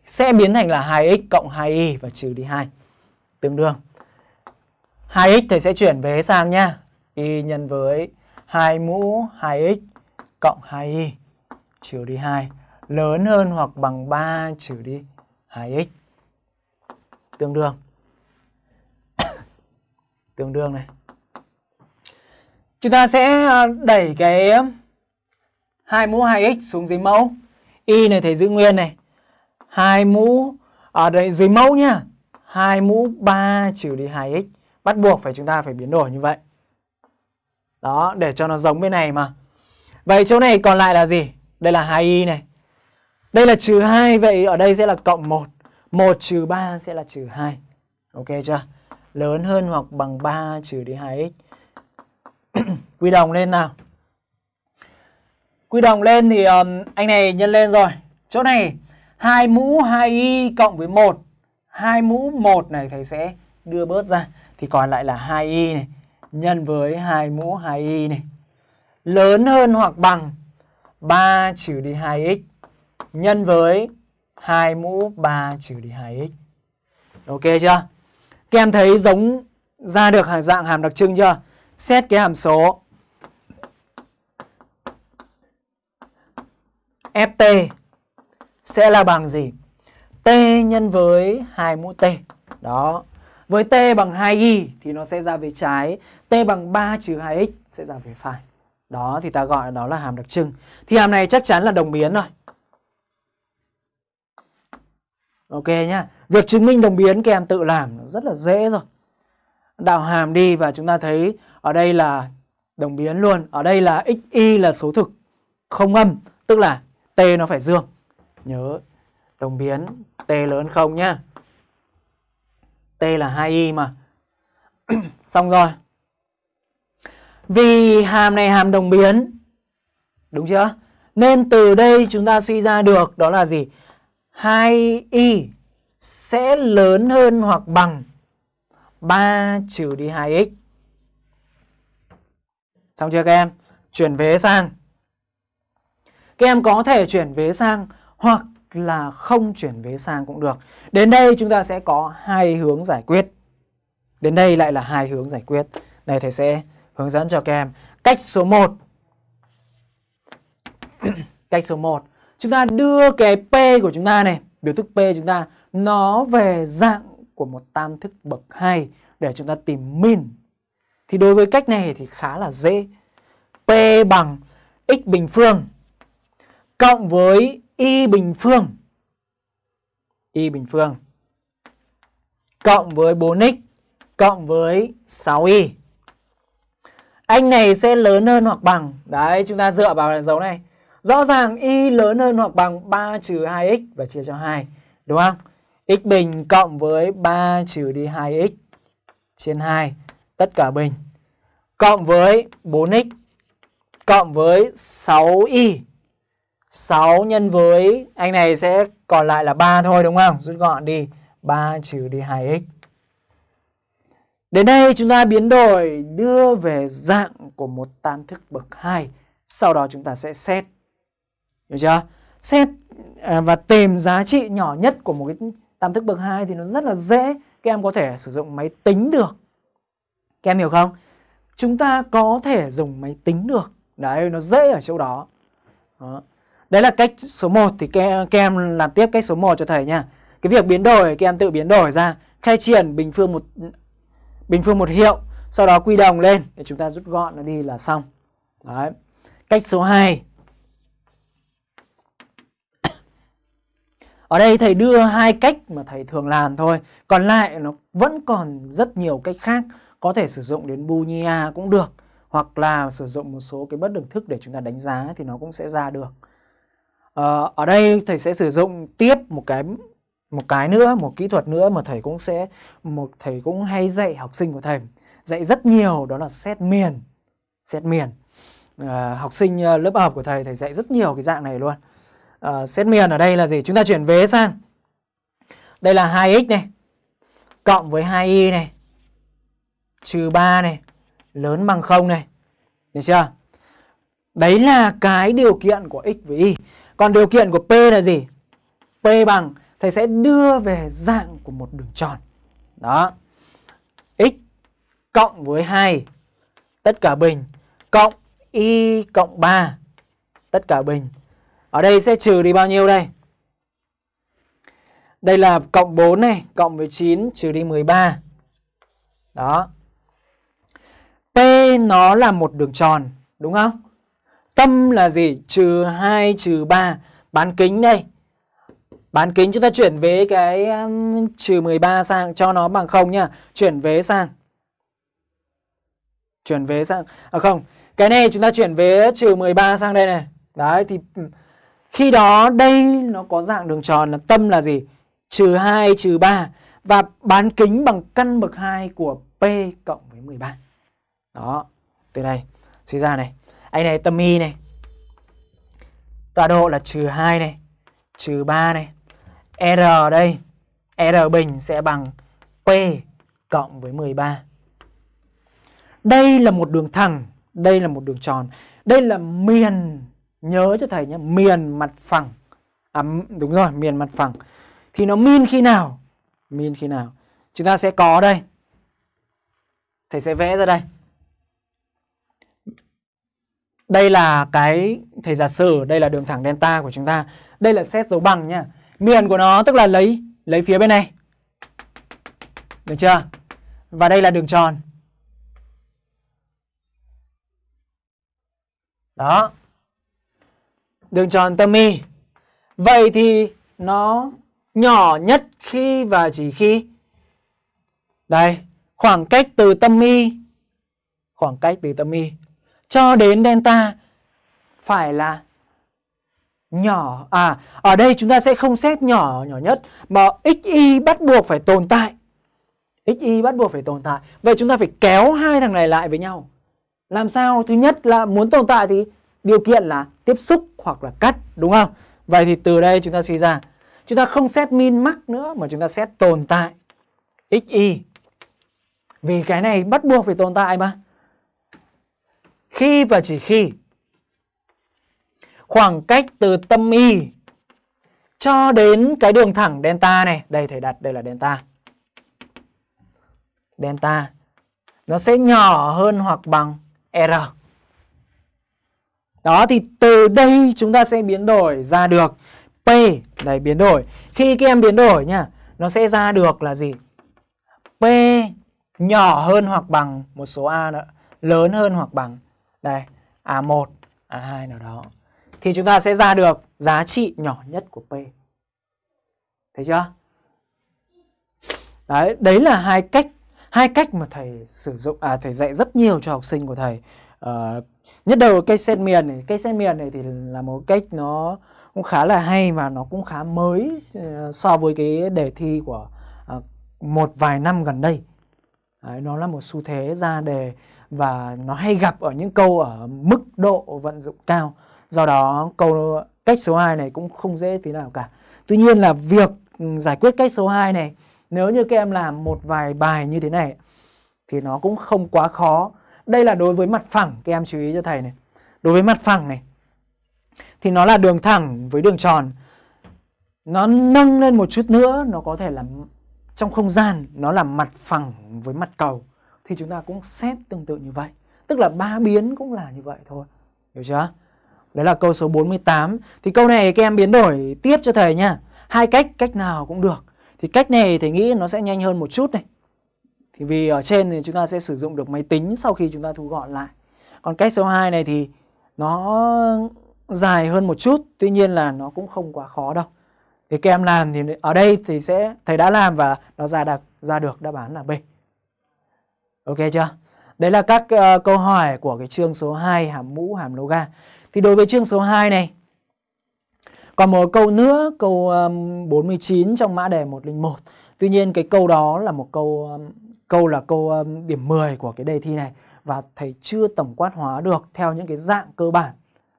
S1: sẽ biến thành là 2x cộng 2y và trừ đi 2 tương đương 2x thì sẽ chuyển vế sang nha. Y nhân với 2 mũ 2x cộng 2y trừ đi 2 lớn hơn hoặc bằng 3 trừ đi 2x. Tương đương. Tương đương này. Chúng ta sẽ à, đẩy cái 2 um, mũ 2x xuống dưới mẫu. Y này thầy giữ nguyên này. 2 mũ ở à, đây dưới mẫu nha 2 mũ 3 trừ đi 2x bắt buộc phải chúng ta phải biến đổi như vậy đó để cho nó giống bên này mà vậy chỗ này còn lại là gì đây là 2y này đây là trừ 2 vậy ở đây sẽ là cộng 1 1 trừ 3 sẽ là trừ 2 ok chưa lớn hơn hoặc bằng 3 trừ đi 2x quy đồng lên nào quy đồng lên thì um, anh này nhân lên rồi chỗ này 2 mũ 2y cộng với 1 2 mũ 1 này thầy sẽ đưa bớt ra thì còn lại là 2y này nhân với 2 mũ 2y này lớn hơn hoặc bằng 3 trừ đi 2x nhân với 2 mũ 3 trừ đi 2x. Ok chưa? Các em thấy giống ra được dạng hàm đặc trưng chưa? Xét cái hàm số ft sẽ là bằng gì? t nhân với 2 mũ t. Đó. Với t bằng 2y thì nó sẽ ra về trái, t bằng 3 trừ 2x sẽ ra về phải. Đó thì ta gọi đó là hàm đặc trưng. Thì hàm này chắc chắn là đồng biến rồi. Ok nhá. Việc chứng minh đồng biến các em tự làm rất là dễ rồi. Đạo hàm đi và chúng ta thấy ở đây là đồng biến luôn. Ở đây là xy là số thực không âm, tức là t nó phải dương. Nhớ đồng biến t lớn không nhá. T là 2y mà. Xong rồi. Vì hàm này hàm đồng biến. Đúng chưa? Nên từ đây chúng ta suy ra được đó là gì? 2y sẽ lớn hơn hoặc bằng 3 trừ đi 2x. Xong chưa các em? Chuyển vế sang. Các em có thể chuyển vế sang hoặc là không chuyển vế sang cũng được. Đến đây chúng ta sẽ có hai hướng giải quyết. Đến đây lại là hai hướng giải quyết. này thầy sẽ hướng dẫn cho các em. Cách số 1. Cách số 1. Chúng ta đưa cái P của chúng ta này, biểu thức P chúng ta nó về dạng của một tam thức bậc 2 để chúng ta tìm min. Thì đối với cách này thì khá là dễ. P bằng x bình phương cộng với y bình phương y bình phương cộng với 4x cộng với 6y. Anh này sẽ lớn hơn hoặc bằng. Đấy, chúng ta dựa vào dấu này. Rõ ràng y lớn hơn hoặc bằng 3 trừ 2x và chia cho 2. Đúng không? x bình cộng với 3 trừ đi 2x trên 2. Tất cả bình. Cộng với 4x. Cộng với 6y. 6 nhân với anh này sẽ còn lại là 3 thôi đúng không? Rút gọn đi. 3 trừ đi 2x. Đến đây chúng ta biến đổi đưa về dạng của một tam thức bậc 2. Sau đó chúng ta sẽ xét. Hiểu chưa? Xét à, và tìm giá trị nhỏ nhất của một cái tam thức bậc 2 thì nó rất là dễ. Các em có thể sử dụng máy tính được. Các em hiểu không? Chúng ta có thể dùng máy tính được. Đấy, nó dễ ở chỗ đó. Đó. Đấy là cách số 1 thì các, em làm tiếp cách số 1 cho thầy nha. Cái việc biến đổi các em tự biến đổi ra, khai triển bình phương một bình phương một hiệu, sau đó quy đồng lên để chúng ta rút gọn nó đi là xong. Đấy. Cách số 2. Ở đây thầy đưa hai cách mà thầy thường làm thôi, còn lại nó vẫn còn rất nhiều cách khác có thể sử dụng đến Bunia cũng được hoặc là sử dụng một số cái bất đường thức để chúng ta đánh giá thì nó cũng sẽ ra được à, ở đây thầy sẽ sử dụng tiếp một cái một cái nữa một kỹ thuật nữa mà thầy cũng sẽ một thầy cũng hay dạy học sinh của thầy dạy rất nhiều đó là xét miền xét miền à, học sinh ờ, lớp học của thầy thầy dạy rất nhiều cái dạng này luôn à, xét miền ở đây là gì chúng ta chuyển vế sang đây là 2x này cộng với 2y này trừ 3 này lớn bằng 0 này được chưa đấy là cái điều kiện của x với y còn điều kiện của P là gì? P bằng thầy sẽ đưa về dạng của một đường tròn. Đó. X cộng với 2 tất cả bình cộng y cộng 3 tất cả bình. Ở đây sẽ trừ đi bao nhiêu đây? Đây là cộng 4 này, cộng với 9 trừ đi 13. Đó. P nó là một đường tròn, đúng không? Tâm là gì? Trừ 2, trừ 3. Bán kính đây. Bán kính chúng ta chuyển vế cái um, trừ 13 sang cho nó bằng không nhá. Chuyển vế sang. Chuyển vế sang. À không, cái này chúng ta chuyển vế trừ 13 sang đây này. Đấy thì ừ. khi đó đây nó có dạng đường tròn là tâm là gì? Trừ 2, trừ 3 và bán kính bằng căn bậc 2 của P cộng với 13. Đó, từ đây suy ra này anh này tâm y này tọa độ là trừ 2 này trừ 3 này R đây R bình sẽ bằng P cộng với 13 đây là một đường thẳng đây là một đường tròn đây là miền nhớ cho thầy nhé miền mặt phẳng à, đúng rồi miền mặt phẳng thì nó min khi nào min khi nào chúng ta sẽ có đây thầy sẽ vẽ ra đây đây là cái thầy giả sử, đây là đường thẳng delta của chúng ta. Đây là xét dấu bằng nha. Miền của nó tức là lấy lấy phía bên này. Được chưa? Và đây là đường tròn. Đó. Đường tròn tâm y. Vậy thì nó nhỏ nhất khi và chỉ khi đây, khoảng cách từ tâm y khoảng cách từ tâm y cho đến delta phải là nhỏ à ở đây chúng ta sẽ không xét nhỏ nhỏ nhất mà xy bắt buộc phải tồn tại xy bắt buộc phải tồn tại vậy chúng ta phải kéo hai thằng này lại với nhau làm sao thứ nhất là muốn tồn tại thì điều kiện là tiếp xúc hoặc là cắt đúng không vậy thì từ đây chúng ta suy ra chúng ta không xét min max nữa mà chúng ta xét tồn tại xy vì cái này bắt buộc phải tồn tại mà khi và chỉ khi khoảng cách từ tâm y cho đến cái đường thẳng delta này, đây thầy đặt đây là delta. Delta nó sẽ nhỏ hơn hoặc bằng r. Đó thì từ đây chúng ta sẽ biến đổi ra được P này biến đổi Khi các em biến đổi nha Nó sẽ ra được là gì P nhỏ hơn hoặc bằng một số A nữa Lớn hơn hoặc bằng đây A1, A2 nào đó thì chúng ta sẽ ra được giá trị nhỏ nhất của P. Thấy chưa? Đấy, đấy là hai cách hai cách mà thầy sử dụng à thầy dạy rất nhiều cho học sinh của thầy. Uh, nhất đầu cây sen miền này, cây sen miền này thì là một cách nó cũng khá là hay và nó cũng khá mới ờ, so với cái đề thi của ờ, một vài năm gần đây. Đấy, nó là một xu thế ra đề và nó hay gặp ở những câu ở mức độ vận dụng cao. Do đó câu cách số 2 này cũng không dễ tí nào cả. Tuy nhiên là việc ừ, giải quyết cách số 2 này nếu như các em làm một vài bài như thế này thì nó cũng không quá khó. Đây là đối với mặt phẳng các em chú ý cho thầy này. Đối với mặt phẳng này thì nó là đường thẳng với đường tròn. Nó nâng lên một chút nữa nó có thể là trong không gian nó là mặt phẳng với mặt cầu thì chúng ta cũng xét tương tự như vậy. Tức là ba biến cũng là như vậy thôi. Hiểu chưa? Đấy là câu số 48. Thì câu này các em biến đổi tiếp cho thầy nha. Hai cách, cách nào cũng được. Thì cách này thầy nghĩ nó sẽ nhanh hơn một chút này. Thì vì ở trên thì chúng ta sẽ sử dụng được máy tính sau khi chúng ta thu gọn lại. Còn cách số 2 này thì nó dài hơn một chút, tuy nhiên là nó cũng không quá khó đâu. Thì các em làm thì ở đây thì sẽ thầy đã làm và nó ra được ra được đáp án là B. Ok chưa? Đấy là các uh, câu hỏi của cái chương số 2 hàm mũ hàm loga. Thì đối với chương số 2 này còn một câu nữa, câu um, 49 trong mã đề 101. Tuy nhiên cái câu đó là một câu um, câu là câu um, điểm 10 của cái đề thi này và thầy chưa tổng quát hóa được theo những cái dạng cơ bản.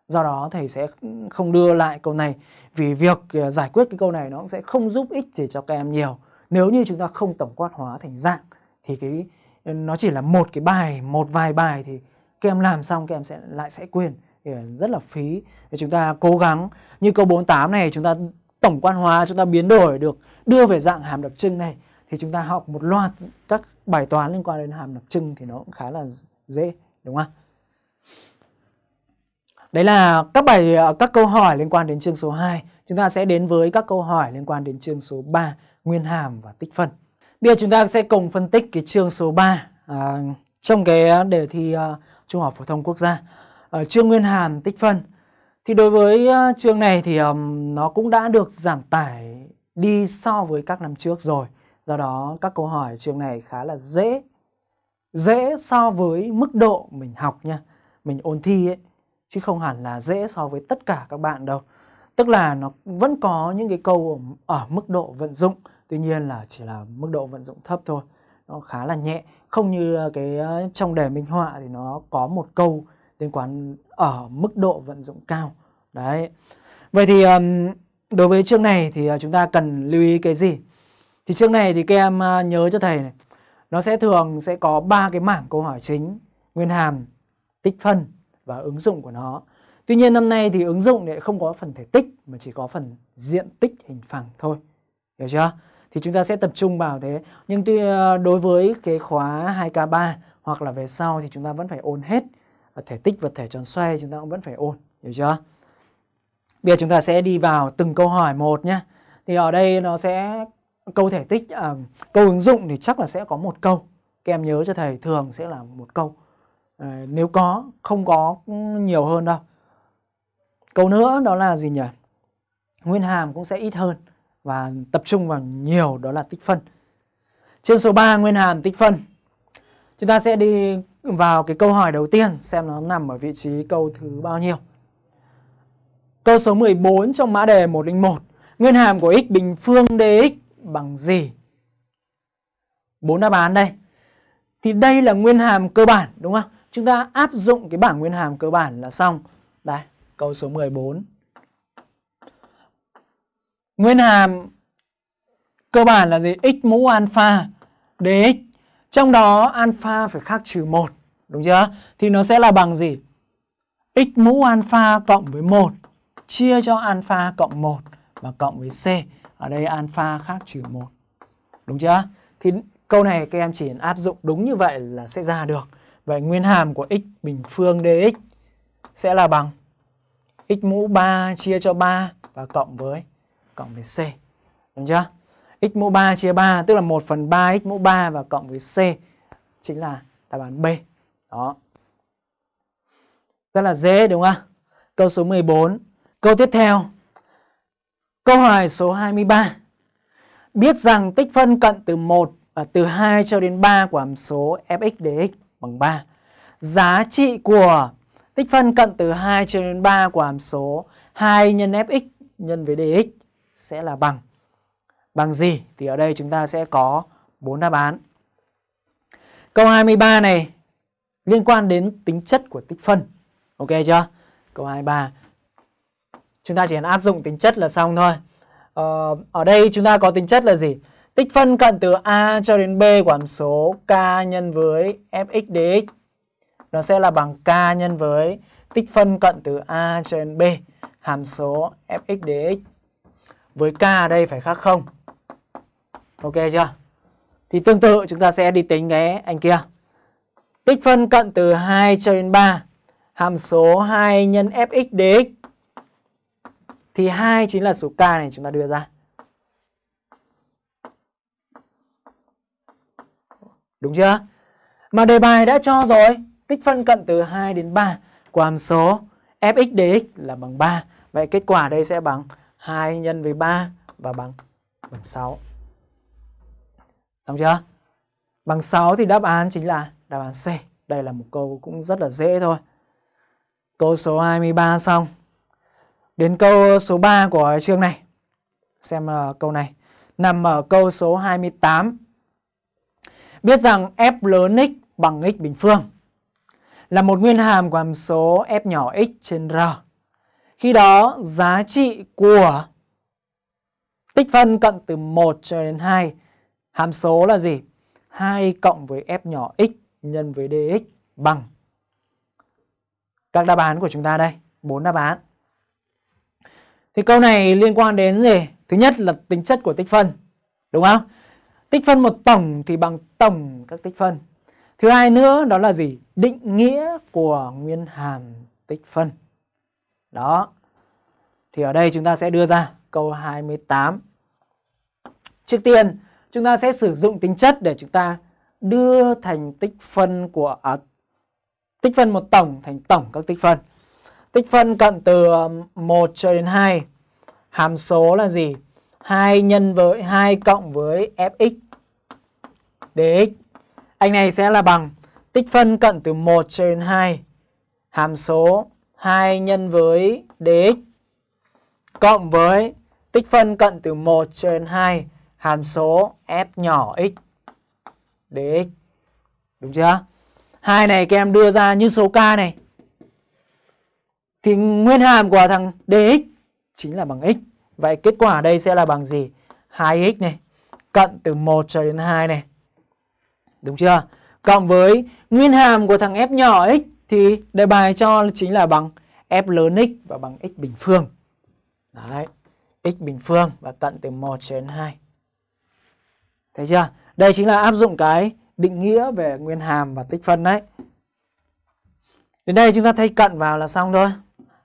S1: Do đó thầy sẽ không đưa lại câu này vì việc uh, giải quyết cái câu này nó cũng sẽ không giúp ích gì cho các em nhiều. Nếu như chúng ta không tổng quát hóa thành dạng thì cái nó chỉ là một cái bài một vài bài thì các em làm xong các em sẽ lại sẽ quên thì rất là phí thì chúng ta cố gắng như câu 48 này chúng ta tổng quan hóa chúng ta biến đổi được đưa về dạng hàm đặc trưng này thì chúng ta học một loạt các bài toán liên quan đến hàm đặc trưng thì nó cũng khá là dễ đúng không Đấy là các bài ờ, các câu hỏi liên quan đến chương số 2. Chúng ta sẽ đến với các câu hỏi liên quan đến chương số 3, nguyên hàm và tích phân. Bây giờ chúng ta sẽ cùng phân tích cái chương số 3 à, trong cái đề thi à, Trung học phổ thông quốc gia. Ở chương Nguyên Hàn tích phân. Thì đối với à, chương này thì um, nó cũng đã được giảm tải đi so với các năm trước rồi. Do đó các câu hỏi chương này khá là dễ. Dễ so với mức độ mình học nha. Mình ôn thi ấy. Chứ không hẳn là dễ so với tất cả các bạn đâu. Tức là nó vẫn có những cái câu ở, ở mức độ vận dụng tuy nhiên là chỉ là mức độ vận dụng thấp thôi nó khá là nhẹ không như ờ, cái ờ, trong đề minh họa thì nó có một câu liên quan ở mức độ vận dụng cao đấy vậy thì đối với chương này thì ờ, chúng ta cần lưu ý cái gì thì chương này thì các em nhớ cho thầy này nó sẽ thường sẽ có ba cái mảng câu hỏi chính nguyên hàm tích phân và ứng dụng của nó tuy nhiên năm nay thì ứng dụng lại không có phần thể tích mà chỉ có phần diện tích hình phẳng thôi hiểu chưa thì chúng ta sẽ tập trung vào thế nhưng tuy ờ, đối với cái khóa 2K3 hoặc là về sau thì chúng ta vẫn phải ôn hết ờ, thể tích vật thể tròn xoay chúng ta cũng vẫn phải ôn hiểu chưa bây giờ chúng ta sẽ đi vào từng câu hỏi một nhé thì ở đây nó sẽ câu thể tích à, câu ứng dụng thì chắc là sẽ có một câu các em nhớ cho thầy thường sẽ là một câu à, nếu có không có ừ, nhiều hơn đâu câu nữa đó là gì nhỉ nguyên hàm cũng sẽ ít hơn và tập trung vào nhiều đó là tích phân. Trên số 3 nguyên hàm tích phân. Chúng ta sẽ đi vào cái câu hỏi đầu tiên xem nó nằm ở vị trí câu thứ bao nhiêu. Câu số 14 trong mã đề 101. Nguyên hàm của x bình phương dx bằng gì? Bốn đáp án đây. Thì đây là nguyên hàm cơ bản đúng không? Chúng ta áp dụng cái bảng nguyên hàm cơ bản là xong. Đây, câu số 14. Nguyên hàm cơ bản là gì? x mũ alpha dx. Trong đó alpha phải khác trừ 1, đúng chưa? Thì nó sẽ là bằng gì? x mũ alpha cộng với 1 chia cho alpha cộng 1 và cộng với c. Ở đây alpha khác trừ 1. Đúng chưa? Thì câu này các em chỉ áp dụng đúng như vậy là sẽ ra được. Vậy nguyên hàm của x bình phương dx sẽ là bằng x mũ 3 chia cho 3 và cộng với cộng với C. Đúng chưa? x mũ 3 chia 3 tức là 1 phần 3 x mũ 3 và cộng với C chính là đáp án B. Đó. Rất là dễ đúng không? Câu số 14. Câu tiếp theo. Câu hỏi số 23. Biết rằng tích phân cận từ 1 và từ 2 cho đến 3 của hàm số fx dx bằng 3. Giá trị của tích phân cận từ 2 cho đến 3 của hàm số 2 nhân fx nhân với dx sẽ là bằng. Bằng gì? Thì ở đây chúng ta sẽ có bốn đáp án. Câu 23 này liên quan đến tính chất của tích phân. Ok chưa? Câu 23. Chúng ta chỉ cần áp dụng tính chất là xong thôi. Ờ, ở đây chúng ta có tính chất là gì? Tích phân cận từ A cho đến B của hàm số K nhân với fx dx. Nó sẽ là bằng K nhân với tích phân cận từ A cho đến B hàm số fx dx với k ở đây phải khác không ok chưa thì tương tự chúng ta sẽ đi tính cái anh kia tích phân cận từ 2 cho đến 3 hàm số 2 nhân fx dx thì 2 chính là số k này chúng ta đưa ra đúng chưa mà đề bài đã cho rồi tích phân cận từ 2 đến 3 của hàm số fx dx là bằng 3 vậy kết quả đây sẽ bằng 3 2 nhân với 3 và bằng bằng 6. Xong chưa? Bằng 6 thì đáp án chính là đáp án C. Đây là một câu cũng rất là dễ thôi. Câu số 23 xong. Đến câu số 3 của chương này. Xem uh, câu này. Nằm ở câu số 28. Biết rằng f lớn x bằng x bình phương là một nguyên hàm của hàm số f nhỏ x trên r khi đó giá trị của tích phân cận từ 1 cho đến 2 hàm số là gì? 2 cộng với f nhỏ x nhân với dx bằng các đáp án của chúng ta đây, bốn đáp án. Thì câu này liên quan đến gì? Thứ nhất là tính chất của tích phân, đúng không? Tích phân một tổng thì bằng tổng các tích phân. Thứ hai nữa đó là gì? Định nghĩa của nguyên hàm tích phân. Đó. Thì ở đây chúng ta sẽ đưa ra câu 28. Trước tiên, chúng ta sẽ sử dụng tính chất để chúng ta đưa thành tích phân của à, tích phân một tổng thành tổng các tích phân. Tích phân cận từ 1 um, cho đến 2. Hàm số là gì? 2 nhân với 2 cộng với fx dx. Anh này sẽ là bằng tích phân cận từ 1 cho đến 2. Hàm số 2 nhân với dx cộng với tích phân cận từ 1 cho đến 2 hàm số f nhỏ x dx. Đúng chưa? Hai này các em đưa ra như số k này. Thì nguyên hàm của thằng dx chính là bằng x. Vậy kết quả ở đây sẽ là bằng gì? 2x này cận từ 1 cho đến 2 này. Đúng chưa? Cộng với nguyên hàm của thằng f nhỏ x thì đề bài cho chính là bằng f lớn x và bằng x bình phương. Đấy, x bình phương và cận từ 1 đến 2. Thấy chưa? Đây chính là áp dụng cái định nghĩa về nguyên hàm và tích phân đấy. Đến đây chúng ta thay cận vào là xong thôi.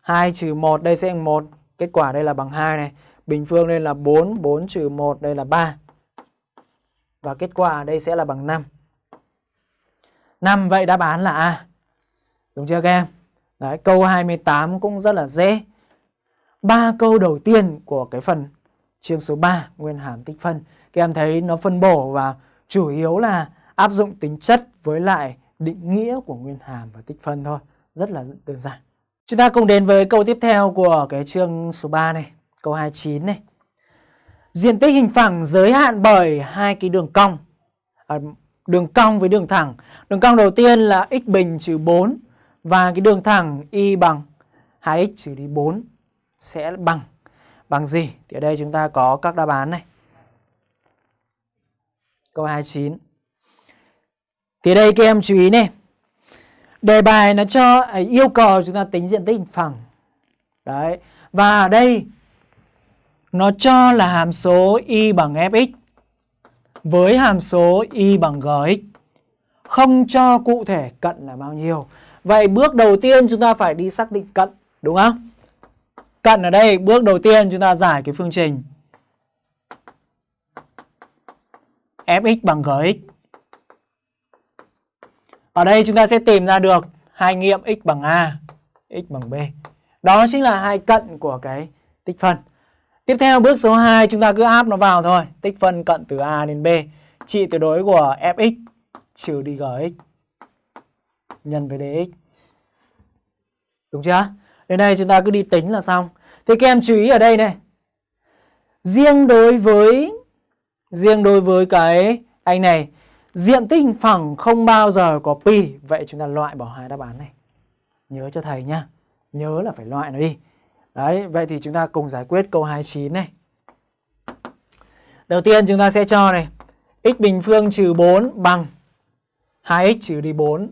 S1: 2 trừ 1 đây sẽ bằng 1, kết quả đây là bằng 2 này. Bình phương đây là 4, 4 trừ 1 đây là 3. Và kết quả đây sẽ là bằng 5. 5 vậy đáp án là A. Đúng chưa các em? Đấy, câu 28 cũng rất là dễ. Ba câu đầu tiên của cái phần chương số 3 nguyên hàm tích phân. Các em thấy nó phân bổ và chủ yếu là áp dụng tính chất với lại định nghĩa của nguyên hàm và tích phân thôi. Rất là đơn giản. Chúng ta cùng đến với câu tiếp theo của cái chương số 3 này, câu 29 này. Diện tích hình phẳng giới hạn bởi hai cái đường cong. À, đường cong với đường thẳng. Đường cong đầu tiên là x bình trừ 4 và cái đường thẳng Y bằng 2X trừ đi 4 sẽ bằng bằng gì? Thì ở đây chúng ta có các đáp án này. Câu 29. Thì đây các em chú ý này. Đề bài nó cho à, yêu cầu chúng ta tính diện tích phẳng. Đấy. Và ở đây nó cho là hàm số y bằng fx với hàm số y bằng gx. Không cho cụ thể cận là bao nhiêu. Vậy bước đầu tiên chúng ta phải đi xác định cận, đúng không? Cận ở đây, bước đầu tiên chúng ta giải cái phương trình fx bằng gx. Ở đây chúng ta sẽ tìm ra được hai nghiệm x bằng a, x bằng b. Đó chính là hai cận của cái tích phân. Tiếp theo bước số 2 chúng ta cứ áp nó vào thôi, tích phân cận từ a đến b, trị tuyệt đối của fx trừ đi gx nhân với dx. Đúng chưa? Đến đây chúng ta cứ đi tính là xong. Thế các em chú ý ở đây này. Riêng đối với riêng đối với cái anh này, diện tích phẳng không bao giờ có pi, vậy chúng ta loại bỏ hai đáp án này. Nhớ cho thầy nhá. Nhớ là phải loại nó đi. Đấy, vậy thì chúng ta cùng giải quyết câu 29 này. Đầu tiên chúng ta sẽ cho này x bình phương trừ 4 bằng 2x trừ đi 4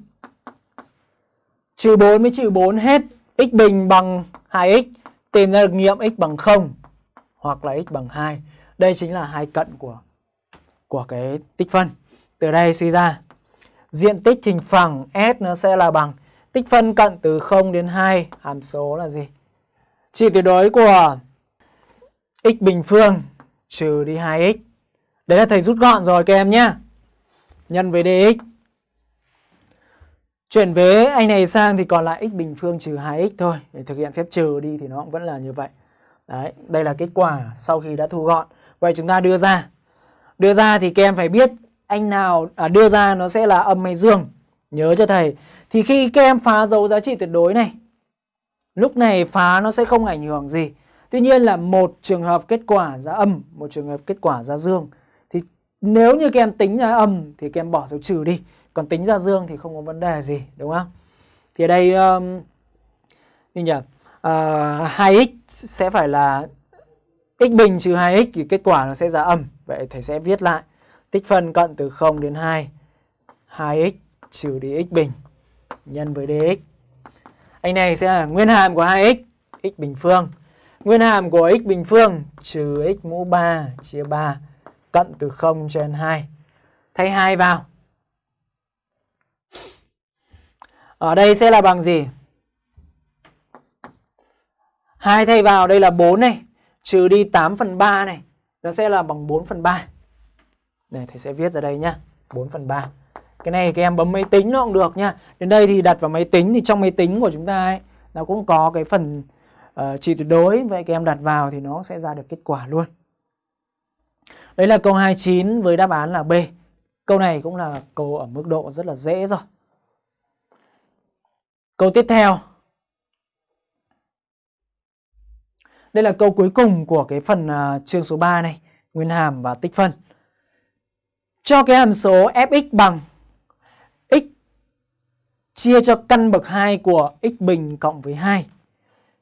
S1: Trừ 4 với trừ 4 hết x bình bằng 2x tìm ra được nghiệm x bằng 0 hoặc là x bằng 2. Đây chính là hai cận của của cái tích phân. Từ đây suy ra diện tích hình phẳng S nó sẽ là bằng tích phân cận từ 0 đến 2 hàm số là gì? Trị tuyệt đối của x bình phương trừ đi 2x. Đấy là thầy rút gọn rồi các em nhé. Nhân với dx Chuyển vế anh này sang thì còn lại x bình phương trừ 2x thôi. Để thực hiện phép trừ đi thì nó cũng vẫn là như vậy. Đấy, đây là kết quả sau khi đã thu gọn. Vậy chúng ta đưa ra. Đưa ra thì các em phải biết anh nào à, đưa ra nó sẽ là âm hay dương. Nhớ cho thầy. Thì khi các em phá dấu giá trị tuyệt đối này, lúc này phá nó sẽ không ảnh hưởng gì. Tuy nhiên là một trường hợp kết quả ra âm, một trường hợp kết quả ra dương. Thì nếu như các em tính ra âm thì các em bỏ dấu trừ đi còn tính ra dương thì không có vấn đề gì đúng không thì ở đây um, như nhỉ uh, à, 2x sẽ phải là x bình trừ 2x thì kết quả nó sẽ ra âm vậy thầy sẽ viết lại tích phân cận từ 0 đến 2 2x trừ đi x bình nhân với dx anh này sẽ là nguyên hàm của 2x x bình phương nguyên hàm của x bình phương trừ x mũ 3 chia 3 cận từ 0 trên 2 thay 2 vào Ở đây sẽ là bằng gì? 2 thay vào đây là 4 này Trừ đi 8 phần 3 này Nó sẽ là bằng 4 phần 3 Đây thầy sẽ viết ra đây nhá 4 phần 3 Cái này các em bấm máy tính nó cũng được nhá Đến đây thì đặt vào máy tính Thì trong máy tính của chúng ta ấy Nó cũng có cái phần uh, ờ, trị tuyệt đối Vậy các em đặt vào thì nó sẽ ra được kết quả luôn Đấy là câu 29 với đáp án là B Câu này cũng là câu ở mức độ rất là dễ rồi Câu tiếp theo. Đây là câu cuối cùng của cái phần uh, chương số 3 này, nguyên hàm và tích phân. Cho cái hàm số fx bằng x chia cho căn bậc 2 của x bình cộng với 2.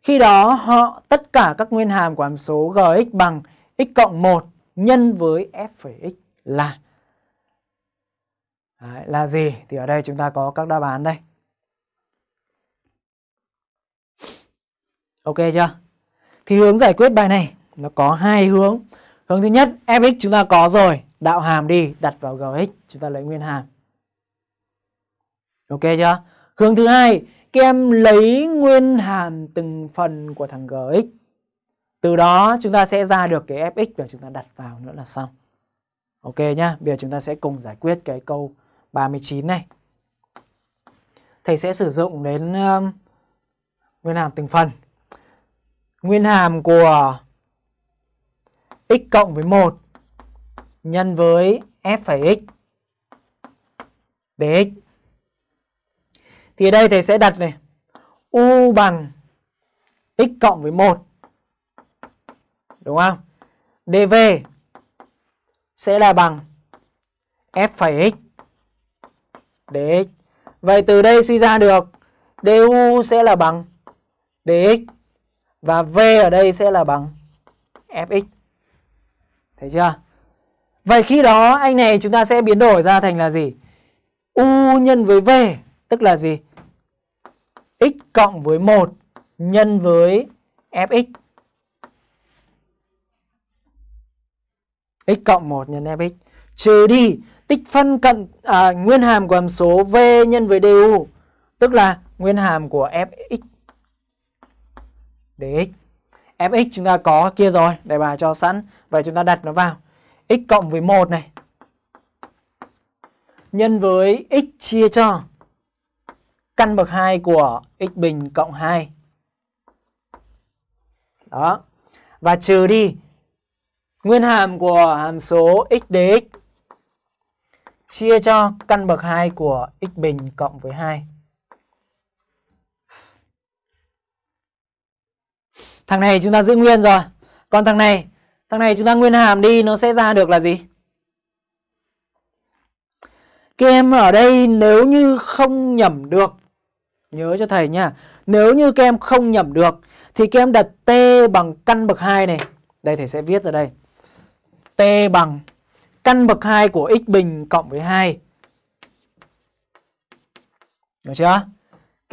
S1: Khi đó họ tất cả các nguyên hàm của hàm số gx bằng x cộng 1 nhân với f' x là Đấy, là gì? Thì ở đây chúng ta có các đáp án đây. Ok chưa? Thì hướng giải quyết bài này nó có hai hướng. Hướng thứ nhất, fx chúng ta có rồi, đạo hàm đi, đặt vào gx, chúng ta lấy nguyên hàm. Ok chưa? Hướng thứ hai, các em lấy nguyên hàm từng phần của thằng gx. Từ đó chúng ta sẽ ra được cái fx và chúng ta đặt vào nữa là xong. Ok nhá, bây giờ chúng ta sẽ cùng giải quyết cái câu 39 này. Thầy sẽ sử dụng đến um, nguyên hàm từng phần nguyên hàm của x cộng với 1 nhân với f phẩy x dx. Thì ở đây thầy sẽ đặt này u bằng x cộng với 1. Đúng không? dv sẽ là bằng f phẩy x dx. Vậy từ đây suy ra được du sẽ là bằng dx và V ở đây sẽ là bằng Fx. Thấy chưa? Vậy khi đó anh này chúng ta sẽ biến đổi ra thành là gì? U nhân với V tức là gì? X cộng với 1 nhân với Fx. x cộng 1 nhân fx trừ đi tích phân cận à, nguyên hàm của hàm số v nhân với du tức là nguyên hàm của fx dx. Fx chúng ta có kia rồi, đề bài cho sẵn. Vậy chúng ta đặt nó vào. x cộng với 1 này. Nhân với x chia cho căn bậc 2 của x bình cộng 2. Đó. Và trừ đi nguyên hàm của hàm số x dx chia cho căn bậc 2 của x bình cộng với 2. Thằng này chúng ta giữ nguyên rồi. Còn thằng này, thằng này chúng ta nguyên hàm đi nó sẽ ra được là gì? Các em ở đây nếu như không nhẩm được Nhớ cho thầy nha Nếu như các em không nhẩm được Thì các em đặt T bằng căn bậc 2 này Đây thầy sẽ viết ra đây T bằng căn bậc 2 của x bình cộng với 2 Được chưa?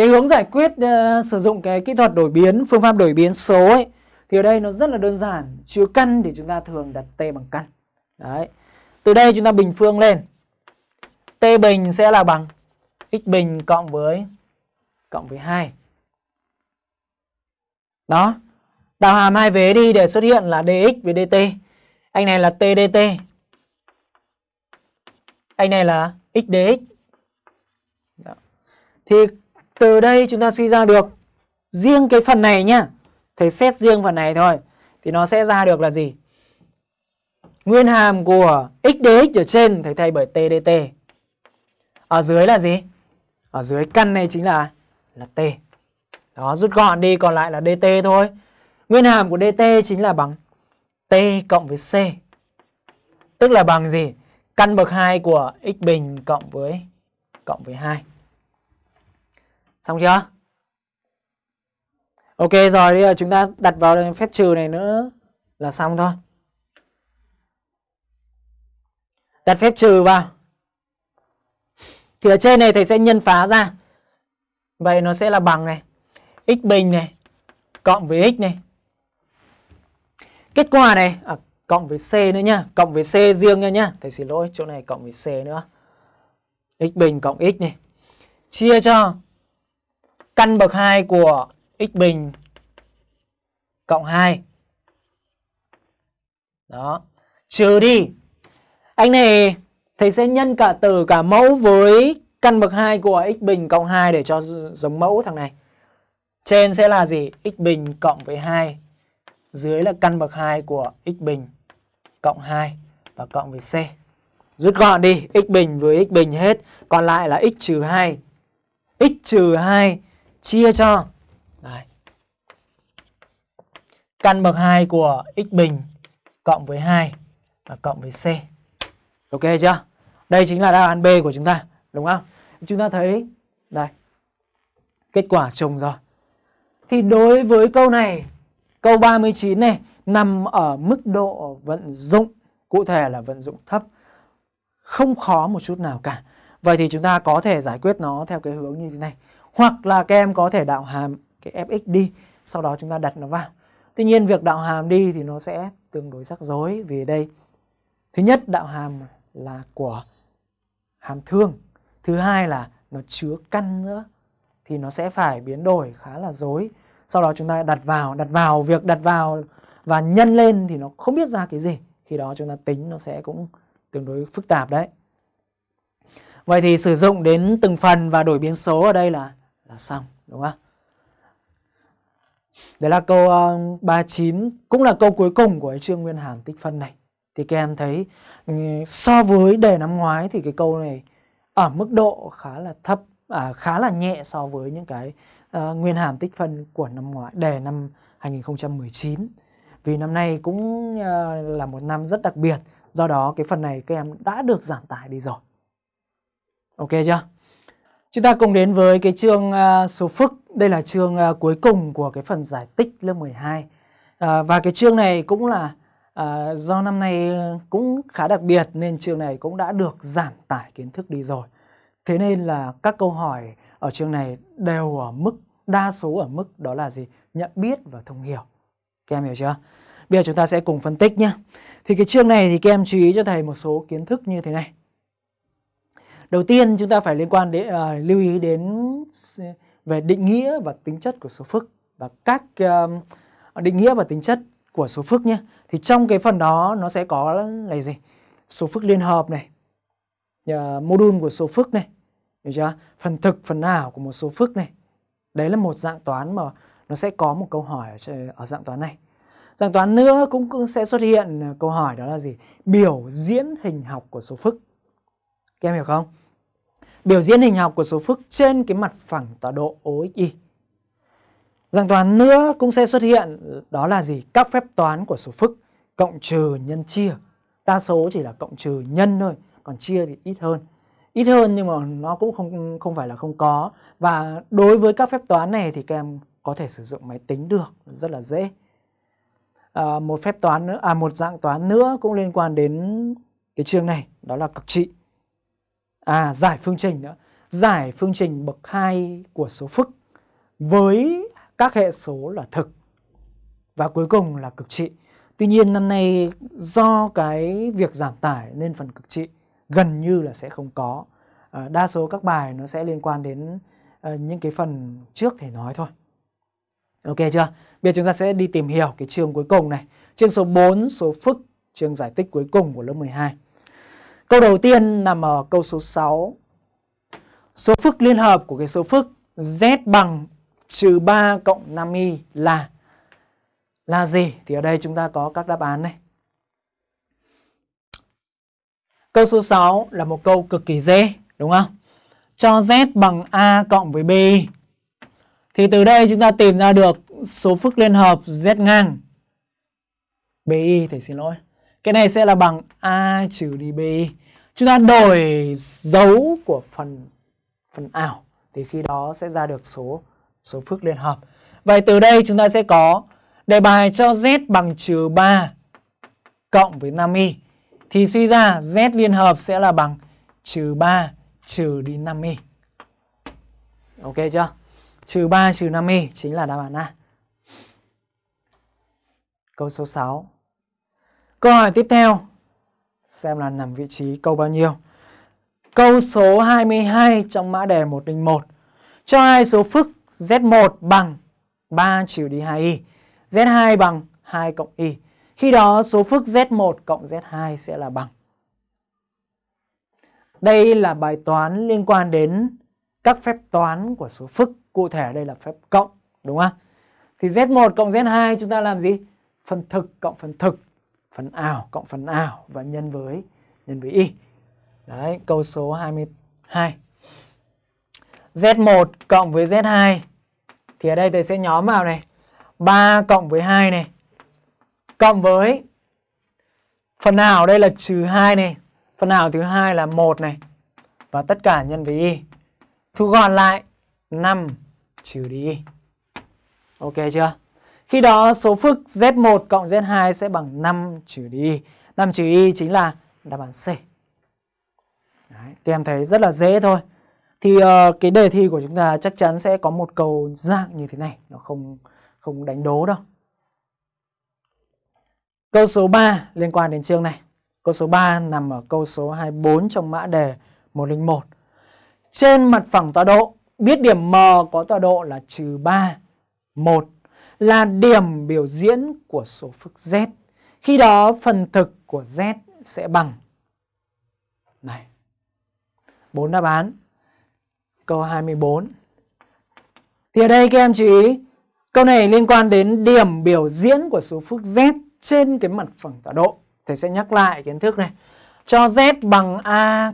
S1: cái hướng giải quyết uh, sử dụng cái kỹ thuật đổi biến phương pháp đổi biến số ấy thì ở đây nó rất là đơn giản chứa căn thì chúng ta thường đặt t bằng căn đấy từ đây chúng ta bình phương lên t bình sẽ là bằng x bình cộng với cộng với 2 đó đào hàm hai vế đi để xuất hiện là dx với dt anh này là t dt anh này là x dx đó. thì từ đây chúng ta suy ra được riêng cái phần này nhá. Thầy xét riêng phần này thôi thì nó sẽ ra được là gì? Nguyên hàm của x dx ở trên thầy thay bởi t dt. Ở dưới là gì? Ở dưới căn này chính là là t. Đó, rút gọn đi còn lại là dt thôi. Nguyên hàm của dt chính là bằng t cộng với c. Tức là bằng gì? Căn bậc 2 của x bình cộng với cộng với 2. Xong chưa? Ok rồi, bây giờ chúng ta đặt vào phép trừ này nữa là xong thôi. Đặt phép trừ vào. Thì ở trên này thầy sẽ nhân phá ra. Vậy nó sẽ là bằng này. x bình này cộng với x này. Kết quả này à, cộng với c nữa nhá, cộng với c riêng nha nhá. Thầy xin lỗi, chỗ này cộng với c nữa. x bình cộng x này chia cho căn bậc 2 của x bình cộng 2. Đó, trừ đi. Anh này thầy sẽ nhân cả từ cả mẫu với căn bậc 2 của x bình cộng 2 để cho giống mẫu thằng này. Trên sẽ là gì? x bình cộng với 2. Dưới là căn bậc 2 của x bình cộng 2 và cộng với c. Rút gọn đi, x bình với x bình hết, còn lại là x trừ 2. x trừ 2 chia cho Đấy. căn bậc 2 của x bình cộng với 2 và cộng với c. Ok chưa? Đây chính là đáp án B của chúng ta, đúng không? Chúng ta thấy đây. Kết quả trùng rồi. Thì đối với câu này, câu 39 này nằm ở mức độ vận dụng, cụ thể là vận dụng thấp. Không khó một chút nào cả. Vậy thì chúng ta có thể giải quyết nó theo cái hướng như thế này hoặc là các em có thể đạo hàm cái fx đi sau đó chúng ta đặt nó vào tuy nhiên việc đạo hàm đi thì nó sẽ tương đối rắc rối vì đây thứ nhất đạo hàm là của hàm thương thứ hai là nó chứa căn nữa thì nó sẽ phải biến đổi khá là dối sau đó chúng ta đặt vào đặt vào việc đặt vào và nhân lên thì nó không biết ra cái gì khi đó chúng ta tính nó sẽ cũng tương đối phức tạp đấy vậy thì sử dụng đến từng phần và đổi biến số ở đây là là xong đúng không Đấy là câu 39 ờ, cũng là câu cuối cùng của chương nguyên hàm tích phân này. Thì các em thấy ừ, so với đề năm ngoái thì cái câu này ở mức độ khá là thấp à, khá là nhẹ so với những cái uh, nguyên hàm tích phân của năm ngoái đề năm 2019. Vì năm nay cũng uh, là một năm rất đặc biệt, do đó cái phần này các em đã được giảm tải đi rồi. Ok chưa? Chúng ta cùng đến với cái chương à, số phức, đây là chương à, cuối cùng của cái phần giải tích lớp 12. À, và cái chương này cũng là à, do năm nay cũng khá đặc biệt nên chương này cũng đã được giảm tải kiến thức đi rồi. Thế nên là các câu hỏi ở chương này đều ở mức đa số ở mức đó là gì? Nhận biết và thông hiểu. Các em hiểu chưa? Bây giờ chúng ta sẽ cùng phân tích nhé. Thì cái chương này thì các em chú ý cho thầy một số kiến thức như thế này đầu tiên chúng ta phải liên quan đến uh, lưu ý đến về định nghĩa và tính chất của số phức và các uh, định nghĩa và tính chất của số phức nhé thì trong cái phần đó nó sẽ có là gì số phức liên hợp này uh, mô đun của số phức này hiểu chưa phần thực phần ảo của một số phức này đấy là một dạng toán mà nó sẽ có một câu hỏi ở, ở dạng toán này dạng toán nữa cũng, cũng sẽ xuất hiện à, câu hỏi đó là gì biểu diễn hình học của số phức các em hiểu không biểu diễn hình học của số phức trên cái mặt phẳng tọa độ OXY. Dạng toán nữa cũng sẽ xuất hiện đó là gì? Các phép toán của số phức cộng trừ nhân chia. Đa số chỉ là cộng trừ nhân thôi, còn chia thì ít hơn. Ít hơn nhưng mà nó cũng không không phải là không có. Và đối với các phép toán này thì các em có thể sử dụng máy tính được, rất là dễ. À, một phép toán nữa, à một dạng toán nữa cũng liên quan đến cái chương này, đó là cực trị à giải phương trình nữa giải phương trình bậc 2 của số phức với các hệ số là thực và cuối cùng là cực trị tuy nhiên năm nay do cái việc giảm tải nên phần cực trị gần như là sẽ không có à, đa số các bài nó sẽ liên quan đến à, những cái phần trước thể nói thôi ok chưa bây giờ chúng ta sẽ đi tìm hiểu cái chương cuối cùng này chương số 4 số phức chương giải tích cuối cùng của lớp 12 Câu đầu tiên nằm ở câu số 6. Số phức liên hợp của cái số phức Z bằng trừ 3 cộng 5y là là gì? Thì ở đây chúng ta có các đáp án này. Câu số 6 là một câu cực kỳ dễ, đúng không? Cho Z bằng A cộng với b Thì từ đây chúng ta tìm ra được số phức liên hợp Z ngang. BI, thầy xin lỗi. Cái này sẽ là bằng A trừ đi BI chúng ta đổi dấu của phần phần ảo thì khi đó sẽ ra được số số phước liên hợp. Vậy từ đây chúng ta sẽ có đề bài cho z bằng trừ 3 cộng với 5y thì suy ra z liên hợp sẽ là bằng trừ 3 trừ đi 5y. Ok chưa? Trừ 3 trừ 5y chính là đáp án A. Câu số 6. Câu hỏi tiếp theo xem là nằm vị trí câu bao nhiêu. Câu số 22 trong mã đề 101 cho hai số phức Z1 bằng 3 trừ đi 2y, Z2 bằng 2 cộng y. Khi đó số phức Z1 cộng Z2 sẽ là bằng. Đây là bài toán liên quan đến các phép toán của số phức. Cụ thể đây là phép cộng, đúng không? Thì Z1 cộng Z2 chúng ta làm gì? Phần thực cộng phần thực phần ảo cộng phần ảo và nhân với nhân với y. Đấy, câu số 22. Z1 cộng với Z2 thì ở đây tôi sẽ nhóm vào này. 3 cộng với 2 này. Cộng với phần ảo đây là trừ 2 này. Phần ảo thứ hai là 1 này. Và tất cả nhân với y. Thu gọn lại 5 trừ đi y. Ok chưa? Khi đó số phức Z1 cộng Z2 sẽ bằng 5 trừ đi Y. 5 trừ Y chính là đáp án C. Đấy, các em thấy rất là dễ thôi. Thì uh, cái đề thi của chúng ta chắc chắn sẽ có một câu dạng như thế này. Nó không không đánh đố đâu. Câu số 3 liên quan đến chương này. Câu số 3 nằm ở câu số 24 trong mã đề 101. Trên mặt phẳng tọa độ, biết điểm M có tọa độ là trừ 3, 1 là điểm biểu diễn của số phức Z. Khi đó phần thực của Z sẽ bằng này. bốn đáp án. Câu 24. Thì ở đây các em chú ý, câu này liên quan đến điểm biểu diễn của số phức Z trên cái mặt phẳng tọa độ. Thầy sẽ nhắc lại kiến thức này. Cho Z bằng A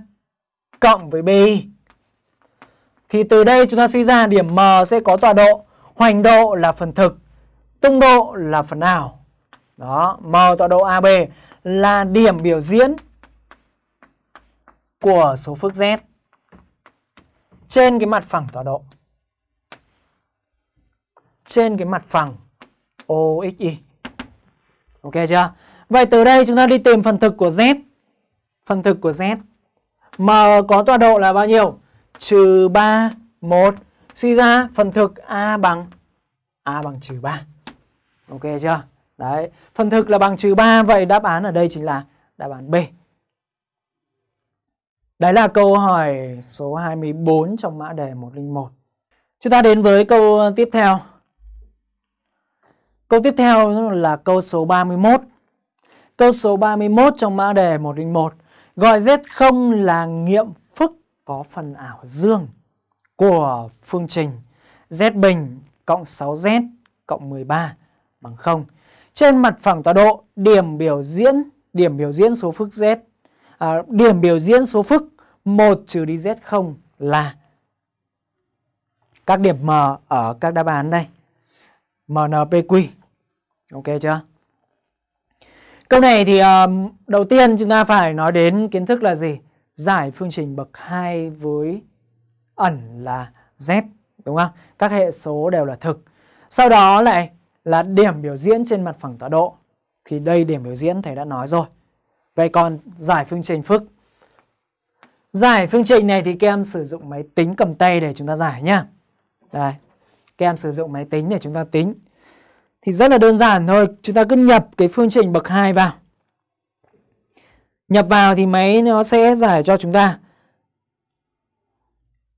S1: cộng với b Thì từ đây chúng ta suy ra điểm M sẽ có tọa độ, hoành độ là phần thực tung độ là phần nào đó m tọa độ ab là điểm biểu diễn của số phức z trên cái mặt phẳng tọa độ trên cái mặt phẳng oxy ok chưa vậy từ đây chúng ta đi tìm phần thực của z phần thực của z m có tọa độ là bao nhiêu trừ ba một suy ra phần thực a bằng a bằng trừ ba Ok chưa? Đấy, phần thực là bằng trừ 3 vậy đáp án ở đây chính là đáp án B. Đấy là câu hỏi số 24 trong mã đề 101. Chúng ta đến với câu tiếp theo. Câu tiếp theo là câu số 31. Câu số 31 trong mã đề 101 gọi Z0 là nghiệm phức có phần ảo dương của phương trình Z bình cộng 6Z cộng 13 bằng 0. Trên mặt phẳng tọa độ, điểm biểu diễn điểm biểu diễn số phức z à, điểm biểu diễn số phức 1 trừ đi z0 là các điểm m ở các đáp án đây. MNPQ. Ok chưa? Câu này thì um, đầu tiên chúng ta phải nói đến kiến thức là gì? Giải phương trình bậc 2 với ẩn là z đúng không? Các hệ số đều là thực. Sau đó lại là điểm biểu diễn trên mặt phẳng tọa độ thì đây điểm biểu diễn thầy đã nói rồi. Vậy còn giải phương trình phức. Giải phương trình này thì các em sử dụng máy tính cầm tay để chúng ta giải nhá. Đây. Các em sử dụng máy tính để chúng ta tính. Thì rất là đơn giản thôi, chúng ta cứ nhập cái phương trình bậc 2 vào. Nhập vào thì máy nó sẽ giải cho chúng ta.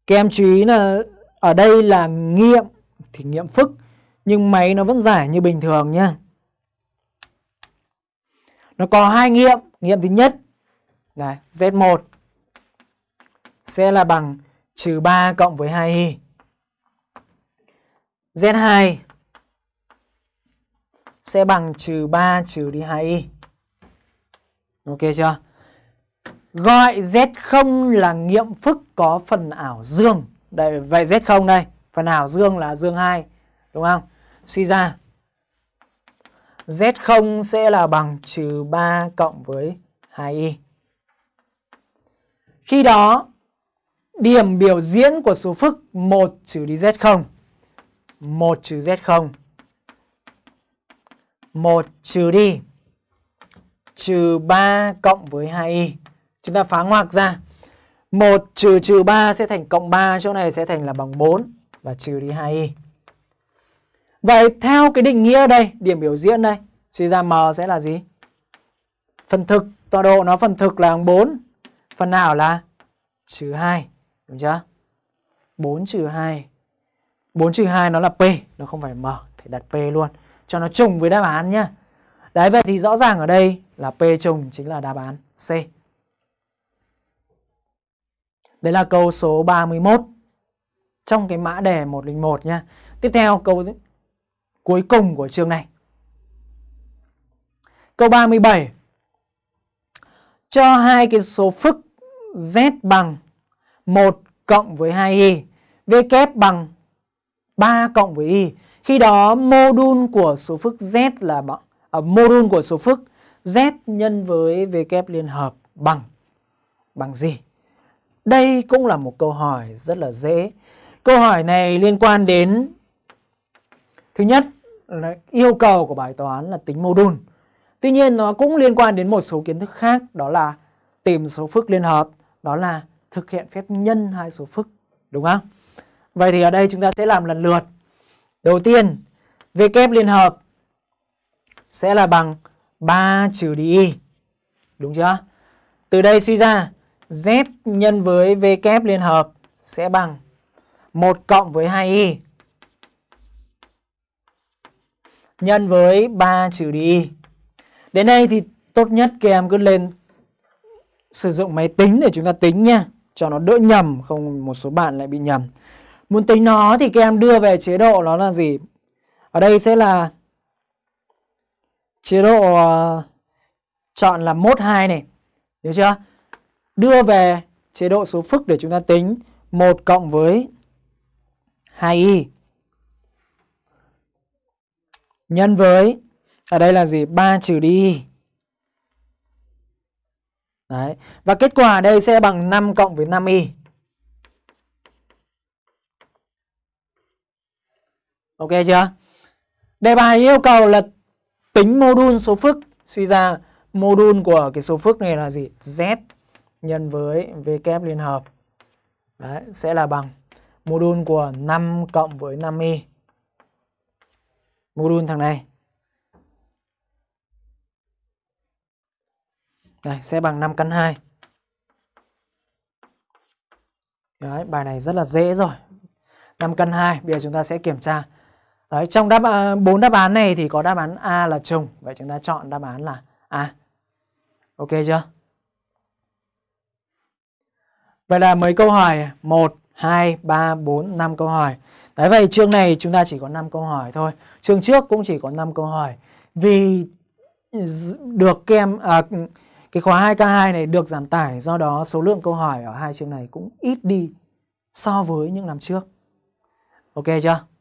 S1: Các em chú ý là ở đây là nghiệm thì nghiệm phức nhưng máy nó vẫn giải như bình thường nhá. Nó có hai nghiệm, nghiệm thứ nhất là Z1 sẽ là bằng trừ 3 cộng với 2y. Z2 sẽ bằng trừ 3 trừ đi 2y. Ok chưa? Gọi Z0 là nghiệm phức có phần ảo dương. Đây, vậy Z0 đây, phần ảo dương là dương 2, đúng không? suy ra Z0 sẽ là bằng trừ 3 cộng với 2 i Khi đó, điểm biểu diễn của số phức 1 trừ đi Z0. 1 trừ Z0. 1 trừ đi trừ 3 cộng với 2 i Chúng ta phá ngoặc ra. 1 trừ trừ 3 sẽ thành cộng 3, chỗ này sẽ thành là bằng 4 và trừ đi 2 i Vậy theo cái định nghĩa đây, điểm biểu diễn đây, suy ra M sẽ là gì? Phần thực, tọa độ nó phần thực là 4, phần nào là trừ 2, đúng chưa? 4 trừ 2, 4 trừ 2 nó là P, nó không phải M, thì đặt P luôn, cho nó trùng với đáp án nhá. Đấy, vậy thì rõ ràng ở đây là P trùng chính là đáp án C. Đấy là câu số 31 trong cái mã đề 101 nhá Tiếp theo câu cuối cùng của chương này. Câu 37 Cho hai cái số phức Z bằng 1 cộng với 2Y V kép bằng 3 cộng với Y Khi đó mô đun của số phức Z là bằng à, mô đun của số phức Z nhân với V kép liên hợp bằng bằng gì? Đây cũng là một câu hỏi rất là dễ Câu hỏi này liên quan đến Thứ nhất là yêu cầu của bài toán là tính mô đun. Tuy nhiên nó cũng liên quan đến một số kiến thức khác đó là tìm số phức liên hợp, đó là thực hiện phép nhân hai số phức, đúng không? Vậy thì ở đây chúng ta sẽ làm lần lượt. Đầu tiên, V kép liên hợp sẽ là bằng 3 trừ đi y. Đúng chưa? Từ đây suy ra Z nhân với V kép liên hợp sẽ bằng 1 cộng với 2y nhân với 3 trừ đi. Đến đây thì tốt nhất các em cứ lên sử dụng máy tính để chúng ta tính nha, cho nó đỡ nhầm, không một số bạn lại bị nhầm. Muốn tính nó thì các em đưa về chế độ nó là gì? Ở đây sẽ là chế độ ờ, chọn là mốt 2 này, được chưa? Đưa về chế độ số phức để chúng ta tính 1 cộng với 2y nhân với ở đây là gì? 3 trừ đi. Đấy. Và kết quả ở đây sẽ bằng 5 cộng với 5y. Ok chưa? Đề bài yêu cầu là tính mô đun số phức. Suy ra mô đun của cái số phức này là gì? Z nhân với V kép liên hợp. Đấy, sẽ là bằng mô đun của 5 cộng với 5y module thằng này Đây, sẽ bằng 5 căn 2 Đấy, bài này rất là dễ rồi 5 căn 2, bây giờ chúng ta sẽ kiểm tra Đấy, trong đáp à, bốn đáp án này thì có đáp án A là trùng Vậy chúng ta chọn đáp án là A Ok chưa? Vậy là mấy câu hỏi 1, 2, 3, 4, 5 câu hỏi Đấy vậy chương này chúng ta chỉ có 5 câu hỏi thôi. Chương trước cũng chỉ có 5 câu hỏi. Vì được kem à, cái khóa 2K2 này được giảm tải do đó số lượng câu hỏi ở hai chương này cũng ít đi so với những năm trước. Ok chưa?